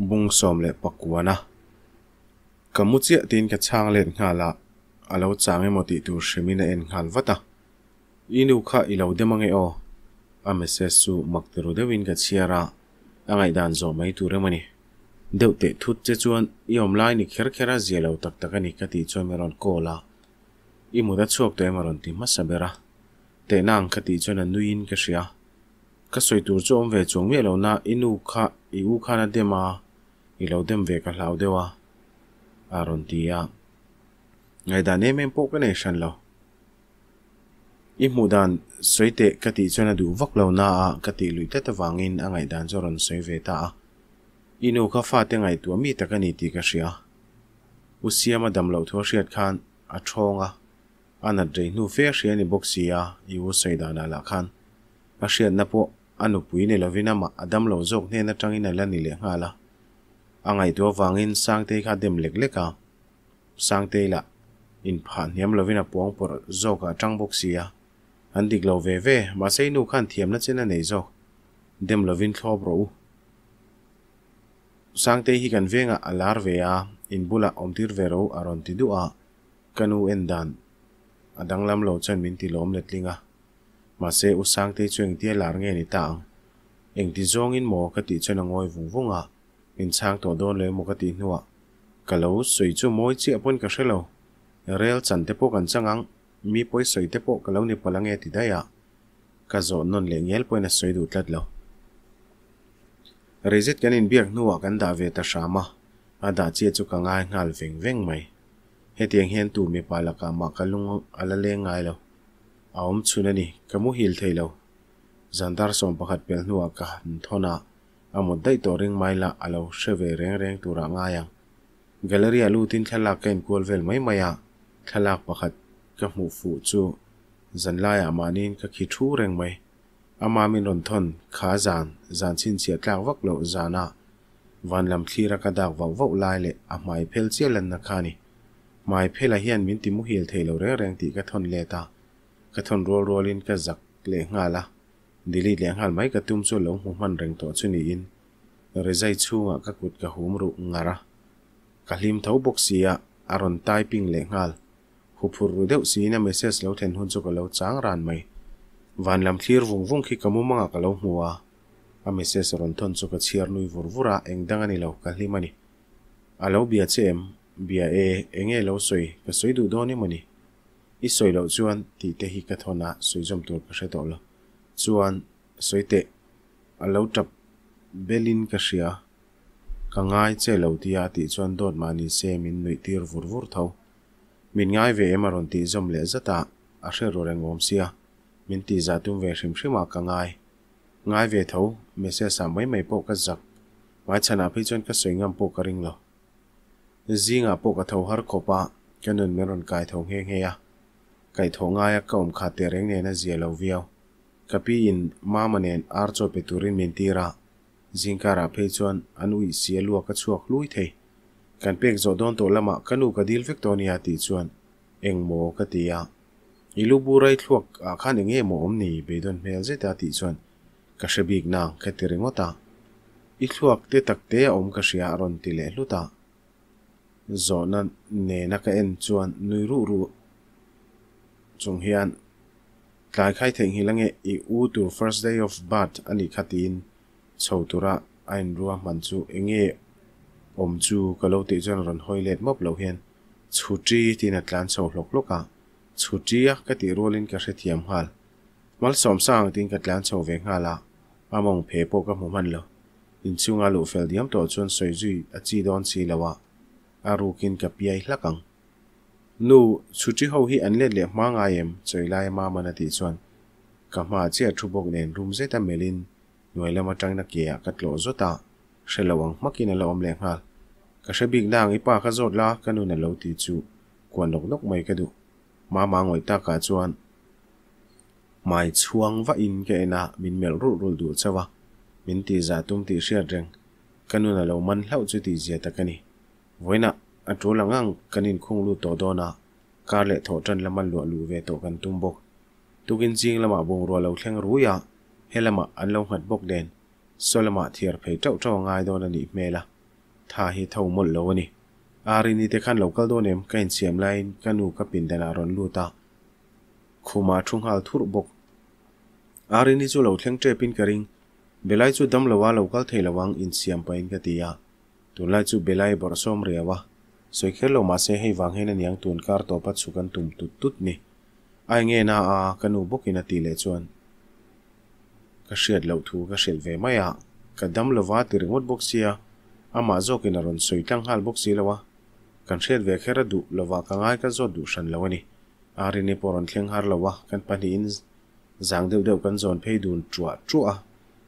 บุงสมเลปักวานะกมุเจียตินกระชางเล่นฮาละอาลาวจางเอมติตูชมินาเอ็นฮัลวัตาอินุขะาอิลาวเดมังเอโออเมเซสูมักตรุเดวินกัะเชียระอังไอดานโซไม่ตูเรมันี่ đều deuhte thut che chuan i awmlai ni kher kher a zia lo tak tak ani ka ti chuan meron kola i muda chuak te maron ti masa bera te nang ka ti chuan an nuin ka hria ka soitur chu om ve chuang mi lo na inu kha i u kha na dema i lo dem ve ka hlau dewa aron tia ngai da ne mem pok ne shan lo i mudan soite ka ti chuan a du vak lo na a ka ti lui te ta wangin ngày đàn dan zoron soi về ta a à inu kha fa te ngai tu mi takani ti ka hria usiama dam lo tho hriat khan a thonga ana drei nu fe hria ni boxia i u soida na la khan a hriat na po anu pui ne lovina ma adam lo jok ne na tangina la ni le nga la angai tu in sang te kha dem lek leka sang te la in phan hiam lovina puang por zoka tang boxia andik lo ve ve ma sei nu khan thiam na chena nei zok dem lovin thobro sangte hi kan venga alar veya in bula omtir vero aron ti dua kanu en dan adang lam lo chan min ti lom letlinga ma se u sangte chueng tia lar nge ni tang eng ti zong in mo ka ti chan angoi vung vunga in chang to don le mo ka ti nuwa kalo soi chu moi chi apun ka shelo rel chan te po kan changang mi poi soi te po kalo ni palange ti daya ka zo non le ngel poi na soi du tlat lo reset gan in biak nuwa kan da ve ta shama a da chi chu ka ngai ngal veng veng mai he tiang hen tu mi pa la ka ma ka lung ala le ngai lo aom chuna ni kamu hil thei lo zandar som pakhat pel nuwa ka thona amu dai to ring mai la alo shwe reng reng tu ra nga ya gallery alu tin thala ka in kol vel mai maya thala pakhat ka mu fu chu zan la ya manin ka khi thu reng mai ama min ron thon khá giàn giàn xin xia tlao vắc lộ già na van lam khi ra ka dak vau vau lai le a mai phel chia lan na khani mai phel a hian min timu hil thelo re reng ti ka thon le ta ka thon rol rol in ka zak le nga la dili le ngal mai ka tum chu lo hu man reng to chu ni in re zai chu nga ka kut ka hum ru ngara ka hlim tho bok sia aron tai ping le ngal hu phur ru deuh si na message lo then hun chu ka lo chang ran mai van lam thlir vung vung khi kamu manga ka lo hmua a message ron thon chu ka chiar nui vur vura eng dang ani lo ka hlimani a lo bia chem bia e enge lo soi ka soi du do ni mani i soi lo chuan ti te hi ka thona soi jom tur ka hre lo chuan soi te a lo tap belin ka hria ka ngai che lo tia ti chuan dot mani se min nui tir vur vur tho min ngai ve emaron ti jom le zata a hre ro rengom sia mình tì giả tung về rìm rìm mà cả ngài ngài về thấu mình sẽ xả mấy mày bộ cắt giặc chả chân áp chân cắt sợi ngâm bộ cả ring lo gì ngà bộ cả thấu har cổ pa cho nên mình còn cài thấu nghe nghe à cài thấu ngài à cậu khát tiền rèn này nó dễ lâu viêu kapi in ma manen archo peturin mentira zingkara pechon anui sialua ka chuak lui thei kan pek zo don to lama kanu ka dil vek tonia à ti chuan engmo ka tia อีลูบูไรทวกอาคานเองเอโมอมนี่เบดอนเมลเจตาติส่วนกษบีกนางแคติริงอตาอีทวกเตตักเตอมกษยารอนติเลลุตาโซนันเนนักเอ็นชวนนุยรูรูจงเฮียนกลายไข่เทงฮิลังเออีอูตูฟิร์สเดย์ออฟบั h อันนี้ขัดอินโชตุระอันรัวมันจูเองเออมจูกะโลติจวนรอนหอยเลดมอบเหลาเฮียนชูจีที่นัดล้านโชหลกโลกา chutia ka ti rolin ka hrethiam hal mal som sang tin ka tlan chho ve ngala among phe po ka mu man lo in chunga lo fel diam to chon soi ji a chi don si lawa arukin ka piai hlakang nu chuti ho hi an le le ma nga yem choi lai ma mana ti chon ka ma che thu bok nen room ze ta melin noi lama tang na ke ka tlo zo ta shelawang makina lo om le hal ka shebik lang ipa kha zot la kanuna lo ti chu kwan nok nok mai ka du mama ngoi taka chuan mai chuang và in cái na min mel ru ru du chawa min ti za tum ti hria reng kanuna lo man hlau chu ti zia takani voina atu à langang kanin khung lu to dona ka le tho tan laman lo lu ve to kan tum bok tukin jing lama bong ro lo thleng ruya helama an lo là mà den solama trâu trâu tau tau ngai don ani mela tha hi thau mol lo ani อารินีเตขัน local โดเนมกันเสียมไลน์กันูกับปินเดนารอนลูตาคุมาชุงฮาลทุรบก อารินีจูเหล่าเทียงเจปินกริงเบลัยจูดำเลวา local เทลวังอินเสียมไปอนกติยาตุนไลจูเบลัยบอร์ซอมเรียวะสวยเคลโลมาเซให้วังให้นันยังตุนการตอปัดสุกันตุ่มตุดตุดนี่ไอเงนาอากันูบกินตีเลจวนกเสียดเหล่าทูกเสียดเวไม่อะกดำเลวาติริงวดบกเสียอามาโจกินอรอนสวยตั้งฮาลบกเสียละวะ kan hret ve khera du lova ka ngai ka zot du shan lo ani ari ni poron thleng har lowa kan pani in zang deuh deuh kan zon phei dun chua chua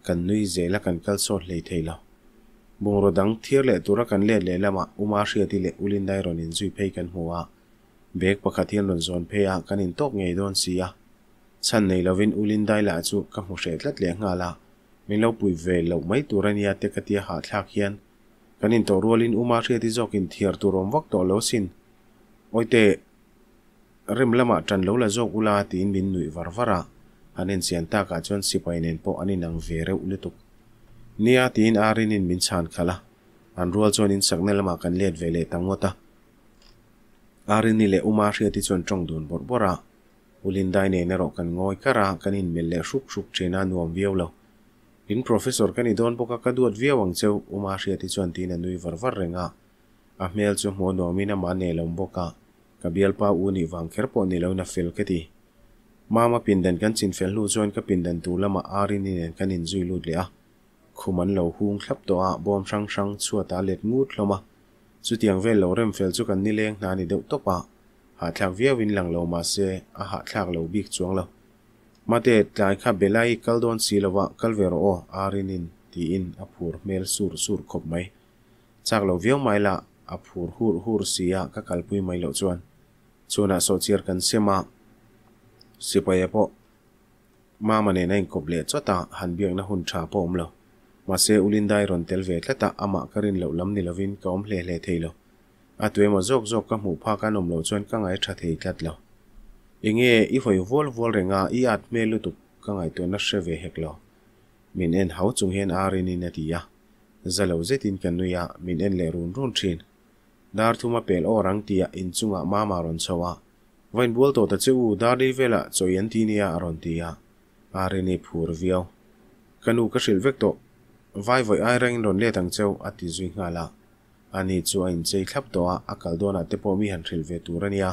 kan nui zela kan kal so hlei theilo bungro dang thier le tura kan le le lama uma hria ti le ulin dai ron in zui phei kan huwa bek pakhat hian ron zon phei a kan in tok ngei don si a chan nei lovin ulin dai la chu ka mu hre tlat le nga la min lo pui ve lo mai turania te katia ha thlak hian kaintarulin umariati zawki thirrvkarem lmṭanlo la zawkultn minu varvar aatak n â an rulnisakna lam kan letvm in professor kan i don poka ka duat via wang cheu uma hria ti chuan tin anui var var renga a hmel chu hmo nomina ma ne lom boka ka bial pa u ni wang kher po ni lo na fel ke mama pindan kan chin fel lu chuan ka pindan tu lama arin in en kan in zui lut le a khuman lo hung thlap to a bom sang sang chua ta let ngut hloma chu tiang vel lo rem fel chu kan ni leng na ni deuh topa ha thlak via win lang lo ma se a ha thlak lo bik chuang lo mate tlai kha belai kaldon silawa kalvero o arinin in aphur mel sur sur khop mai chak lo viau mai la aphur hur hur sia ka kalpui mai lo chuan chuna so chir kan sema sipaya po ma mane na in koble chota han biang na hun tha pom lo ma se ulin dai ron tel ve tlata ama karin lo lam ni lovin kaum hle hle theilo atwe ma jok jok ka mu pha ka nom lo chuan ka ngai tha thei tlat lo inge i hoi vol vol renga i at me lutuk ka ngai to na sheve heklo min en hau chung hen arin in atia zalo zetin kan nuya min en le run run thin dar thuma pel orang tia in chunga mama ron chowa vain bol to ta cheu da de vela choyan tinia aron tia arini phur viau kanu ka shil vek to vai voi ai reng ron le tang cheu ati zui ngala ani chu ain chei khlap to a akal dona te po mi han thril ve turania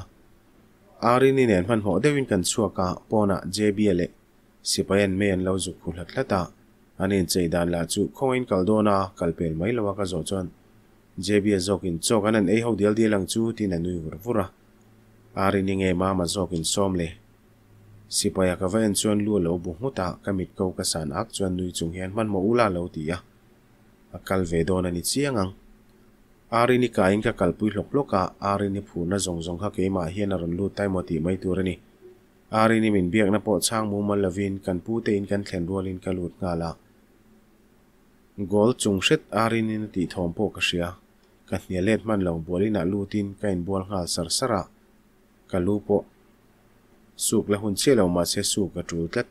arin ni nen man ho dewin kan chuaka pona jbl e sipayan me an lo zu khu hlatlata anin cheidan la chu khoin kaldona kalpel mai lawa ka zo chon jbl zok in chok anan ei ho dial dialang chu tin anui vur vura arin nge ma ma zok in somle sipaya ka vayan chon lu lo bu huta kamit ko ka san ak chuan nui chung hian man mo ula lo tiya akal ve don ani chiangang arini ka ing ka kalpui hlok loka arini phuna zong zong kha keima hian a ron lu tai moti mai tur ani arini min biak na po chang mu mal lavin kan pu te in kan thlen rolin ka lut nga la gol chung shet arini na ti thom po ka sia ka hnia let man lo bolin a lutin ka in bol nga sar sara ka lu po suk la hun che lo ma se su ka tu tlat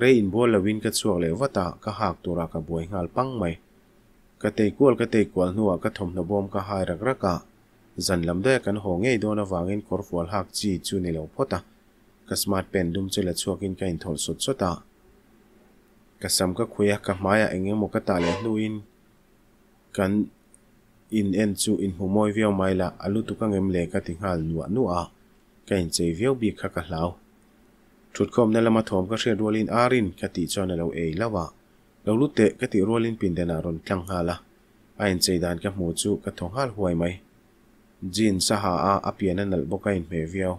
re in bol lawin ka chuak le wata ka hak tura ka boi ngal pang mai กะเตกวลกะเตกวลนัวกะถมนบอมกะหายรักรักะจันลำเด้กันหงเงยโดนวางเงินคอร์ฟวลหักจีจูนเลวพอตากะสมาร์ทเป็นดุมจุลชัวกินกันถอดสุดสตากะสมกะคุยกะมายาเองมกะตาเลนดูอินกันอินเอ็นจูอินหูมอยเวียวไมละอลุตุกังเอ็มเลกะติงหัลนัวนัวกันเจเวียวบีกะกะเหลาชุดคมในละมาถมกะเชื่อดวลินอารินคติจอนใเหลวเอละวะ lo lu te ka ti rolin pin den a ron tlang hala a in chei dan ka mu chu ka thong hal huai mai jean sa ha a apian an al boka in me viau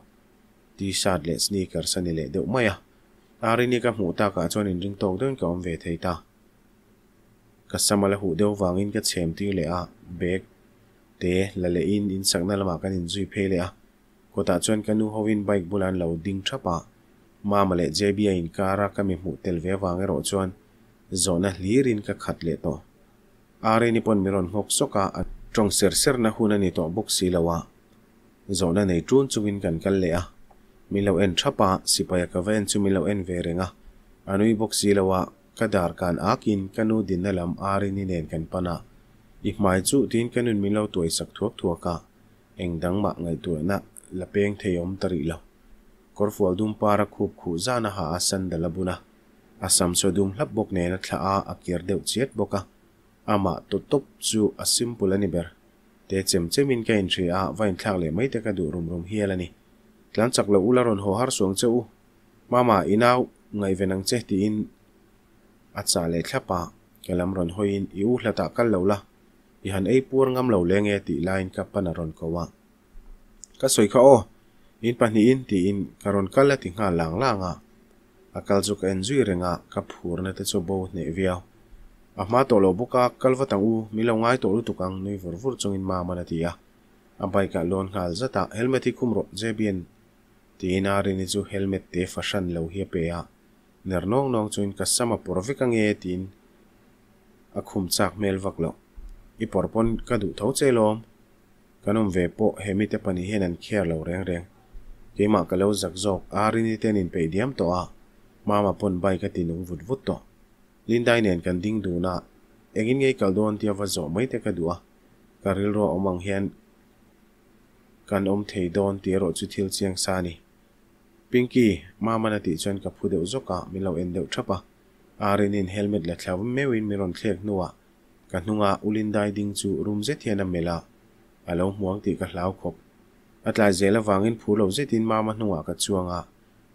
ti shirt lên sneaker sani le mày à, a arini ka mu ta ka chon in ring tok don ka om ve thei ta ka samala hu vàng in cái xem ti le à, bag te la le in in sakna lama kan in zui phe le a cái chuan hoa in bike bulan lo ding thapa ma male jbia in kara kami mu tel ve rồi cho chuan zona lirin ka khatle to. Ari ni pon miron ngokso ka at trong sirser na huna nito buk silawa. Zona na itun tuwin kan kalea. Milaw en trapa si payakaven tu milaw en verenga. Ano'y buk silawa kadar kan akin kanu din nalam ari ni nen kan pana. Ikmay tu din kanun milaw tuay saktuak tuwa ka. Engdang ma ngay tuwa na lapeng tayom tarilaw. Korfual dum para kup kuza na haasan dalabuna. asam sodum lap bok ne na thla a akir deuh chiat boka ama à. to top chu a simple ani ber te chem chemin ka in thri a vain thlak le mai te ka du rum rum hial ani tlan chak lo ularon ho har suang u. mama inaw ngai venang che ti in acha le thlapa kelam ron hoin iu hlata kal lo la i han ei pur ngam lo le nge ti lain ka pana ron ko wa ka soi kha o in pa ni à. in ti in karon kal la ti nga lang lang nga akal chu ka enjoy renga ka phurna te chu bo hne via a hma to lo buka kalwa tang u milo ngai to lu tukang nei vor vor chungin ma mana tia a bike a lon hal zata helmet hi kumro jebien tina rini chu helmet te fashion lo hi pe a nernong nong chuin ka sama porvika nge tin a khum chak mel vak lo i porpon ka du tho che lom kanum ve po hemi te pani henan kher lo reng reng keima ka lo zak zok a rini tenin pe diam to a มามาปนใบกตินุงวุดวุดตัวลินได้เนียนกันดิ้งดูนะเอ็งยังไงกับโดนเทียวจอมไม่แต่กระดัวกริลรอมังเฮียนกันอมเทยโดนเตียรจุทิลเซียงซานีปิงกี้มามาณติชนกับผู้เดือดจุอกะมิเราเอ็นเดือดทับอารินินเฮลเมตและแถาไม่วินมิรอนเคลกนัวกันนุงาอุลินได้ดิ้งจูรุมเซตียนเมลาอาลูกห่วงตีกับลาวขบอัตลาเจลวางเินผู้เหล่าเซตินมามาหนัวกับจวงอะ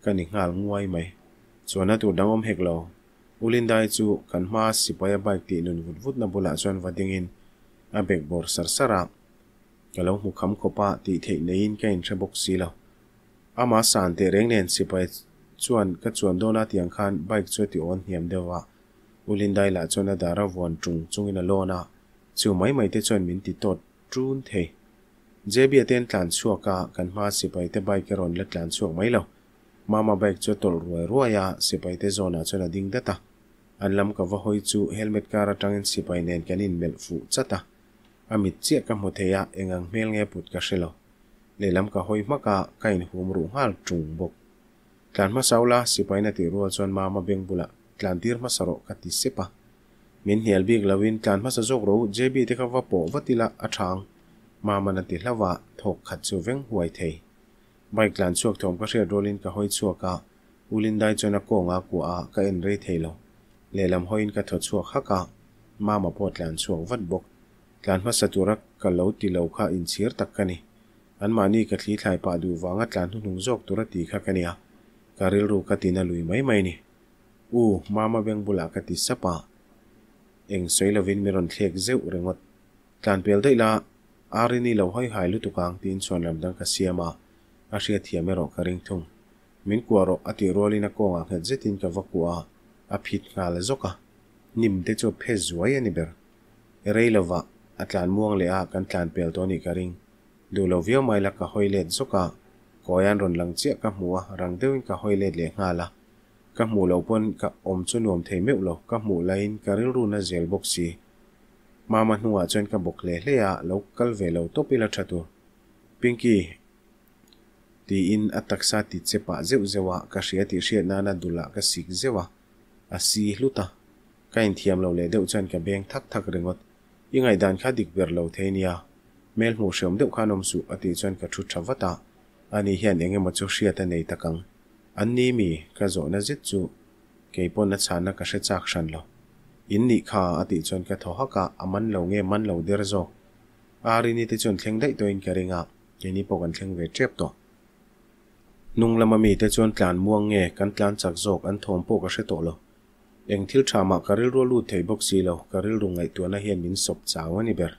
กันหีกงานงไวยไหมส่วนนั้นตัวดังอมเฮกโลอุลินได้จู่กันมาสิปายบไปตีนุนวุฒิวุฒนับบุลาส่วนวัดดิงอินอับเบกบอร์สารสระกละลงมุขคำขบาตีเทนยินแกินชะบกซีโลอามาสานเตเรงเนนสิปายส่วนกัดส่วนโดนาเตียงคันไปส่วนติโอนเฮียมเดวะอุลินได้ละส่วนนัดาราวันจุงจุงอินาโลนาสิวไม่ไม่เตชวนมินติดตดจูนเทเจ็บีเตียนตันชัวกะกันมาสิปายเทบายเกระอนเล็กตันชัวไม่โล mama bike chu tol ruai ruaya sipai te zona chuna ding data anlam ka wa hoi chu helmet kara tangin sipai nen kanin mel fu chata amit chia ka mu theya engang mel nge put ka shelo lelam ka hoi maka kain hum ru hal chung bok tlan ma saula sipai na ti ruwa chon mama beng bula tlan tir ma saro ka ti sepa min hial big lawin tlan ma sa jok ro jb te ka wa po watila athang mama na ti hlawa thok khat chu veng huai thei ไม่กลั่นช่วงทอมก็เชื่อโรลินก็ห้อยชั่วกะอุลินได้จนักโกงอากัวก็เอ็นรีเทลเลยลำห้อยก็ถอดชั่วงข้ากะมามาพอดกลั่นช่ววัดบกกลั่นพัสดุรักก็เลวาตีเล่ข้าอินเชียร์ตักกันนี่ อันมานี่ก็ที่ถ่ยปาดูวางกลั่นทุ่งหงจกตัวตีข้ากันเนี่ยการเรื่องก็ตีนลุยไม่ไม่นี่ อู้มามาเบียงบุลากะติสปะเอ็งสวยละวินมีรอนเทียกเจ้าเริงวัดกลั่นเปลี่ยนได้ละอารินีเล่าห้อยหายลุตุกังตีนชวนลำดังกเษียมา a hria thiam erawh ka ring thung min kua rawh a tih rualin a kawngah hnet zetin ka vakua a phit hngal zawka à. nim te chu phe zuai ani ber e reilova a tlan muang le a kan tlan pel to ni ka ring du lo viau mai la ka hoilet zawka koyan ron lang chia ka hmua rang deuin ka hoilet le hnala ka hmu lo pon ka om chu nuam thei meu lo ka hmu lain ka ril runa zel boxi mama hnua chen ka bok le hle a lo kal ve lo topi la thatu pinky ตีอินอัตักซาติเจปะเจวเจวะกษีติเชียนานาดุละกษิกเจวะอาศีลุตาการที่ยมเราเลเดอุจันกับเบงทักทักเริงอดยังไงดันข้าดิกเบรเราเทนยาเมลโมเชอมเดวขานมสุอติจันกับชุดชัวตาอันนี้เห็นยังไงมัจเชียตในตะกังอันนี้มีกระโจนจิตจูเกี่ย์ปนนัชานักเชจักฉันเราอินนิ่ขาอติจันกับทหกกะอแมนเราเงี้ยแมนเราเดรโจอารินิติจันเคียงได้ตัวเองกระเริงอ่ะยังนี่ปกันเคียงเวทเจ็บตัวนุงละมามีแต่ชวนกลานม่วงเงกันกลานจากโศกอันทมโปกระเชโตลเองทิลชามากริลรัวลูดเทยบกซีเลกริลรุงไงตัวน่เฮียนมินศพสาวนิเบร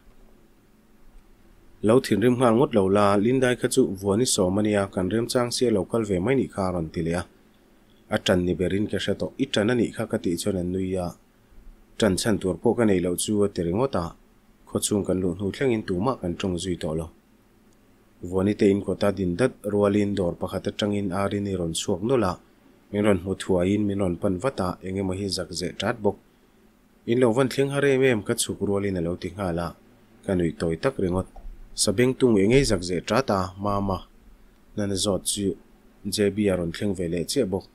แล้วถิ่นริมหางงดเหล่าลาลินได้ขจุวัวนิสอมเนียกันเริ่มจ้างเสียเหล่ากัลเวไม่นิคารันติเลียอาจารย์นิเบรินกระเชโตอิจันนันิขากติชนันนุยาจันชันตัวโปกันในเหล่าจูวเตริงอตาขจุงกันลุนหูเยงอินตูมากันจงจุยโตโล vonite in kota din dat rualin dor pakhat tangin ari ni ron suak no la minon mu in minon pan vata enge mo hi zak bok in lo van thleng hare mem ka chuk rualin lo ti hala kanui toy tak rengot sabeng tung enge zak je tata mama nan zo chu je bi aron thleng vele che bok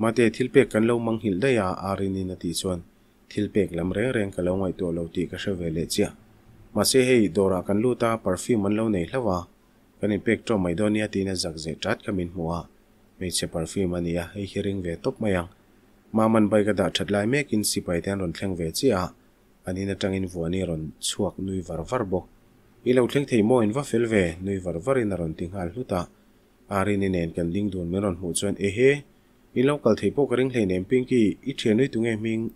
mate thilpek kan lo mang hil da ya ari ni na ti chon thilpe lam reng ka lo ngai to lo ti ka sha vele che ma se dora kan lu ta perfume lo nei hlawa kan pekto maidonia tina zakze tat kamin hmuwa hmeichhe perfume ania hei hi ring ve top maiang maman bai ka dah thatlai mekin sipai ten ron thleng ve chi a anina tangin vuani ron chuak nui var var bawk i lo thleng thei maw in va fel ve nui var var in a ron tinghal hluta arin in en kan ding dun me ron hmu chuan e he i lo kal thei pawk ring hlei nem ping ki i thian nui tunge ming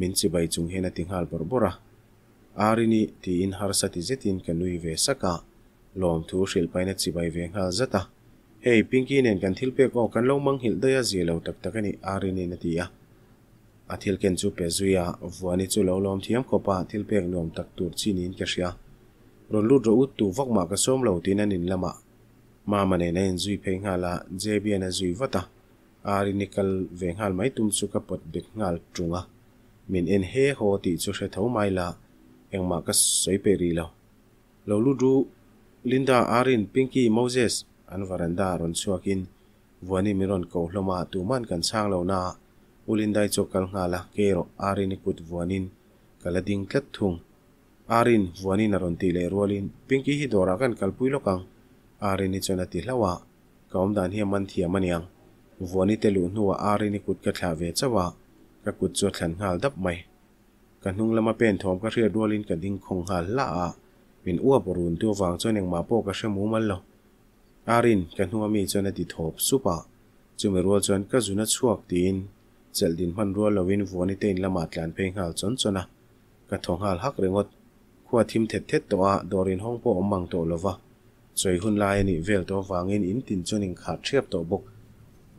min chi bai chung hena tinghal bor bora arini ti in har sa ti zetin kan nui ve saka lom thu hril paina chibai veng ha zata hey pinky nen kan thil pek o kan lo mang hil daya zi lo tak tak ani ari ni na tia a ken chu pe zuya vuani chu lo lom thiam khopa thil pek nom tak tur chi nin ka ria ron lu ro ut tu vok ma ka som lo tin anin lama ma mane na en zui phe nga la jbn a zui vata ari nikal veng hal mai tum chu ka pot bek ngal trunga min en he ho ti chu she tho mai la engma ka ri lo lo lu du Linda Arin Pinky Moses an varanda ron suakin vuani miron ko hloma tu man kan sang lo na ulindai chok kal nga la kero arin kut vuanin kalading tlat thung arin vuanin aron ti le rolin pinky hi dora kan kalpui lokang arin ni chona ti hlawa kaum dan hi man thia maniang vuani te lu nuwa arin kut ka thlawe chawa ka kut chu thlan ngal dap mai kanung lama pen thom ka hria rolin ka ding khong hal la a เป็นอ้วปรุนตัววางจนยังมาโปกระชมูมันลรออารินกันหัวมีจนติดทบสุปะจงไมรูวจนก็จุนัดชวกตีนเจลดินพันรัวลวินฟัวนิเตนละหมาดลานเพลงหาจนจนะกระทงหาลักเรงดขวทิมเท็ดเท็ดตัวดอรินห้องโปอมังโตลวะสวยหุ่นลายนี่เวลตัววางอินอินตินจนยังขาดเชียบตัวบก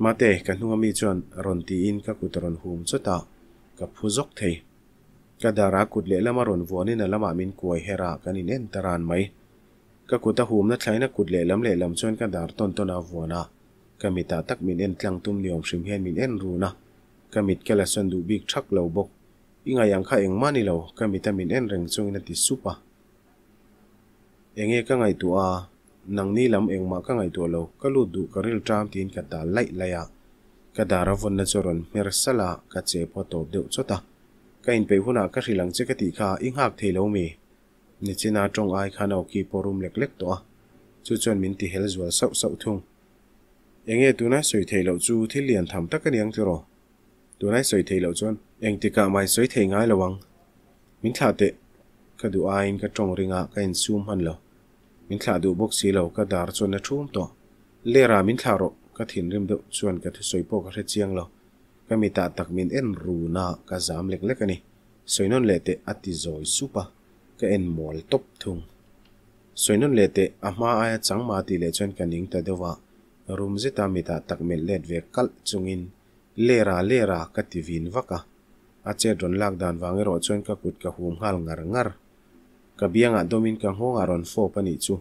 มาเตะกันหัวมีจนรอนตีอินกับกุตรอนหูมจตากับผู้จกเทย kadara kutle lama ron vuanin alama min kuai hera kanin en taran mai ka kuta humna thlaina kutle lam le lam chuan kadar ton tona vuana kamita tak min en tlang tum niom hrim hian min en runa kamit kala son du bik thak lo bok inga yang kha eng mani lo kamita min en reng chungin ati supa enge ka ngai tu a nang ni lam eng ma ka ngai tua lo ka lu du ka ril tram tin ka ta lai laya ka dara von na choron mer sala ka che photo deu chota ka in pei huna ka rilang che ka ti kha i ngak thei lo mi ni china tong ai khan au ki porum lek lek to chu chon min ti hel zual sau sau thung enge tuna soi thei lo chu thil lian tham tak ani ang tiro tunai soi thei lo chon eng ti ka mai soi thei ngai lawang min tha te ka du ain ka tong ringa ka in sum han lo min tha du bok si lo ka dar chon na thum to lera min tha ro ka thin rim do chuan ka thu soi po ka re chiang lo kamita takmin en runa ka zam lek lek ani soinon lete ati zoi supa ka en mol top thung soinon lete ama aya changma ti le chen kaning ta dewa room zeta mita takmel let ve kal chungin lera lera ka tivin waka ache don lak dan wange ro chen ka kut ka hum hal ngar ngar ka bianga domin kang honga aron fo pani chu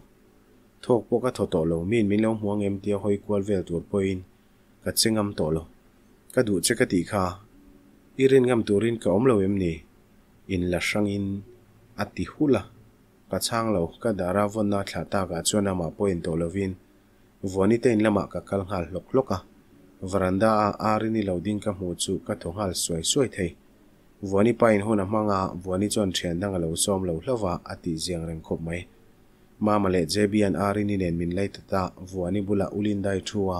thok poka thoto lo min min lo huang em tia hoi kwal vel tur poin ka chingam to lo ka du che ka ti kha irin ngam turin ka om lo em ni in la sang in ati hula ka chang lo ka dara von na thla ta ka chona ma point to lovin voni te in lama ka kal ngal lok loka varanda a arini lo ding ka mu chu ka tho ngal suai suai thei voni pa in hona manga voni chon thian dang lo som lo hlova ati jiang reng khop mai mamale jebian arini nen min laitata voni bula ulin dai thuwa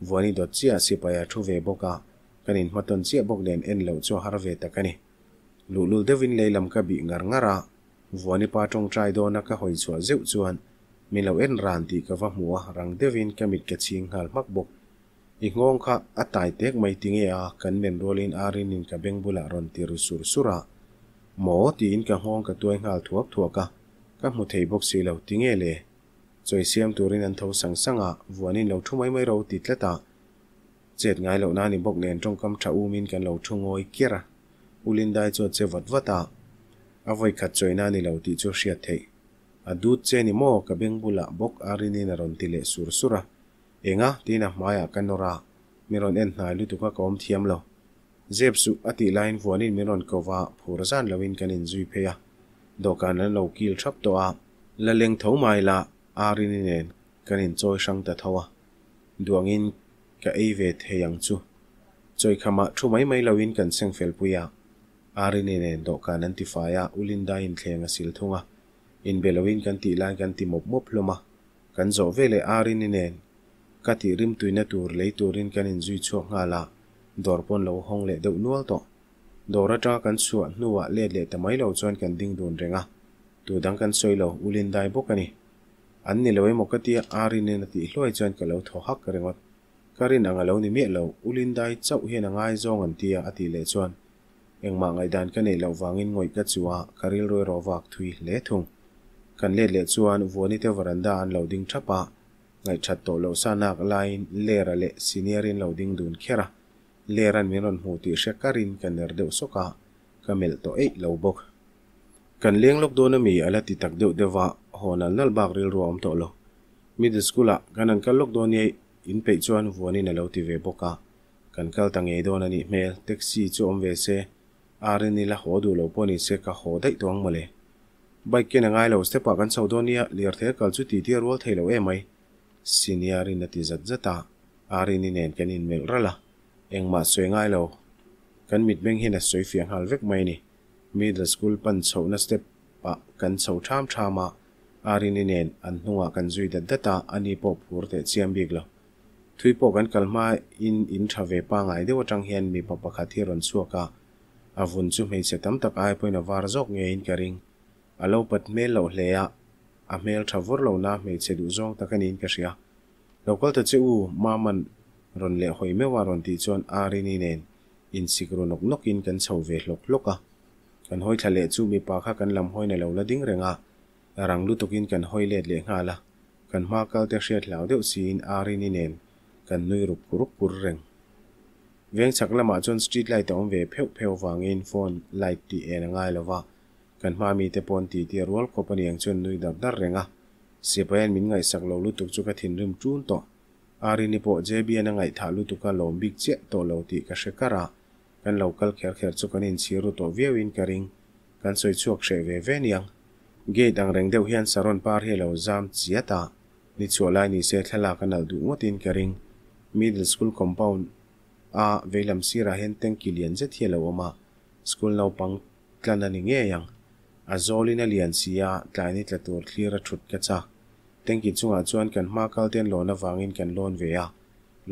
vuani dot chia sipaya thu ve boka kanin maton chia bok den en lo chu har ve takani lulul devin leilam ka bi ngar ngara vuani pa tong trai do na ka hoi chu zeu chuan milo en ran ti ka va muwa rang devin ka mit ka ching hal mak bok i ngong kha atai tek mai tinge a kan men rolin arin in ka beng bula ron ti ru sur sura mo ti in ka hong ka tuai ngal thuak thuaka ka mu thei bok si lo tinge le choi siam turin an tho sang sanga vuanin lo thu mai mai ro ti tleta chet ngai lo na ni bok nen tong kam tha u min kan lo thu ngoi kira ulin dai cho che vat vata avoi khat choi na ni lo ti cho hria thei adut che ni mo ka beng bula bok arini na ron tile sur sura enga tina maya kanora miron en hnai lu tuka kom thiam lo zep su ati line vuanin miron kova phurazan lawin kanin zui pheya dawhkan an lo kil thap to a la leng tho mai la arin inen kan in choi sang ta thawa duangin ka ei ve theyang chu choi khama thu mai mai lawin kan seng fel puya arin inen do kan anti faya ulin da in thlenga sil thunga in belawin kan ti lan kan ti mop mop loma kan zo vele arin inen ka ti rim tuina tur lei turin kan in zui chu nga la dorpon lo hong le deuh nual to dora tra kan suwa nuwa le le tamai lo chuan kan ding dun renga tu dang kan soi lo ulin dai bok ani an ni loi mokatia ari ne na ti hloi chan ka lo tho hak ka rengot karin anga lo ni me lo ulin dai chau hian angai zong an tia ati le chuan engma ngai dan ka nei lo wangin ngoi ka chuwa karil roi ro wak thui le thung kan le le chuan vuani te varanda an lo ding thapa ngai that to lo sanak lain lera le senior in lo ding dun khera leran minon hu ti she karin kan ner deuh soka kamel to ei lo bok kan leng lok do na mi ala ti tak deu dewa honal nal bak ril ruam to lo middle school a kanan kal lok do ni in pe chuan vuani na lo ti ve boka kan kal tang e do na ni mel taxi chu om ve se are ni la ho du lo poni se ka ho dai tong male bike ken ngai lo step a kan sau do ni lir the kal chu ti ti rol thei lo e mai senior in ati zat zata are ni nen kan in mel rala engma soi ngai lo kan mit beng hina soi fiang hal vek mai ni middle school pan so na step pa kan so tham thama arin inen an hnunga kan zui dat data ani po phur te chiam bik lo thui po kan kalma in in thave pa ngai dewa tang hian mi pa pakhat hi ron suaka avun chu mei se tam tak ai poina war jok nge in karing alo pat mel lo hleya a mel thavur lo na mei che du zong takan in ka ria local ta che u ma ron le hoi me wa ron ti chon arin inen in sikro nok nok in kan chho ve hlok à กันห้อยทะเลจู่มีปากากันลำห้อยในเหล่าละดิ้งเรงะรังลุตกินกันห้อยเล็ดเลี้ยงาละกันมากเลเตียเชีดเหล่าเดียวซีนอารินินเนกันนุยรุปกรุปกรุเรงเวียงฉักละมาจนสตรีทไลท์ต้องเวเพลเพลวางอินฟอนไลท์ตีเอนง่ายละวะกันมามีแต่ปนตีเตียรวลคบันียงจนนุยดับดับเรงะเสียไปเอ็นมินไงสักเหล่าลุตกจุกถินริมจุนต่ออารินิปอเจเบียอนง่ายถ้าลุตกันลมบิ๊กเจตโตเหล่าตีกษัตริย์ kan local kher kher chu kan in chiru to view in karing kan soi chuak she ve ve niang gate ang reng deuh hian saron par hi lo zam chiata ni chualai ni se thla kan al du in karing middle school compound a velam sira hen teng kilian je thielo oma school no pang tlan ani nge yang a zolin alian sia tlaini tla tur thlir a thut ka cha tengki chunga chuan kan hma kal ten lona wangin kan lon ve a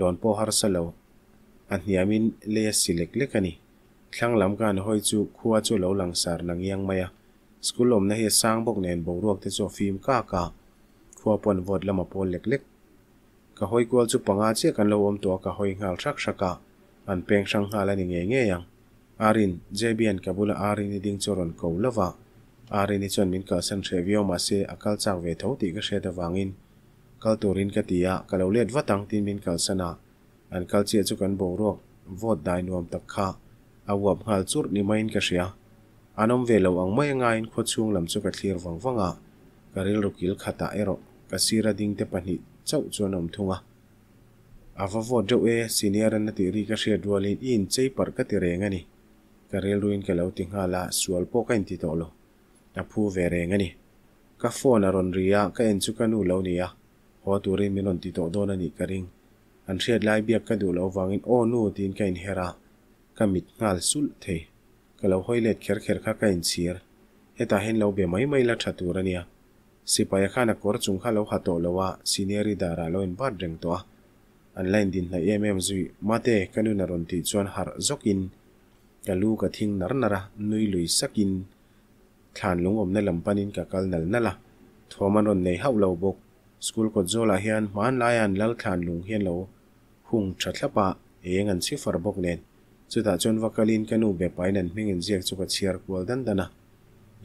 lon po har salo อันนี้มินเลี้ยสิเล็กเล็กนี่ทั้งลำกันห้อยจูขวาจูเหลาหลังสารนังยังไม่อะสกุลลมนะเยสร้างบกเนนบกรวกที่โซฟิมก้าก้าขวปนวดละมาปนเล็กเล็กกะห้อยกวลจูปังอาเจียกันเราอมตัวกะห้อยหาลชักชะกะอันเพียงสังหาลนเงี้ยเงี้ยยังอารินเจเบียนกับบุลอารินดิ้งจรนกูเลวะอารินจอนมินกับเซนเชวิโอมาเซอคัลจากเวทเอาติกัเชดวางินกัลตูรินกับตียากัลเอาเลดวัดตังตีมินกัลสนาอันเขาเชื่อจุกันบ่บรกวอดได้นวมตะคาอาวบหาจุดนิมายนกษียอันอมเวลาอังไม่ง่ายขวดช่วงลำจุกัดเลียวังฟังอ่ะกระเรลูกิลขัตาเอรกกษีระดิ่งเตปันหิตเจ้าจวนอมทุงอ่ะอาววอดเจ้าเอสีเนียร์นัตีรีกเษียดวลินอินใจปักกติเรงันนี่กระเรลูินกะเลวติงฮาลาสวลโปกันติโตโลนับผู้เวเรงันนี่กะฟอนารอนเรียกะเอ็นจุกันูเลวเนียหัวตัวเรียนมินอนติโตโดนันนี่กระริง an riat lai biak ka du lo wangin o nu tin ka in hera ka mit ngal sul the ka lo hoilet kher kher kha ka in sir eta hen lo be mai mai la thatur ania sipaya khana kor chung kha lo hato lowa senior dara lo in bar deng to an online din na mm zui mate kanu na ron ti chuan har zokin ka lu ka thing nar nara nui lui sakin than lung om na lam panin ka kal nal nala thoman ron nei hau lo bok school ko zola hian man laian lal than lung hian lo หุงชัดละปะเองอันซิฟาร์บกเนสุดอาจนวักลินกันูเบปายนันไม่เงินเจียกจุกเชียร์กวลดันดานะ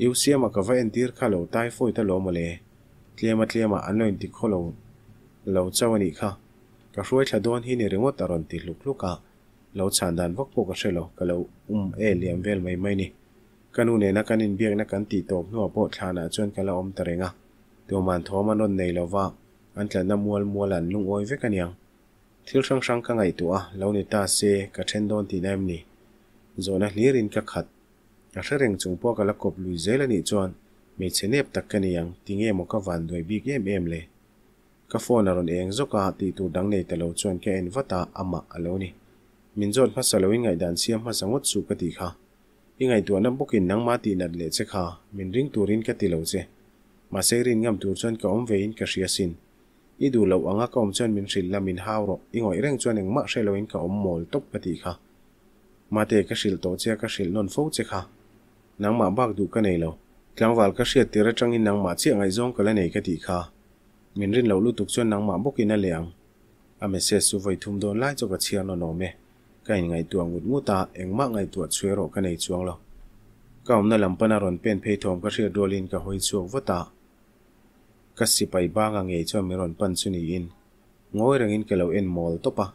อิวเซียมากระเว็นทีร์คาโลไตายฟอยตะโลมาเลยเคลียมาเคลียมาอันน้นติดข้าเลเหาเจ้าวันนี้ค่ะกระช่วยชะดอนที่ในเร่งวัาตรอนติลุกลุกอ่ะเหลาชานดานวักโปกระเชลกะเหลาอุ้มเอเลียมเวลไม่ไม่นี่กันูเนี่ยนักการินเบียกนักการตีโตบนัวโปดทานาจนกะนละอมตะเรงอ่ะตัวมันท้อมันนนในเราว่าอันจะนำมวลมวลันลุงโอยเวกันยัง thil rang rang ka ngai tu a lo ni ta se ka then don ti nem ni zo na hlir in ka khat a sha reng chung po ka la kop lui ze la ni chon me che nep tak ka ni yang ti nge mo ka van doi bi ge me em le ka phone ron eng zo ka tu dang nei ta lo chon ke ama a lo ni min zon pha sa lo in ngai dan siam pha ka ti kha i ngai tu anam bukin nang ma ti nat le kha min ring tu rin ka ti ma se rin ngam tu chon ka om ka shia i du lo anga ka om chuan min hril lamin hauro ingoi reng chuan engmah hrelo in ka om mawl tok pati kha mate ka hril to che ka hril non fo che kha nangma bak du ka nei lo tlangwal ka hriat tira tangin nangma chi angai zong kala nei ka ti kha min rin lo lutuk chuan nangma bokin a leang a message su voi thum don lai choka chian no nome ka in ngai tuang ngut nguta engma ngai tuat chhuero ka nei chuang lo ka omna lampana ron pen phei thom ka hriat rolin ka hoi chuak vota kasipai banga ngei chu miron pan chuni in ngoi rangin kelo en mol topa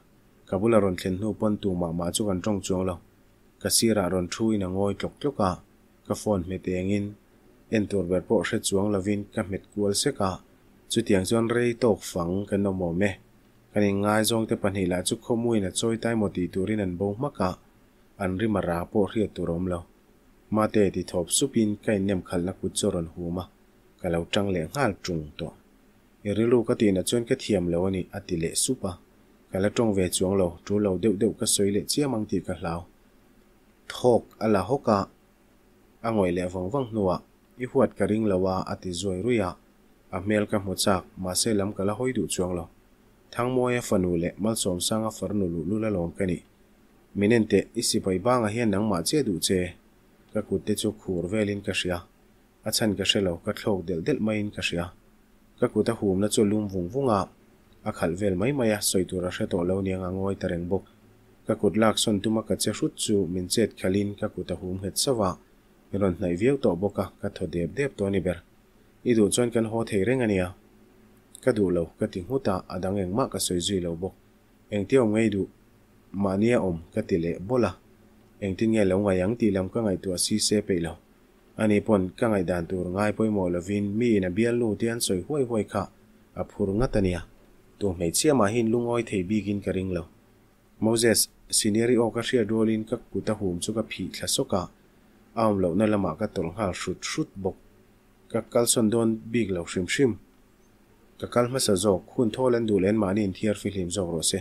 kabula ron thlen nu pon tu ma ma chu kan tong chuang lo ra ron thu in ngoi tlok tloka ka phone me tengin en tur ber po hre chuang lovin ka met kual se ka chu tiang chon rei tok fang kan no mo me kanin ngai jong te pan hila chu khomui na choi tai moti turin an bong maka an ri mara po hria turom lo ma te ti thop supin kai nem khalna ku choron huma ka lo tang le ngal chung to e ri lu ka ti na chon ka thiam lo ani ati le supa ka la tong ve chuang lo tu lo deu deu ka soi le chia mang ti ka hlaw thok ala hoka angoi le vong vang nuwa i huat ka ring lawa ati zoi ruya a mel ka hmu chak ma se lam ka la hoi du chuang lo thang mo ya fanu le mal som sang a farnu lu lu la lom kani minente isi pai bang a hian nang ma che du che ka kutte chu khur velin ka shia a chan ka hrelo ka thlo del del mai in ka hria ka kuta humna chu lum vung vunga a khal vel mai mai a soitura hre to lo niang angoi tareng bok ka kut lak son tuma ka che hrut chu min chet khalin ka kuta hum het sawa miron nai viau to boka ka tho dep dep to ni ber i du chon kan ho thei reng ania ka du lo ka ting huta adang eng ma ka soi zui lo bok eng te om ngei du mania om ka tile bola eng tin nge lo ngayang ti lam ka ngai tu a si se pe lo ani pon kangai dan tur ngai poi mo lovin mi na bial lu tian soi huai huai kha a phur nga tania tu mei chia ma hin lungoi thei bigin karing lo moses sineri o ka ria dolin ka puta hum chu ka phi thla soka am lo na lama ka tol hal shut shut bok ka kalson don big lo shrim shrim ka kalma sa zo khun tholan du len manin thiar filim zo ro se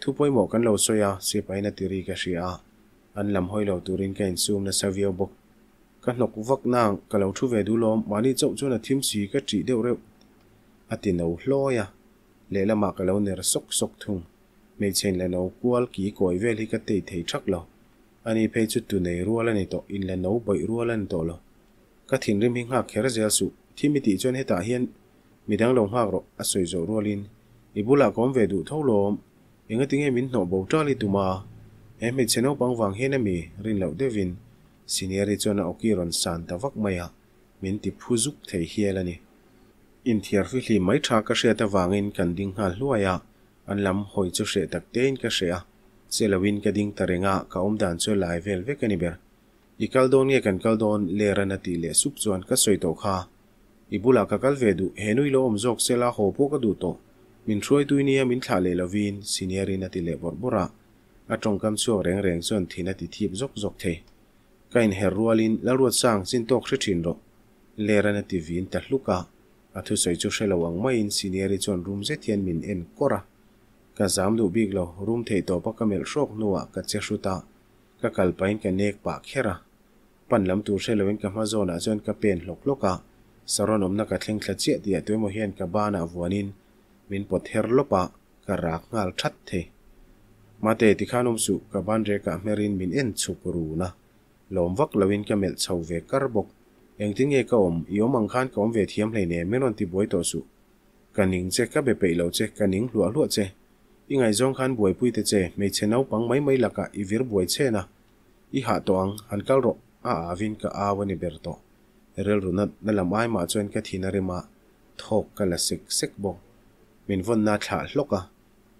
thu poi mo kan lo soya se paina tiri ka ria an lam hoi lo turin ka in sum na savio bok ka hlok vak nang ka à, lo thu ve du lom mani chau chu na thim si ka tri deu reu ati no hloya le la ma ka lo ner sok sok thung me chen le no kwal ki koi ve li ka te thei thak lo ani pe chu tu nei rual ani to in le no boi rual an to lo ka thin rim hi nga khera zel su thimi ti chon heta hian midang lo hak ro asoi zo rualin ibula kom ve du thau lom inga tinge min no bo tra li tuma em me cheno pang wang hen ami rin lo devin senior chuan a okiron san tawak mai a min ti phuzuk thei hial ani in thiar fi hli mai tha ka hre ta wangin kan ding hal hluaya an lam hoi chu hre tak tein ka hre a selawin ka ding tarenga ka om dan chu lai vel ve kani ber i kaldon nge kan kaldon le rana ti le suk chuan ka soi to kha i bula ka kal ve du henui lo om jok sela ho po ka du to min throi tu ni min thla le lovin senior in ati le bor bora atong kam chu reng reng chon thina ti thip jok jok thei kain herrualin la ruat sang chin tok hre thin ro lerana tv in ta hluka athu soi chu hrelo ang mai in seniori chon room ze thian min en kora ka zam lu big lo room thei to pa kamel shok nuwa ka che shuta ka kalpain ka nek pa khera panlam tu hreloin ka mazona chon ka pen hlok loka saronom na ka thleng thlachia tia tuimo hian ka bana vuanin min pot her lopa ka rak ngal that the mate tikhanum su ka ban re ka merin min en chupuru na lom vak loin ka mel chho ve kar bok engting e ka om i om ang khan ka om ve thiam hlei ne menon ti boi to su kaning che ka be pe lo che kaning hlua hlua che ingai jong khan buai pui te che mei chenau pang mai mai laka i vir buai che na i ha toang hankal ro a avin ka awani ber to rel runat na lamai ma chen ka thina re ma thok ka la sik sik bo min von na thla hloka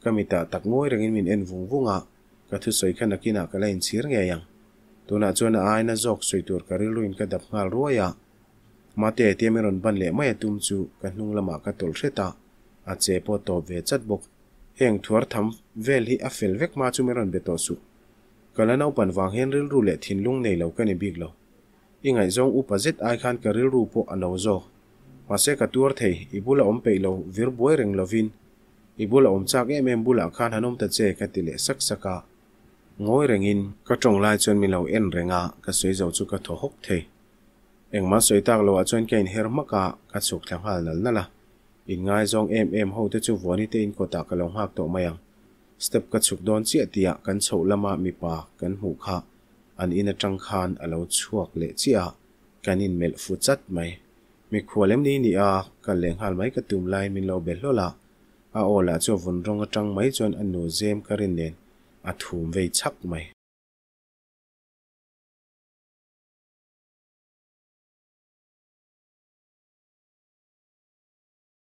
kamita tak ngoi rengin min en vung vunga ka thu soi khana kina ka lain chir nge yang tunahchuana ain ah, a zawk saitur ka rilruinka dap hnghâl ruaiah mteti mirawn ban leh maia tum chu ka hunglamahka tolhreta a eawtawvetnhh a fel vekm cu mirawnbetaw suh ka l apan vânghenrilru leh thinlung nei lo kani bik lo nzikhânka rilrawhazwhei bla awovirag ae blkanawce katileh skska ngồi in ka trong lai chuan mi lo en renga ka thổ hốc chu em tho suy the engma sui tak lo a mắc kein à, her maka thằng chuk thanghal nè là. in ngay dòng em em ho te chu voni te à. à, in kota ka long hak to mayang step ka chuk chia chi atia sâu lâm lama mi pa kan hu kha an in atang khan lâu chuộc lệ chia kan in mel fu chat mày mi lem ni ni à kan leng hal mày ka tum lai min lo bel lo la a ola chu vun rong trăng mai chuan an nu zem karin nen a thum vei chak mai